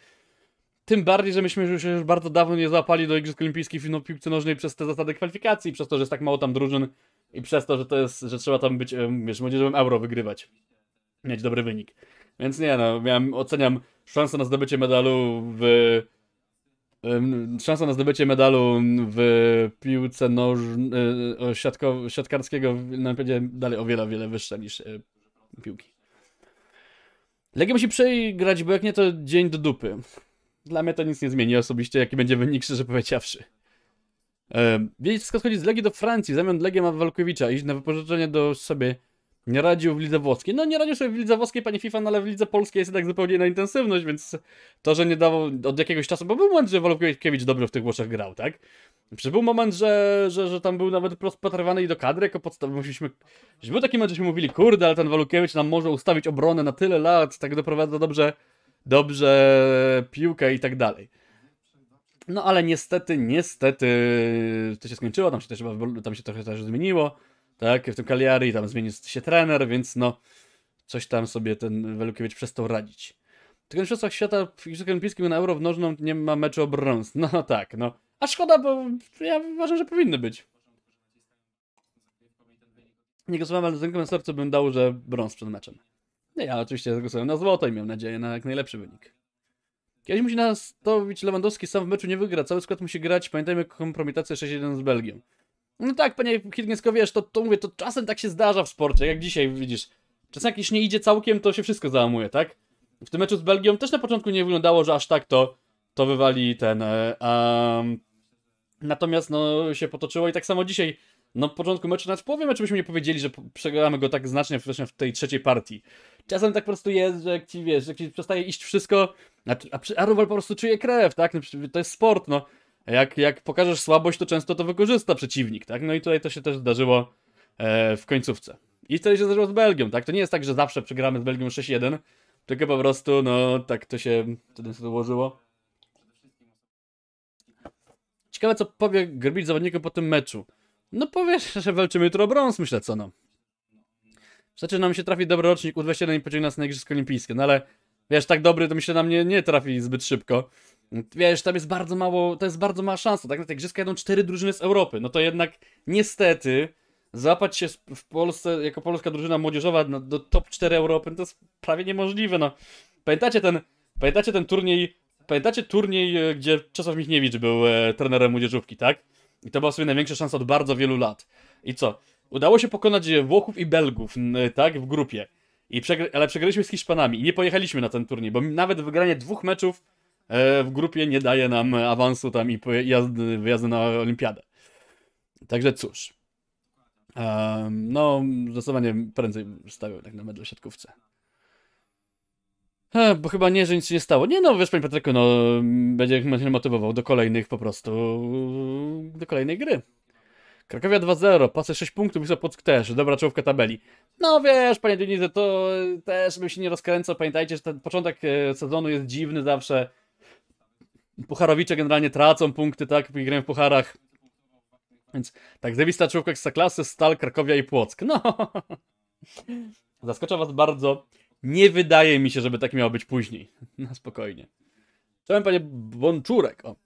Tym bardziej, że myśmy już, już bardzo dawno nie złapali do Igrzysk Olimpijskich w no, piłce nożnej przez te zasady kwalifikacji, przez to, że jest tak mało tam drużyn i przez to, że to jest, że trzeba tam być, wiesz, młodzieżowym euro wygrywać. Mieć dobry wynik. Więc nie no, miałem, oceniam szansę na zdobycie medalu w... Szansa na zdobycie medalu w piłce noż, e, siatkarskiego na pewno dalej o wiele, wiele wyższa niż e, piłki. Legia musi przegrać, bo jak nie to dzień do dupy. Dla mnie to nic nie zmieni osobiście, jaki będzie wynik, szczerze powiedziawszy. Wiejska chodzi z Legii do Francji, zamiast zamian ma Walkiewicza iść na wypożyczenie do sobie. Nie radził w lidze włoskiej. No nie radził sobie w lidze włoskiej, pani FIFA, no ale w lidze polskiej jest jednak zupełnie inna intensywność, więc to, że nie dawał od jakiegoś czasu, bo był moment, że Walkiewicz dobrze w tych Włoszech grał, tak? Przybył był moment, że, że, że tam był nawet rozpatrywany i do kadry jako podstawy. Musieliśmy, był taki moment, żeśmy mówili, kurde, ale ten Walukiewicz nam może ustawić obronę na tyle lat, tak doprowadza dobrze dobrze piłkę i tak dalej. No ale niestety, niestety to się skończyło, tam się też tam się trochę też zmieniło, tak, w tym Cagliari, tam zmienił się trener, więc no coś tam sobie ten Welukiewicz przestał radzić. Tylko na Mistrzostwach Świata w Igrzyskach Olimpijskich na Euro w nożną nie ma meczu o brąz. No, no tak, no. A szkoda, bo ja uważam, że powinny być. Nie głosowałem, ale z ręką na sercu bym dał, że brąz przed meczem. No ja oczywiście zagłosowałem na złoto i miałem nadzieję na jak najlepszy wynik. Kiedyś musi nas to bić Lewandowski, sam w meczu nie wygra, cały skład musi grać, pamiętajmy kompromitację 6-1 z Belgią. No tak, panie Hitniecko, wiesz, to, to mówię, to czasem tak się zdarza w sporcie, jak dzisiaj widzisz. Czasem jak nie idzie całkiem, to się wszystko załamuje, tak? W tym meczu z Belgią też na początku nie wyglądało, że aż tak to, to wywali ten... Um, natomiast no się potoczyło i tak samo dzisiaj na no, początku meczu, nawet w połowie meczu byśmy nie powiedzieli, że przegramy go tak znacznie w tej trzeciej partii. Czasem tak po prostu jest, że jak ci wiesz, jak ci przestaje iść wszystko, a, a, a rywal po prostu czuje krew, tak? No, to jest sport, no. Jak, jak pokażesz słabość, to często to wykorzysta przeciwnik, tak? No i tutaj to się też zdarzyło e, w końcówce. I wtedy się zdarzyło z Belgią, tak? To nie jest tak, że zawsze przegramy z Belgią 6-1, tylko po prostu, no, tak to się wtedy się dołożyło. Ciekawe, co powie Grbic zawodnikom po tym meczu. No powiesz, że walczymy jutro o brąz, myślę, co no. Znaczy nam się trafi dobry rocznik U21 i nas na Igrzyska Olimpijskie, no ale wiesz, tak dobry to mi się na mnie nie trafi zbyt szybko. Wiesz, tam jest bardzo mało, to jest bardzo mała szansa, tak? Na te Igrzyska jadą cztery drużyny z Europy, no to jednak niestety złapać się w Polsce, jako polska drużyna młodzieżowa no, do top 4 Europy, no to jest prawie niemożliwe, no. Pamiętacie ten, pamiętacie ten turniej, pamiętacie turniej, e, gdzie Czesław Michniewicz był e, trenerem młodzieżówki, tak? I to była sobie największa szansa od bardzo wielu lat. I co? Udało się pokonać e, Włochów i Belgów, e, tak, w grupie. I przegr ale przegraliśmy z Hiszpanami i nie pojechaliśmy na ten turniej, bo nawet wygranie dwóch meczów e, w grupie nie daje nam awansu tam i jazdy, wyjazdy na olimpiadę. Także cóż. Um, no, zdecydowanie prędzej stawiam tak na medal siatkówce. He, bo chyba nie, że nic się nie stało. Nie no, wiesz, panie Patryku, no, będzie mnie motywował do kolejnych po prostu, do kolejnej gry. Krakowia 2-0, pasy 6 punktów, Płock też, dobra czołówka tabeli. No wiesz, panie Denizy, to e, też bym się nie rozkręcał, pamiętajcie, że ten początek e, sezonu jest dziwny zawsze. Pucharowicze generalnie tracą punkty, tak, grają w pucharach. Więc tak, zewista czołówka z klasy, Stal, Krakowia i Płock. No, <laughs> zaskocza was bardzo. Nie wydaje mi się, żeby tak miało być później. <laughs> Na no, spokojnie. Chciałem panie Bonczurek. O.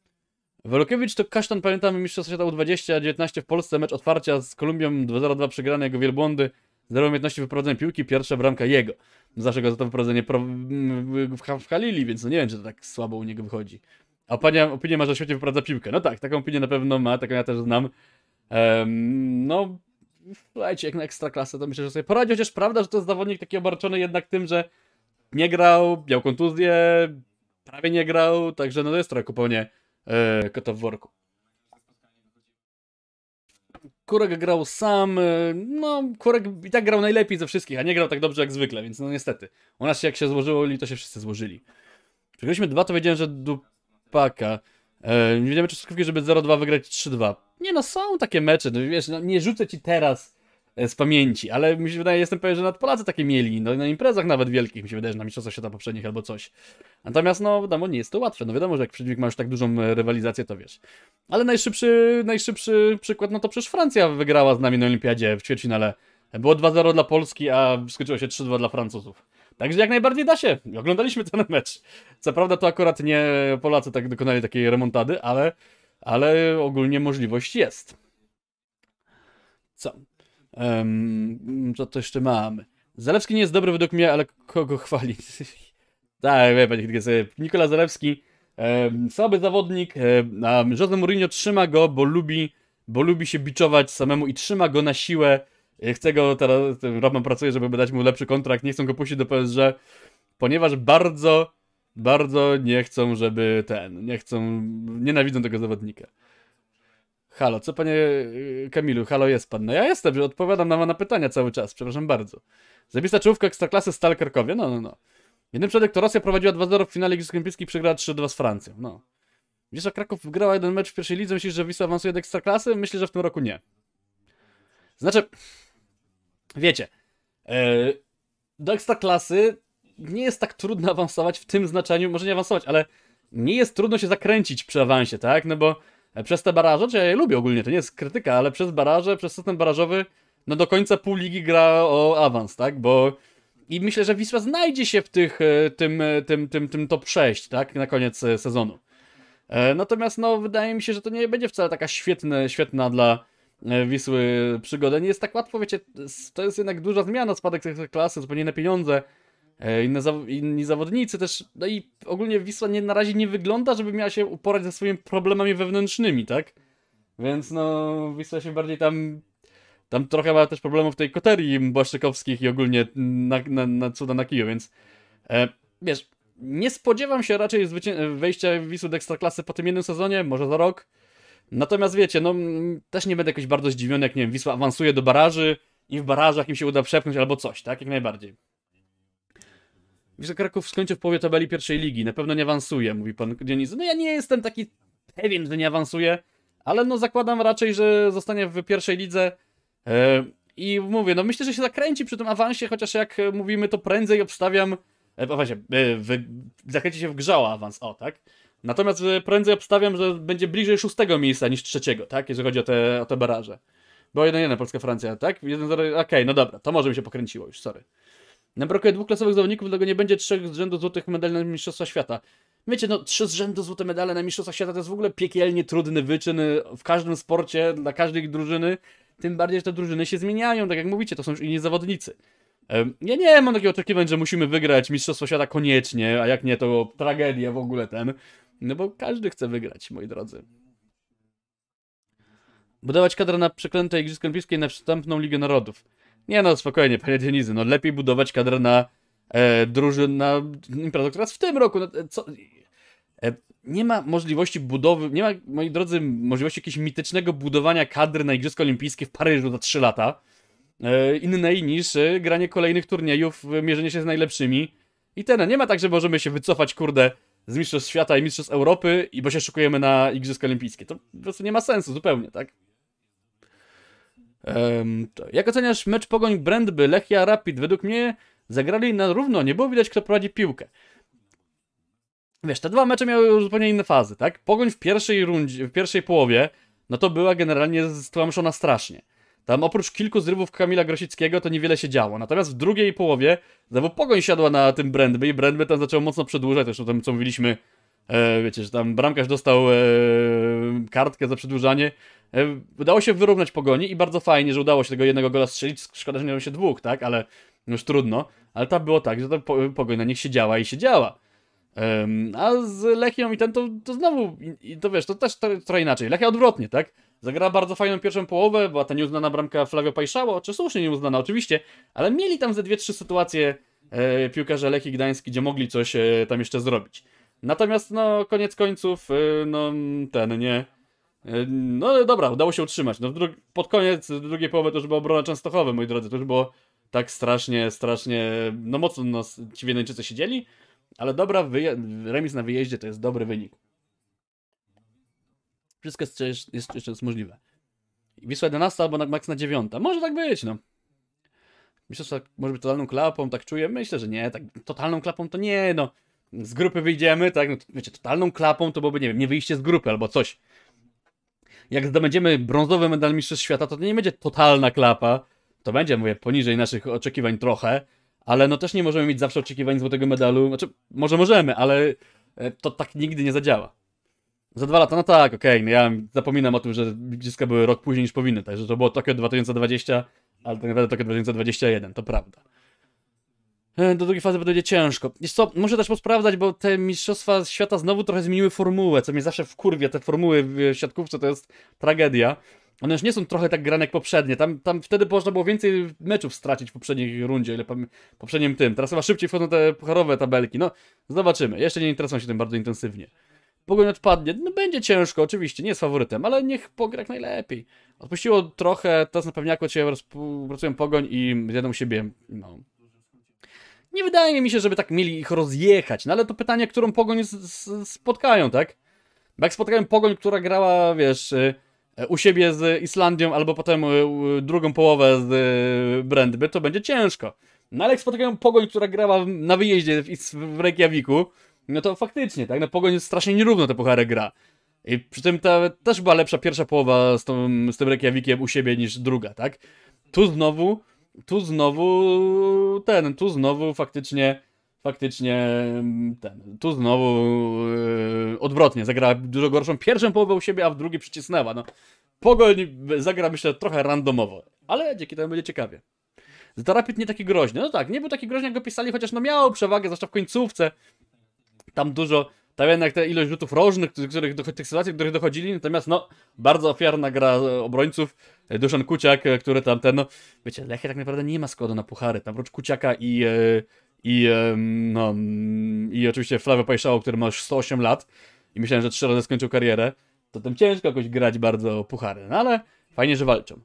Wolokiewicz to kasztan, pamiętamy, mistrzostwo świata U20-19 w Polsce, mecz otwarcia z Kolumbią 2-0-2 przegrane, jego wielbłądy, zero umiejętności wyprowadzenia piłki, pierwsza bramka jego. Zawsze go za to wyprowadzenie pro... w Halili, więc no nie wiem, czy to tak słabo u niego wychodzi. A opinię, opinię ma, że świecie wyprowadza piłkę. No tak, taką opinię na pewno ma, taką ja też znam. Ehm, no, słuchajcie, jak na ekstraklasę, to myślę, że sobie poradzi, chociaż prawda, że to jest zawodnik taki obarczony jednak tym, że nie grał, miał kontuzję, prawie nie grał, także no to jest trochę kupowanie yy, kota w worku. Kurek grał sam, e, no Kurek i tak grał najlepiej ze wszystkich, a nie grał tak dobrze jak zwykle, więc no niestety. U nas się jak się złożyło, to się wszyscy złożyli. Przegraliśmy dwa, to wiedziałem, że dupaka. E, nie wiedziałem czy żeby 0-2 wygrać 3-2 nie no, są takie mecze, no wiesz, no, nie rzucę ci teraz e, z pamięci, ale mi się wydaje, jestem pewien, że nad Polacy takie mieli, no na imprezach nawet wielkich, mi się wydaje, że na Mistrzostwach Świata poprzednich albo coś. Natomiast, no wiadomo, nie jest to łatwe, no wiadomo, że jak przeciwnik ma już tak dużą e, rywalizację, to wiesz. Ale najszybszy, najszybszy przykład, no to przecież Francja wygrała z nami na Olimpiadzie w ćwierćfinale. Było 2-0 dla Polski, a skończyło się 3-2 dla Francuzów. Także jak najbardziej da się. Oglądaliśmy ten mecz. Co prawda to akurat nie Polacy tak dokonali takiej remontady, ale ale ogólnie możliwość jest. Co? Um, co to jeszcze mamy? Zalewski nie jest dobry według mnie, ale kogo chwali? <laughs> tak, wie pan, Nikola Zalewski, um, słaby zawodnik, a Jose Mourinho trzyma go, bo lubi, bo lubi się biczować samemu i trzyma go na siłę. E, chce go, teraz Roman pracuje, żeby dać mu lepszy kontrakt, nie chcą go puścić do PSG, ponieważ bardzo bardzo nie chcą, żeby ten, nie chcą, nienawidzą tego zawodnika. Halo, co panie y, Kamilu, halo jest pan? No ja jestem, że odpowiadam na pana pytania cały czas, przepraszam bardzo. Zabista czołówka Ekstraklasy Stal Krakowie, no, no, no. Jeden przypadek to Rosja prowadziła 2-0 w finale Igrzysk Olimpijskich, przegrała 3-2 z Francją, no. Wisła Kraków wygrała jeden mecz w pierwszej lidze, myślisz, że Wisła awansuje do Ekstraklasy? Myślę, że w tym roku nie. Znaczy, wiecie, e, do Ekstraklasy nie jest tak trudno awansować w tym znaczeniu, może nie awansować, ale nie jest trudno się zakręcić przy awansie, tak? No bo e, przez te baraże, czy ja je lubię ogólnie, to nie jest krytyka, ale przez baraże, przez system barażowy, no do końca pół ligi gra o awans, tak? Bo i myślę, że Wisła znajdzie się w tych, e, tym, e, tym, tym, tym top 6, tak? Na koniec sezonu. Natomiast no, wydaje mi się, że to nie będzie wcale taka świetne, świetna dla Wisły przygoda. Nie jest tak łatwo, wiecie, to jest jednak duża zmiana, spadek klasy, zupełnie na pieniądze. E, inne zaw inni zawodnicy też, no i ogólnie Wisła nie, na razie nie wygląda, żeby miała się uporać ze swoimi problemami wewnętrznymi, tak? Więc no, Wisła się bardziej tam, tam trochę ma też problemów tej koterii błaszczykowskich i ogólnie na, na, na cuda na kiju, więc e, wiesz, nie spodziewam się raczej wejścia Wisły do Ekstraklasy po tym jednym sezonie, może za rok. Natomiast wiecie, no też nie będę jakoś bardzo zdziwiony, jak nie wiem, Wisła awansuje do baraży i w barażach im się uda przepchnąć albo coś, tak? Jak najbardziej że Kraków skończy w połowie tabeli pierwszej ligi, na pewno nie awansuje, mówi pan Dionizy. No ja nie jestem taki pewien, że nie awansuje, ale no zakładam raczej, że zostanie w pierwszej lidze. E, I mówię, no myślę, że się zakręci przy tym awansie, chociaż jak mówimy, to prędzej obstawiam. E, właśnie, e, zakręci się w grze awans, o tak. Natomiast prędzej obstawiam, że będzie bliżej szóstego miejsca niż trzeciego, tak, jeżeli chodzi o te, o te baraże. Bo 1-1 Polska-Francja, tak? 1-0, okej, okay, no dobra, to może mi się pokręciło już, sorry. Na brakuje dwóch klasowych zawodników, dlatego nie będzie trzech z rzędu złotych medali na Mistrzostwa Świata. Wiecie, no trzy z rzędu złote medale na Mistrzostwach Świata to jest w ogóle piekielnie trudny wyczyn y, w każdym sporcie, dla każdej drużyny. Tym bardziej, że te drużyny się zmieniają, tak jak mówicie, to są już inni zawodnicy. Ja nie mam takiego oczekiwań, że musimy wygrać Mistrzostwo Świata koniecznie, a jak nie, to tragedia w ogóle ten. No bo każdy chce wygrać, moi drodzy. Budować kadrę na przeklęte Igrzyska Olimpijskie na przystępną Ligę Narodów. Nie no, spokojnie, panie Dionizy, no lepiej budować kadr na e, drużyn, na imprezę, która w tym roku, no, e, co, e, nie ma możliwości budowy, nie ma, moi drodzy, możliwości jakiegoś mitycznego budowania kadry na Igrzyska Olimpijskie w Paryżu za 3 lata, e, innej niż e, granie kolejnych turniejów, e, mierzenie się z najlepszymi i ten, no, nie ma tak, że możemy się wycofać, kurde, z Mistrzostw Świata i Mistrzostw Europy, i bo się szukujemy na Igrzyska Olimpijskie. To po prostu nie ma sensu zupełnie, tak? Um, jak oceniasz mecz Pogoń Brędby, Lechia, Rapid? Według mnie zagrali na równo, nie było widać, kto prowadzi piłkę. Wiesz, te dwa mecze miały zupełnie inne fazy, tak? Pogoń w pierwszej rundzie, w pierwszej połowie, no to była generalnie stłamszona strasznie. Tam oprócz kilku zrywów Kamila Grosickiego to niewiele się działo. Natomiast w drugiej połowie znowu Pogoń siadła na tym Brandby i Brandby tam zaczął mocno przedłużać, zresztą o tym co mówiliśmy wiesz wiecie, że tam bramkarz dostał e, kartkę za przedłużanie. E, udało się wyrównać pogoni i bardzo fajnie, że udało się tego jednego gola strzelić. Szkoda, że nie miał się dwóch, tak? Ale no już trudno. Ale tam było tak, że ta po, pogoń na nich siedziała i siedziała. działa a z Lechią i ten to, to znowu, i, to wiesz, to też trochę inaczej. Lechia odwrotnie, tak? Zagrała bardzo fajną pierwszą połowę, była ta nieuznana bramka Flavio Pajszało, czy słusznie nieuznana oczywiście, ale mieli tam ze dwie, trzy sytuacje e, piłkarze Lechii Gdański, gdzie mogli coś e, tam jeszcze zrobić. Natomiast, no, koniec końców, y, no, ten, nie. Y, no, dobra, udało się utrzymać. No, pod koniec drugiej połowy to już była obrona Częstochowy, moi drodzy. To już było tak strasznie, strasznie, no mocno no, ci Wiedeńczycy siedzieli, ale dobra, remis na wyjeździe to jest dobry wynik. Wszystko jest, jest, jest, jest możliwe. Wisła 11 albo na, max na 9. Może tak być, no. Myślę, że tak, może być totalną klapą, tak czuję. Myślę, że nie, tak totalną klapą to nie, no z grupy wyjdziemy, tak, no, wiecie, totalną klapą to byłoby, nie wiem, nie wyjście z grupy albo coś. Jak zdobędziemy brązowy medal Mistrzostw Świata, to nie będzie totalna klapa, to będzie, mówię, poniżej naszych oczekiwań trochę, ale no też nie możemy mieć zawsze oczekiwań złotego medalu, znaczy, może możemy, ale e, to tak nigdy nie zadziała. Za dwa lata, no tak, okej, okay, no ja zapominam o tym, że Igrzyska były rok później niż powinny, także to było Tokio 2020, ale tak naprawdę Tokio 2021, to prawda. E, do drugiej fazy będzie ciężko. Wiesz co, muszę też posprawdzać, bo te Mistrzostwa Świata znowu trochę zmieniły formułę, co mnie zawsze wkurwia, te formuły w e, siatkówce to jest tragedia. One już nie są trochę tak grane jak poprzednie, tam, tam wtedy można było więcej meczów stracić w poprzedniej rundzie, ile poprzednim tym. Teraz chyba szybciej wchodzą te pucharowe tabelki, no zobaczymy. Jeszcze nie interesują się tym bardzo intensywnie. Pogoń odpadnie, no będzie ciężko, oczywiście, nie jest faworytem, ale niech pogra jak najlepiej. Odpuściło trochę, teraz na pewniaku cię pracują Pogoń i zjadą siebie, no, nie wydaje mi się, żeby tak mieli ich rozjechać, no ale to pytanie, którą pogoń spotkają, tak? Bo jak spotkają pogoń, która grała, wiesz, y, u siebie z Islandią, albo potem y, drugą połowę z y, Brandby, to będzie ciężko. No ale jak spotkają pogoń, która grała na wyjeździe w Reykjaviku, no to faktycznie, tak? No pogoń strasznie nierówno te puchary gra. I przy tym ta, też była lepsza pierwsza połowa z, tą, z tym Reykjavikiem u siebie niż druga, tak? Tu znowu tu znowu ten, tu znowu faktycznie faktycznie mm, ten, tu znowu yy, odwrotnie, zagrała dużo gorszą pierwszą połowę u siebie, a w drugiej przycisnęła. No, Pogoń zagra myślę trochę randomowo, ale dzięki temu będzie ciekawie. Zdarapit nie taki groźny. No tak, nie był taki groźny jak go pisali, chociaż no miał przewagę, zwłaszcza w końcówce. Tam dużo, tam jednak ta ilość rzutów rożnych, których, do tych sytuacji, których dochodzili, natomiast no, bardzo ofiarna gra e, obrońców, e, Duszan Kuciak, e, który tam ten, no, wiecie, Lechia tak naprawdę nie ma składu na puchary, tam oprócz Kuciaka i, i, no, mm, i oczywiście Flawę Pajszało, który ma już 108 lat i myślałem, że trzy razy skończył karierę, to tam ciężko jakoś grać bardzo puchary, no ale fajnie, że walczą.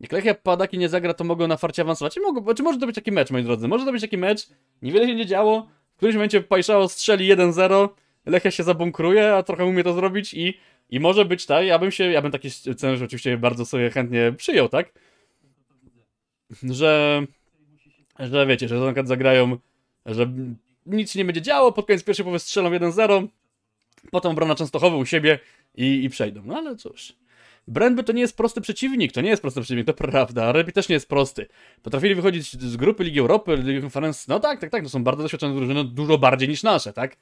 Jak Lechia Padaki nie zagra, to mogą na farcie awansować. Czy, mogą, czy może to być taki mecz, moi drodzy? Może to być taki mecz, niewiele się nie działo, w którymś momencie Pajszało strzeli 1-0, Lechia się zabunkruje, a trochę umie to zrobić i, i może być tak, ja bym się, ja bym taki scenariusz oczywiście bardzo sobie chętnie przyjął, tak? Że, że wiecie, że na zagrają, że nic się nie będzie działo, pod koniec pierwszej połowy strzelą 1-0, potem obrona Częstochowy u siebie i, i przejdą. No ale cóż. Brandby to nie jest prosty przeciwnik, to nie jest prosty przeciwnik, to prawda. Rebi też nie jest prosty. Potrafili wychodzić z grupy Ligi Europy, Ligi Conference, no tak, tak, tak, to są bardzo doświadczone drużyny, dużo bardziej niż nasze, tak?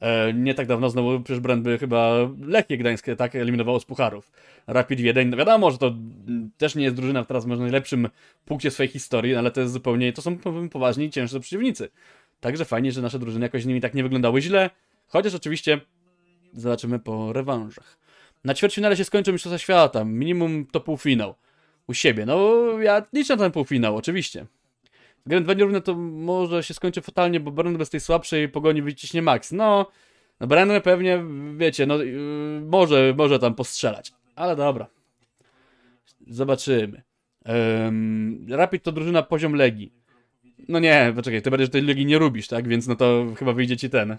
E, nie tak dawno znowu przecież Brandby chyba Lechie Gdańskie tak eliminowało z pucharów. Rapid Wiedeń, no wiadomo, że to też nie jest drużyna teraz może najlepszym punkcie swojej historii, no ale to jest zupełnie, to są poważni, ciężcy przeciwnicy. Także fajnie, że nasze drużyny jakoś z nimi tak nie wyglądały źle, chociaż oczywiście zobaczymy po rewanżach. Na ćwierćfinale się skończy Mistrzostwa Świata, minimum to półfinał. U siebie, no ja liczę na ten półfinał, oczywiście. Gdybym dwa nierówne, to może się skończy fatalnie, bo Brandon bez tej słabszej pogoni wyciśnie max. No, no Brandon pewnie, wiecie, no yy, może, może tam postrzelać, ale dobra. Zobaczymy. Um, Rapid to drużyna poziom legi. No nie, poczekaj, ty bardziej tej legi nie lubisz, tak? Więc no to chyba wyjdzie ci ten.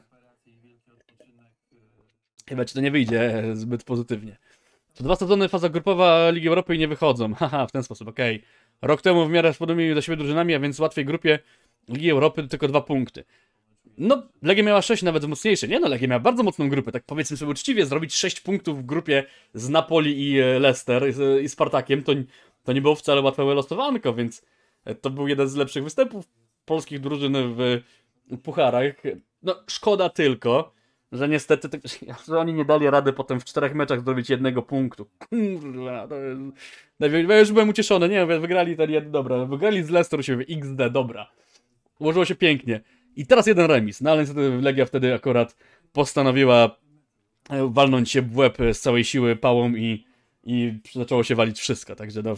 Chyba ci to nie wyjdzie zbyt pozytywnie. To dwa sezony faza grupowa Ligi Europy i nie wychodzą. <laughs> Haha, w ten sposób, okej. Okay. Rok temu w miarę podobnymi do siebie drużynami, a więc w grupie Ligi Europy tylko dwa punkty. No, Legia miała 6 nawet mocniejsze. Nie no, Legia miała bardzo mocną grupę, tak powiedzmy sobie uczciwie, zrobić 6 punktów w grupie z Napoli i e, Leicester e, i Spartakiem, to, to nie było wcale łatwe losowanko, więc e, to był jeden z lepszych występów polskich drużyn w pucharach. No, szkoda tylko, że niestety tak- <laughs> że oni nie dali rady potem w czterech meczach zdobyć jednego punktu. Kurwa, to jest... Ja już byłem ucieszony, nie wiem, wygrali ten jeden, dobra, wygrali z Leicester się XD, dobra. Ułożyło się pięknie. I teraz jeden remis, no ale niestety Legia wtedy akurat postanowiła e, walnąć się w łeb z całej siły pałą i, i zaczęło się walić wszystko, także no...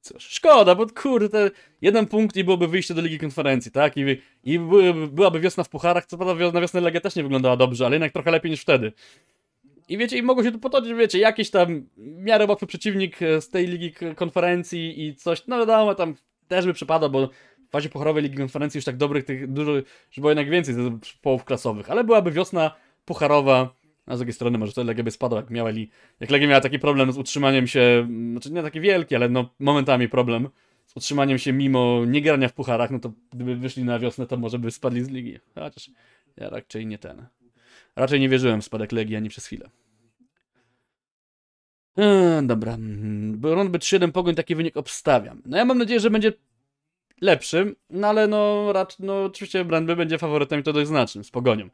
Co, szkoda, bo kurde, jeden punkt i byłoby wyjście do Ligi Konferencji, tak? I, i byłaby, byłaby wiosna w pucharach, co prawda na wiosnę Legia też nie wyglądała dobrze, ale jednak trochę lepiej niż wtedy. I wiecie, i mogło się tu potoczyć, wiecie, jakiś tam miarę łatwy przeciwnik e, z tej Ligi Konferencji i coś, no wiadomo, tam też by przypadał, bo w fazie pucharowej Ligi Konferencji już tak dobrych tych dużo, już było jednak więcej połów klasowych, ale byłaby wiosna pucharowa, a z drugiej strony może to Legia by spadła, jak miała li... Jak Legia miała taki problem z utrzymaniem się, mm, znaczy nie taki wielki, ale no momentami problem z utrzymaniem się mimo niegrania w pucharach, no to gdyby wyszli na wiosnę, to może by spadli z ligi. Chociaż ja raczej nie ten. Raczej nie wierzyłem w spadek Legii ani przez chwilę. Eee, dobra. Rund 3-1 pogoń taki wynik obstawiam. No ja mam nadzieję, że będzie lepszym, no ale no, raczej, no oczywiście Brandby będzie faworytem i to dość znacznym, z pogonią.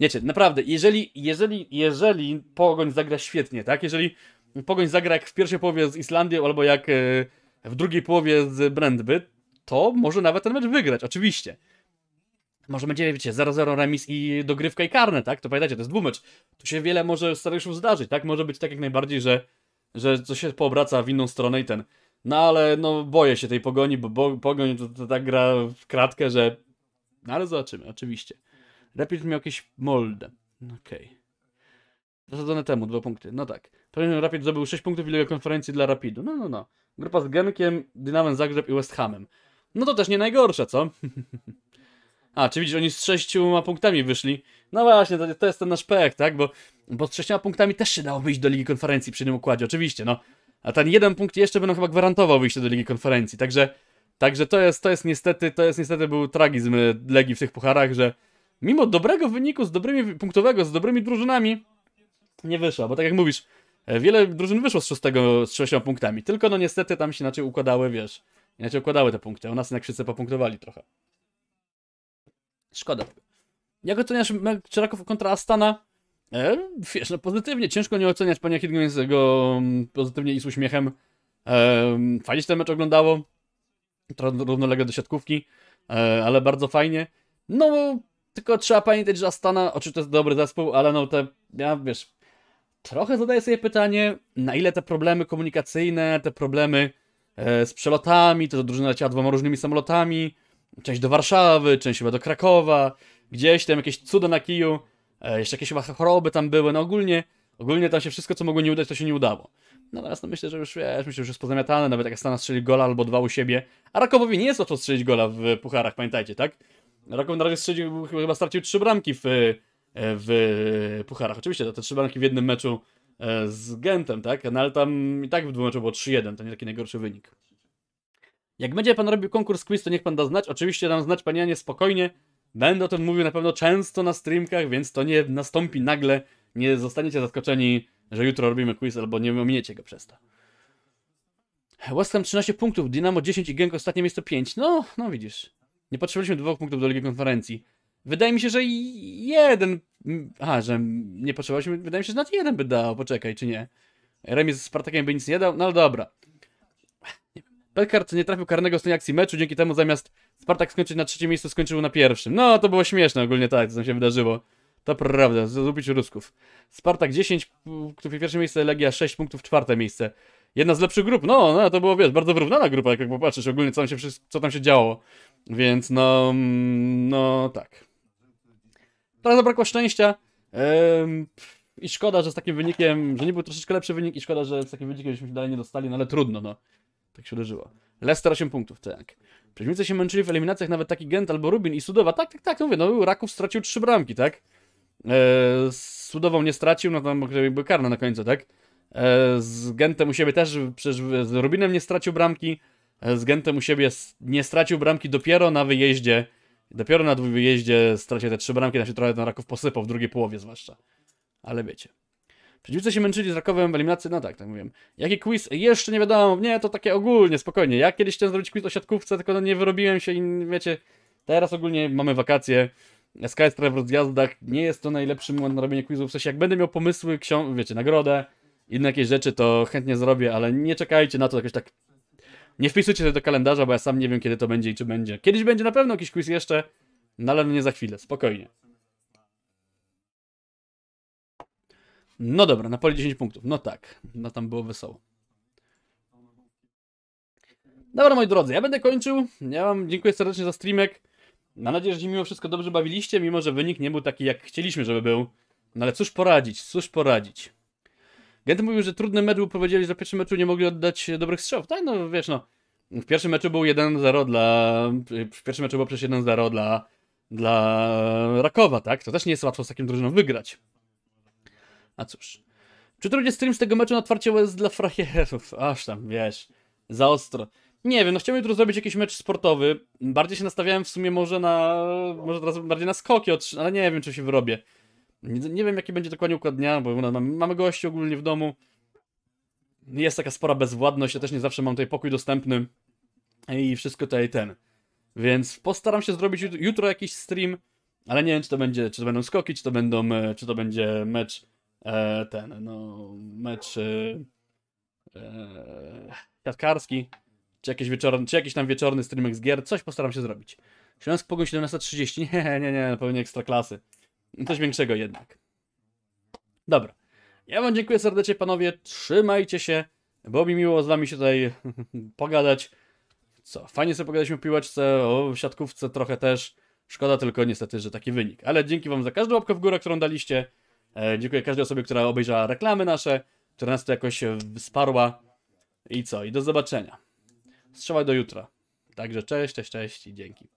Wiecie, naprawdę, jeżeli, jeżeli, jeżeli Pogoń zagra świetnie, tak? Jeżeli Pogoń zagra jak w pierwszej połowie z Islandią albo jak e, w drugiej połowie z Brandby, to może nawet ten mecz wygrać, oczywiście. Może będzie, wiecie, 0-0 remis i dogrywka i karne, tak? To pamiętajcie, to jest dwumecz. Tu się wiele może scenariuszów zdarzyć, tak? Może być tak jak najbardziej, że, że coś się poobraca w inną stronę i ten... No ale, no, boję się tej Pogoni, bo, bo Pogoń to, to tak gra w kratkę, że... No ale zobaczymy, oczywiście. Rapid miał jakieś molde. Okej. Okay. Zasadzone temu, dwa punkty. No tak. Torino Rapid zdobył 6 punktów w ligi konferencji dla Rapidu. No, no, no. Grupa z Genkiem, Dynamem Zagrzeb i West Hamem. No to też nie najgorsze, co? <laughs> A, czy widzisz, oni z sześcioma punktami wyszli. No właśnie, to, to jest ten nasz pech, tak? Bo, bo z sześcioma punktami też się dało wyjść do Ligi Konferencji przy tym układzie, oczywiście, no. A ten jeden punkt jeszcze będą chyba gwarantował wyjście do Ligi Konferencji, także... Także to jest, to jest niestety, to jest niestety był tragizm e, Legii w tych pucharach, że mimo dobrego wyniku, z dobrymi punktowego, z dobrymi drużynami, nie wyszła, bo tak jak mówisz, e, wiele drużyn wyszło z 6 z 6 punktami, tylko no niestety tam się inaczej układały, wiesz, inaczej układały te punkty, a u nas jednak wszyscy popunktowali trochę. Szkoda. Jak oceniasz Czeraków kontra Astana? E, wiesz, no pozytywnie, ciężko nie oceniać pania Hidgensego mm, pozytywnie i z uśmiechem. E, mm, fajnie się ten mecz oglądało, równolegle do siatkówki, e, ale bardzo fajnie. No, tylko trzeba pamiętać, że Astana, oczywiście to jest dobry zespół, ale no te, ja wiesz, trochę zadaję sobie pytanie, na ile te problemy komunikacyjne, te problemy e, z przelotami, to drużyna leciała dwoma różnymi samolotami, część do Warszawy, część chyba do Krakowa, gdzieś tam jakieś cuda na kiju, e, jeszcze jakieś chyba choroby tam były, no ogólnie, ogólnie tam się wszystko, co mogło nie udać, to się nie udało. No natomiast no myślę, że już wiesz, myślę, że już jest pozamiatane, nawet jak Astana strzeli gola albo dwa u siebie, a Rakowowi nie jest łatwo strzelić gola w pucharach, pamiętajcie, tak? Rakowin na razie strzelił, chyba stracił trzy bramki w, w pucharach. Oczywiście te trzy bramki w jednym meczu e, z Gentem, tak? No ale tam i tak w dwóch meczu było 3-1, to nie taki najgorszy wynik. Jak będzie pan robił konkurs quiz, to niech pan da znać. Oczywiście dam znać, panie Janie, spokojnie. Będę o tym mówił na pewno często na streamkach, więc to nie nastąpi nagle. Nie zostaniecie zaskoczeni, że jutro robimy quiz albo nie ominiecie go przez to. West Ham 13 punktów, Dynamo 10 i Genk ostatnie miejsce 5. No, no widzisz. Nie potrzebowaliśmy dwóch punktów do Ligi Konferencji. Wydaje mi się, że jeden... A, że nie potrzebowaliśmy... Wydaje mi się, że nawet jeden by dał. Poczekaj, czy nie? Remis z Spartakiem by nic nie dał. No ale dobra. Pelkart nie trafił karnego z tej akcji meczu, dzięki temu zamiast Spartak skończyć na trzecim miejscu, skończył na pierwszym. No, to było śmieszne ogólnie tak, co tam się wydarzyło. To prawda, zrobić Rusków. Spartak 10 punktów i pierwsze miejsce, Legia 6 punktów, czwarte miejsce jedna z lepszych grup. No, no to było, wiesz, bardzo wyrównana grupa, jak popatrzysz ogólnie, co tam się, co tam się działo. Więc no, no tak. Trochę zabrakło szczęścia. Ehm, I szkoda, że z takim wynikiem, że nie był troszeczkę lepszy wynik i szkoda, że z takim wynikiem żeśmy się dalej nie dostali, no ale trudno, no. Tak się uderzyło. Leicester 8 punktów, tak. Przeźmice się męczyli w eliminacjach, nawet taki Gent albo Rubin i Sudowa. Tak, tak, tak, no mówię, no Raków stracił trzy bramki, tak? Eee, Sudową nie stracił, no tam jakby karne na końcu, tak? E, z Gentem u siebie też, przecież e, z Rubinem nie stracił bramki. E, z Gentem u siebie nie stracił bramki dopiero na wyjeździe. Dopiero na wyjeździe stracił te trzy bramki, na się trochę ten Raków posypał, w drugiej połowie zwłaszcza. Ale wiecie. Przeciwnicy się męczyli z Rakowem w eliminacji, no tak, tak mówiłem. Jaki quiz? Jeszcze nie wiadomo, nie, to takie ogólnie, spokojnie. Ja kiedyś chciałem zrobić quiz o siatkówce, tylko no nie wyrobiłem się i wiecie, teraz ogólnie mamy wakacje, Skystrap w rozjazdach, nie jest to najlepszy moment na robienie quizów, w sensie jak będę miał pomysły, ksią- wiecie, nagrodę, inne jakieś rzeczy, to chętnie zrobię, ale nie czekajcie na to jakoś tak. Nie wpisujcie tego do kalendarza, bo ja sam nie wiem, kiedy to będzie i czy będzie. Kiedyś będzie na pewno jakiś quiz jeszcze, no ale no nie za chwilę, spokojnie. No dobra, na poli 10 punktów. No tak, no tam było wesoło. Dobra, moi drodzy, ja będę kończył. Ja Wam dziękuję serdecznie za streamek. Mam nadzieję, że się mimo wszystko dobrze bawiliście, mimo że wynik nie był taki, jak chcieliśmy, żeby był. No ale cóż poradzić, cóż poradzić. Gent mówił, że trudny mecz był, powiedzieli, że w pierwszym meczu nie mogli oddać dobrych strzałów. Tak, no wiesz, no. W pierwszym meczu był 1-0 dla... W pierwszym meczu było przecież 1-0 dla... dla Rakowa, tak? To też nie jest łatwo z takim drużyną wygrać. A cóż. Czy to będzie stream z tego meczu na otwarcie jest dla frachierów? Aż tam, wiesz, za ostro. Nie wiem, no chciałbym jutro zrobić jakiś mecz sportowy. Bardziej się nastawiałem w sumie może na... Może teraz bardziej na skoki, ale nie wiem, czy się wyrobię. Nie, nie wiem, jaki będzie dokładnie układ dnia, bo mamy, mamy gości ogólnie w domu. Jest taka spora bezwładność, ja też nie zawsze mam tutaj pokój dostępny i wszystko tutaj ten. Więc postaram się zrobić jutro jakiś stream, ale nie wiem, czy to będzie, czy to będą skoki, czy to będą, e, czy to będzie mecz e, ten, no, mecz e, siatkarski, e, czy, jakiś wieczorny, czy jakiś tam wieczorny streamek z gier, coś postaram się zrobić. Śląsk Pogoń 17.30, <laughs> nie, nie, nie, pewnie ekstra klasy. No coś większego jednak. Dobra. Ja wam dziękuję serdecznie, panowie. Trzymajcie się, bo mi miło z wami się tutaj <laughs> pogadać. Co, fajnie sobie pogadaliśmy o piłeczce, o siatkówce trochę też. Szkoda tylko niestety, że taki wynik. Ale dzięki wam za każdą łapkę w górę, którą daliście. E, dziękuję każdej osobie, która obejrzała reklamy nasze, która nas to jakoś e, wsparła. I co, i do zobaczenia. Strzelaj do jutra. Także cześć, cześć, cześć i dzięki.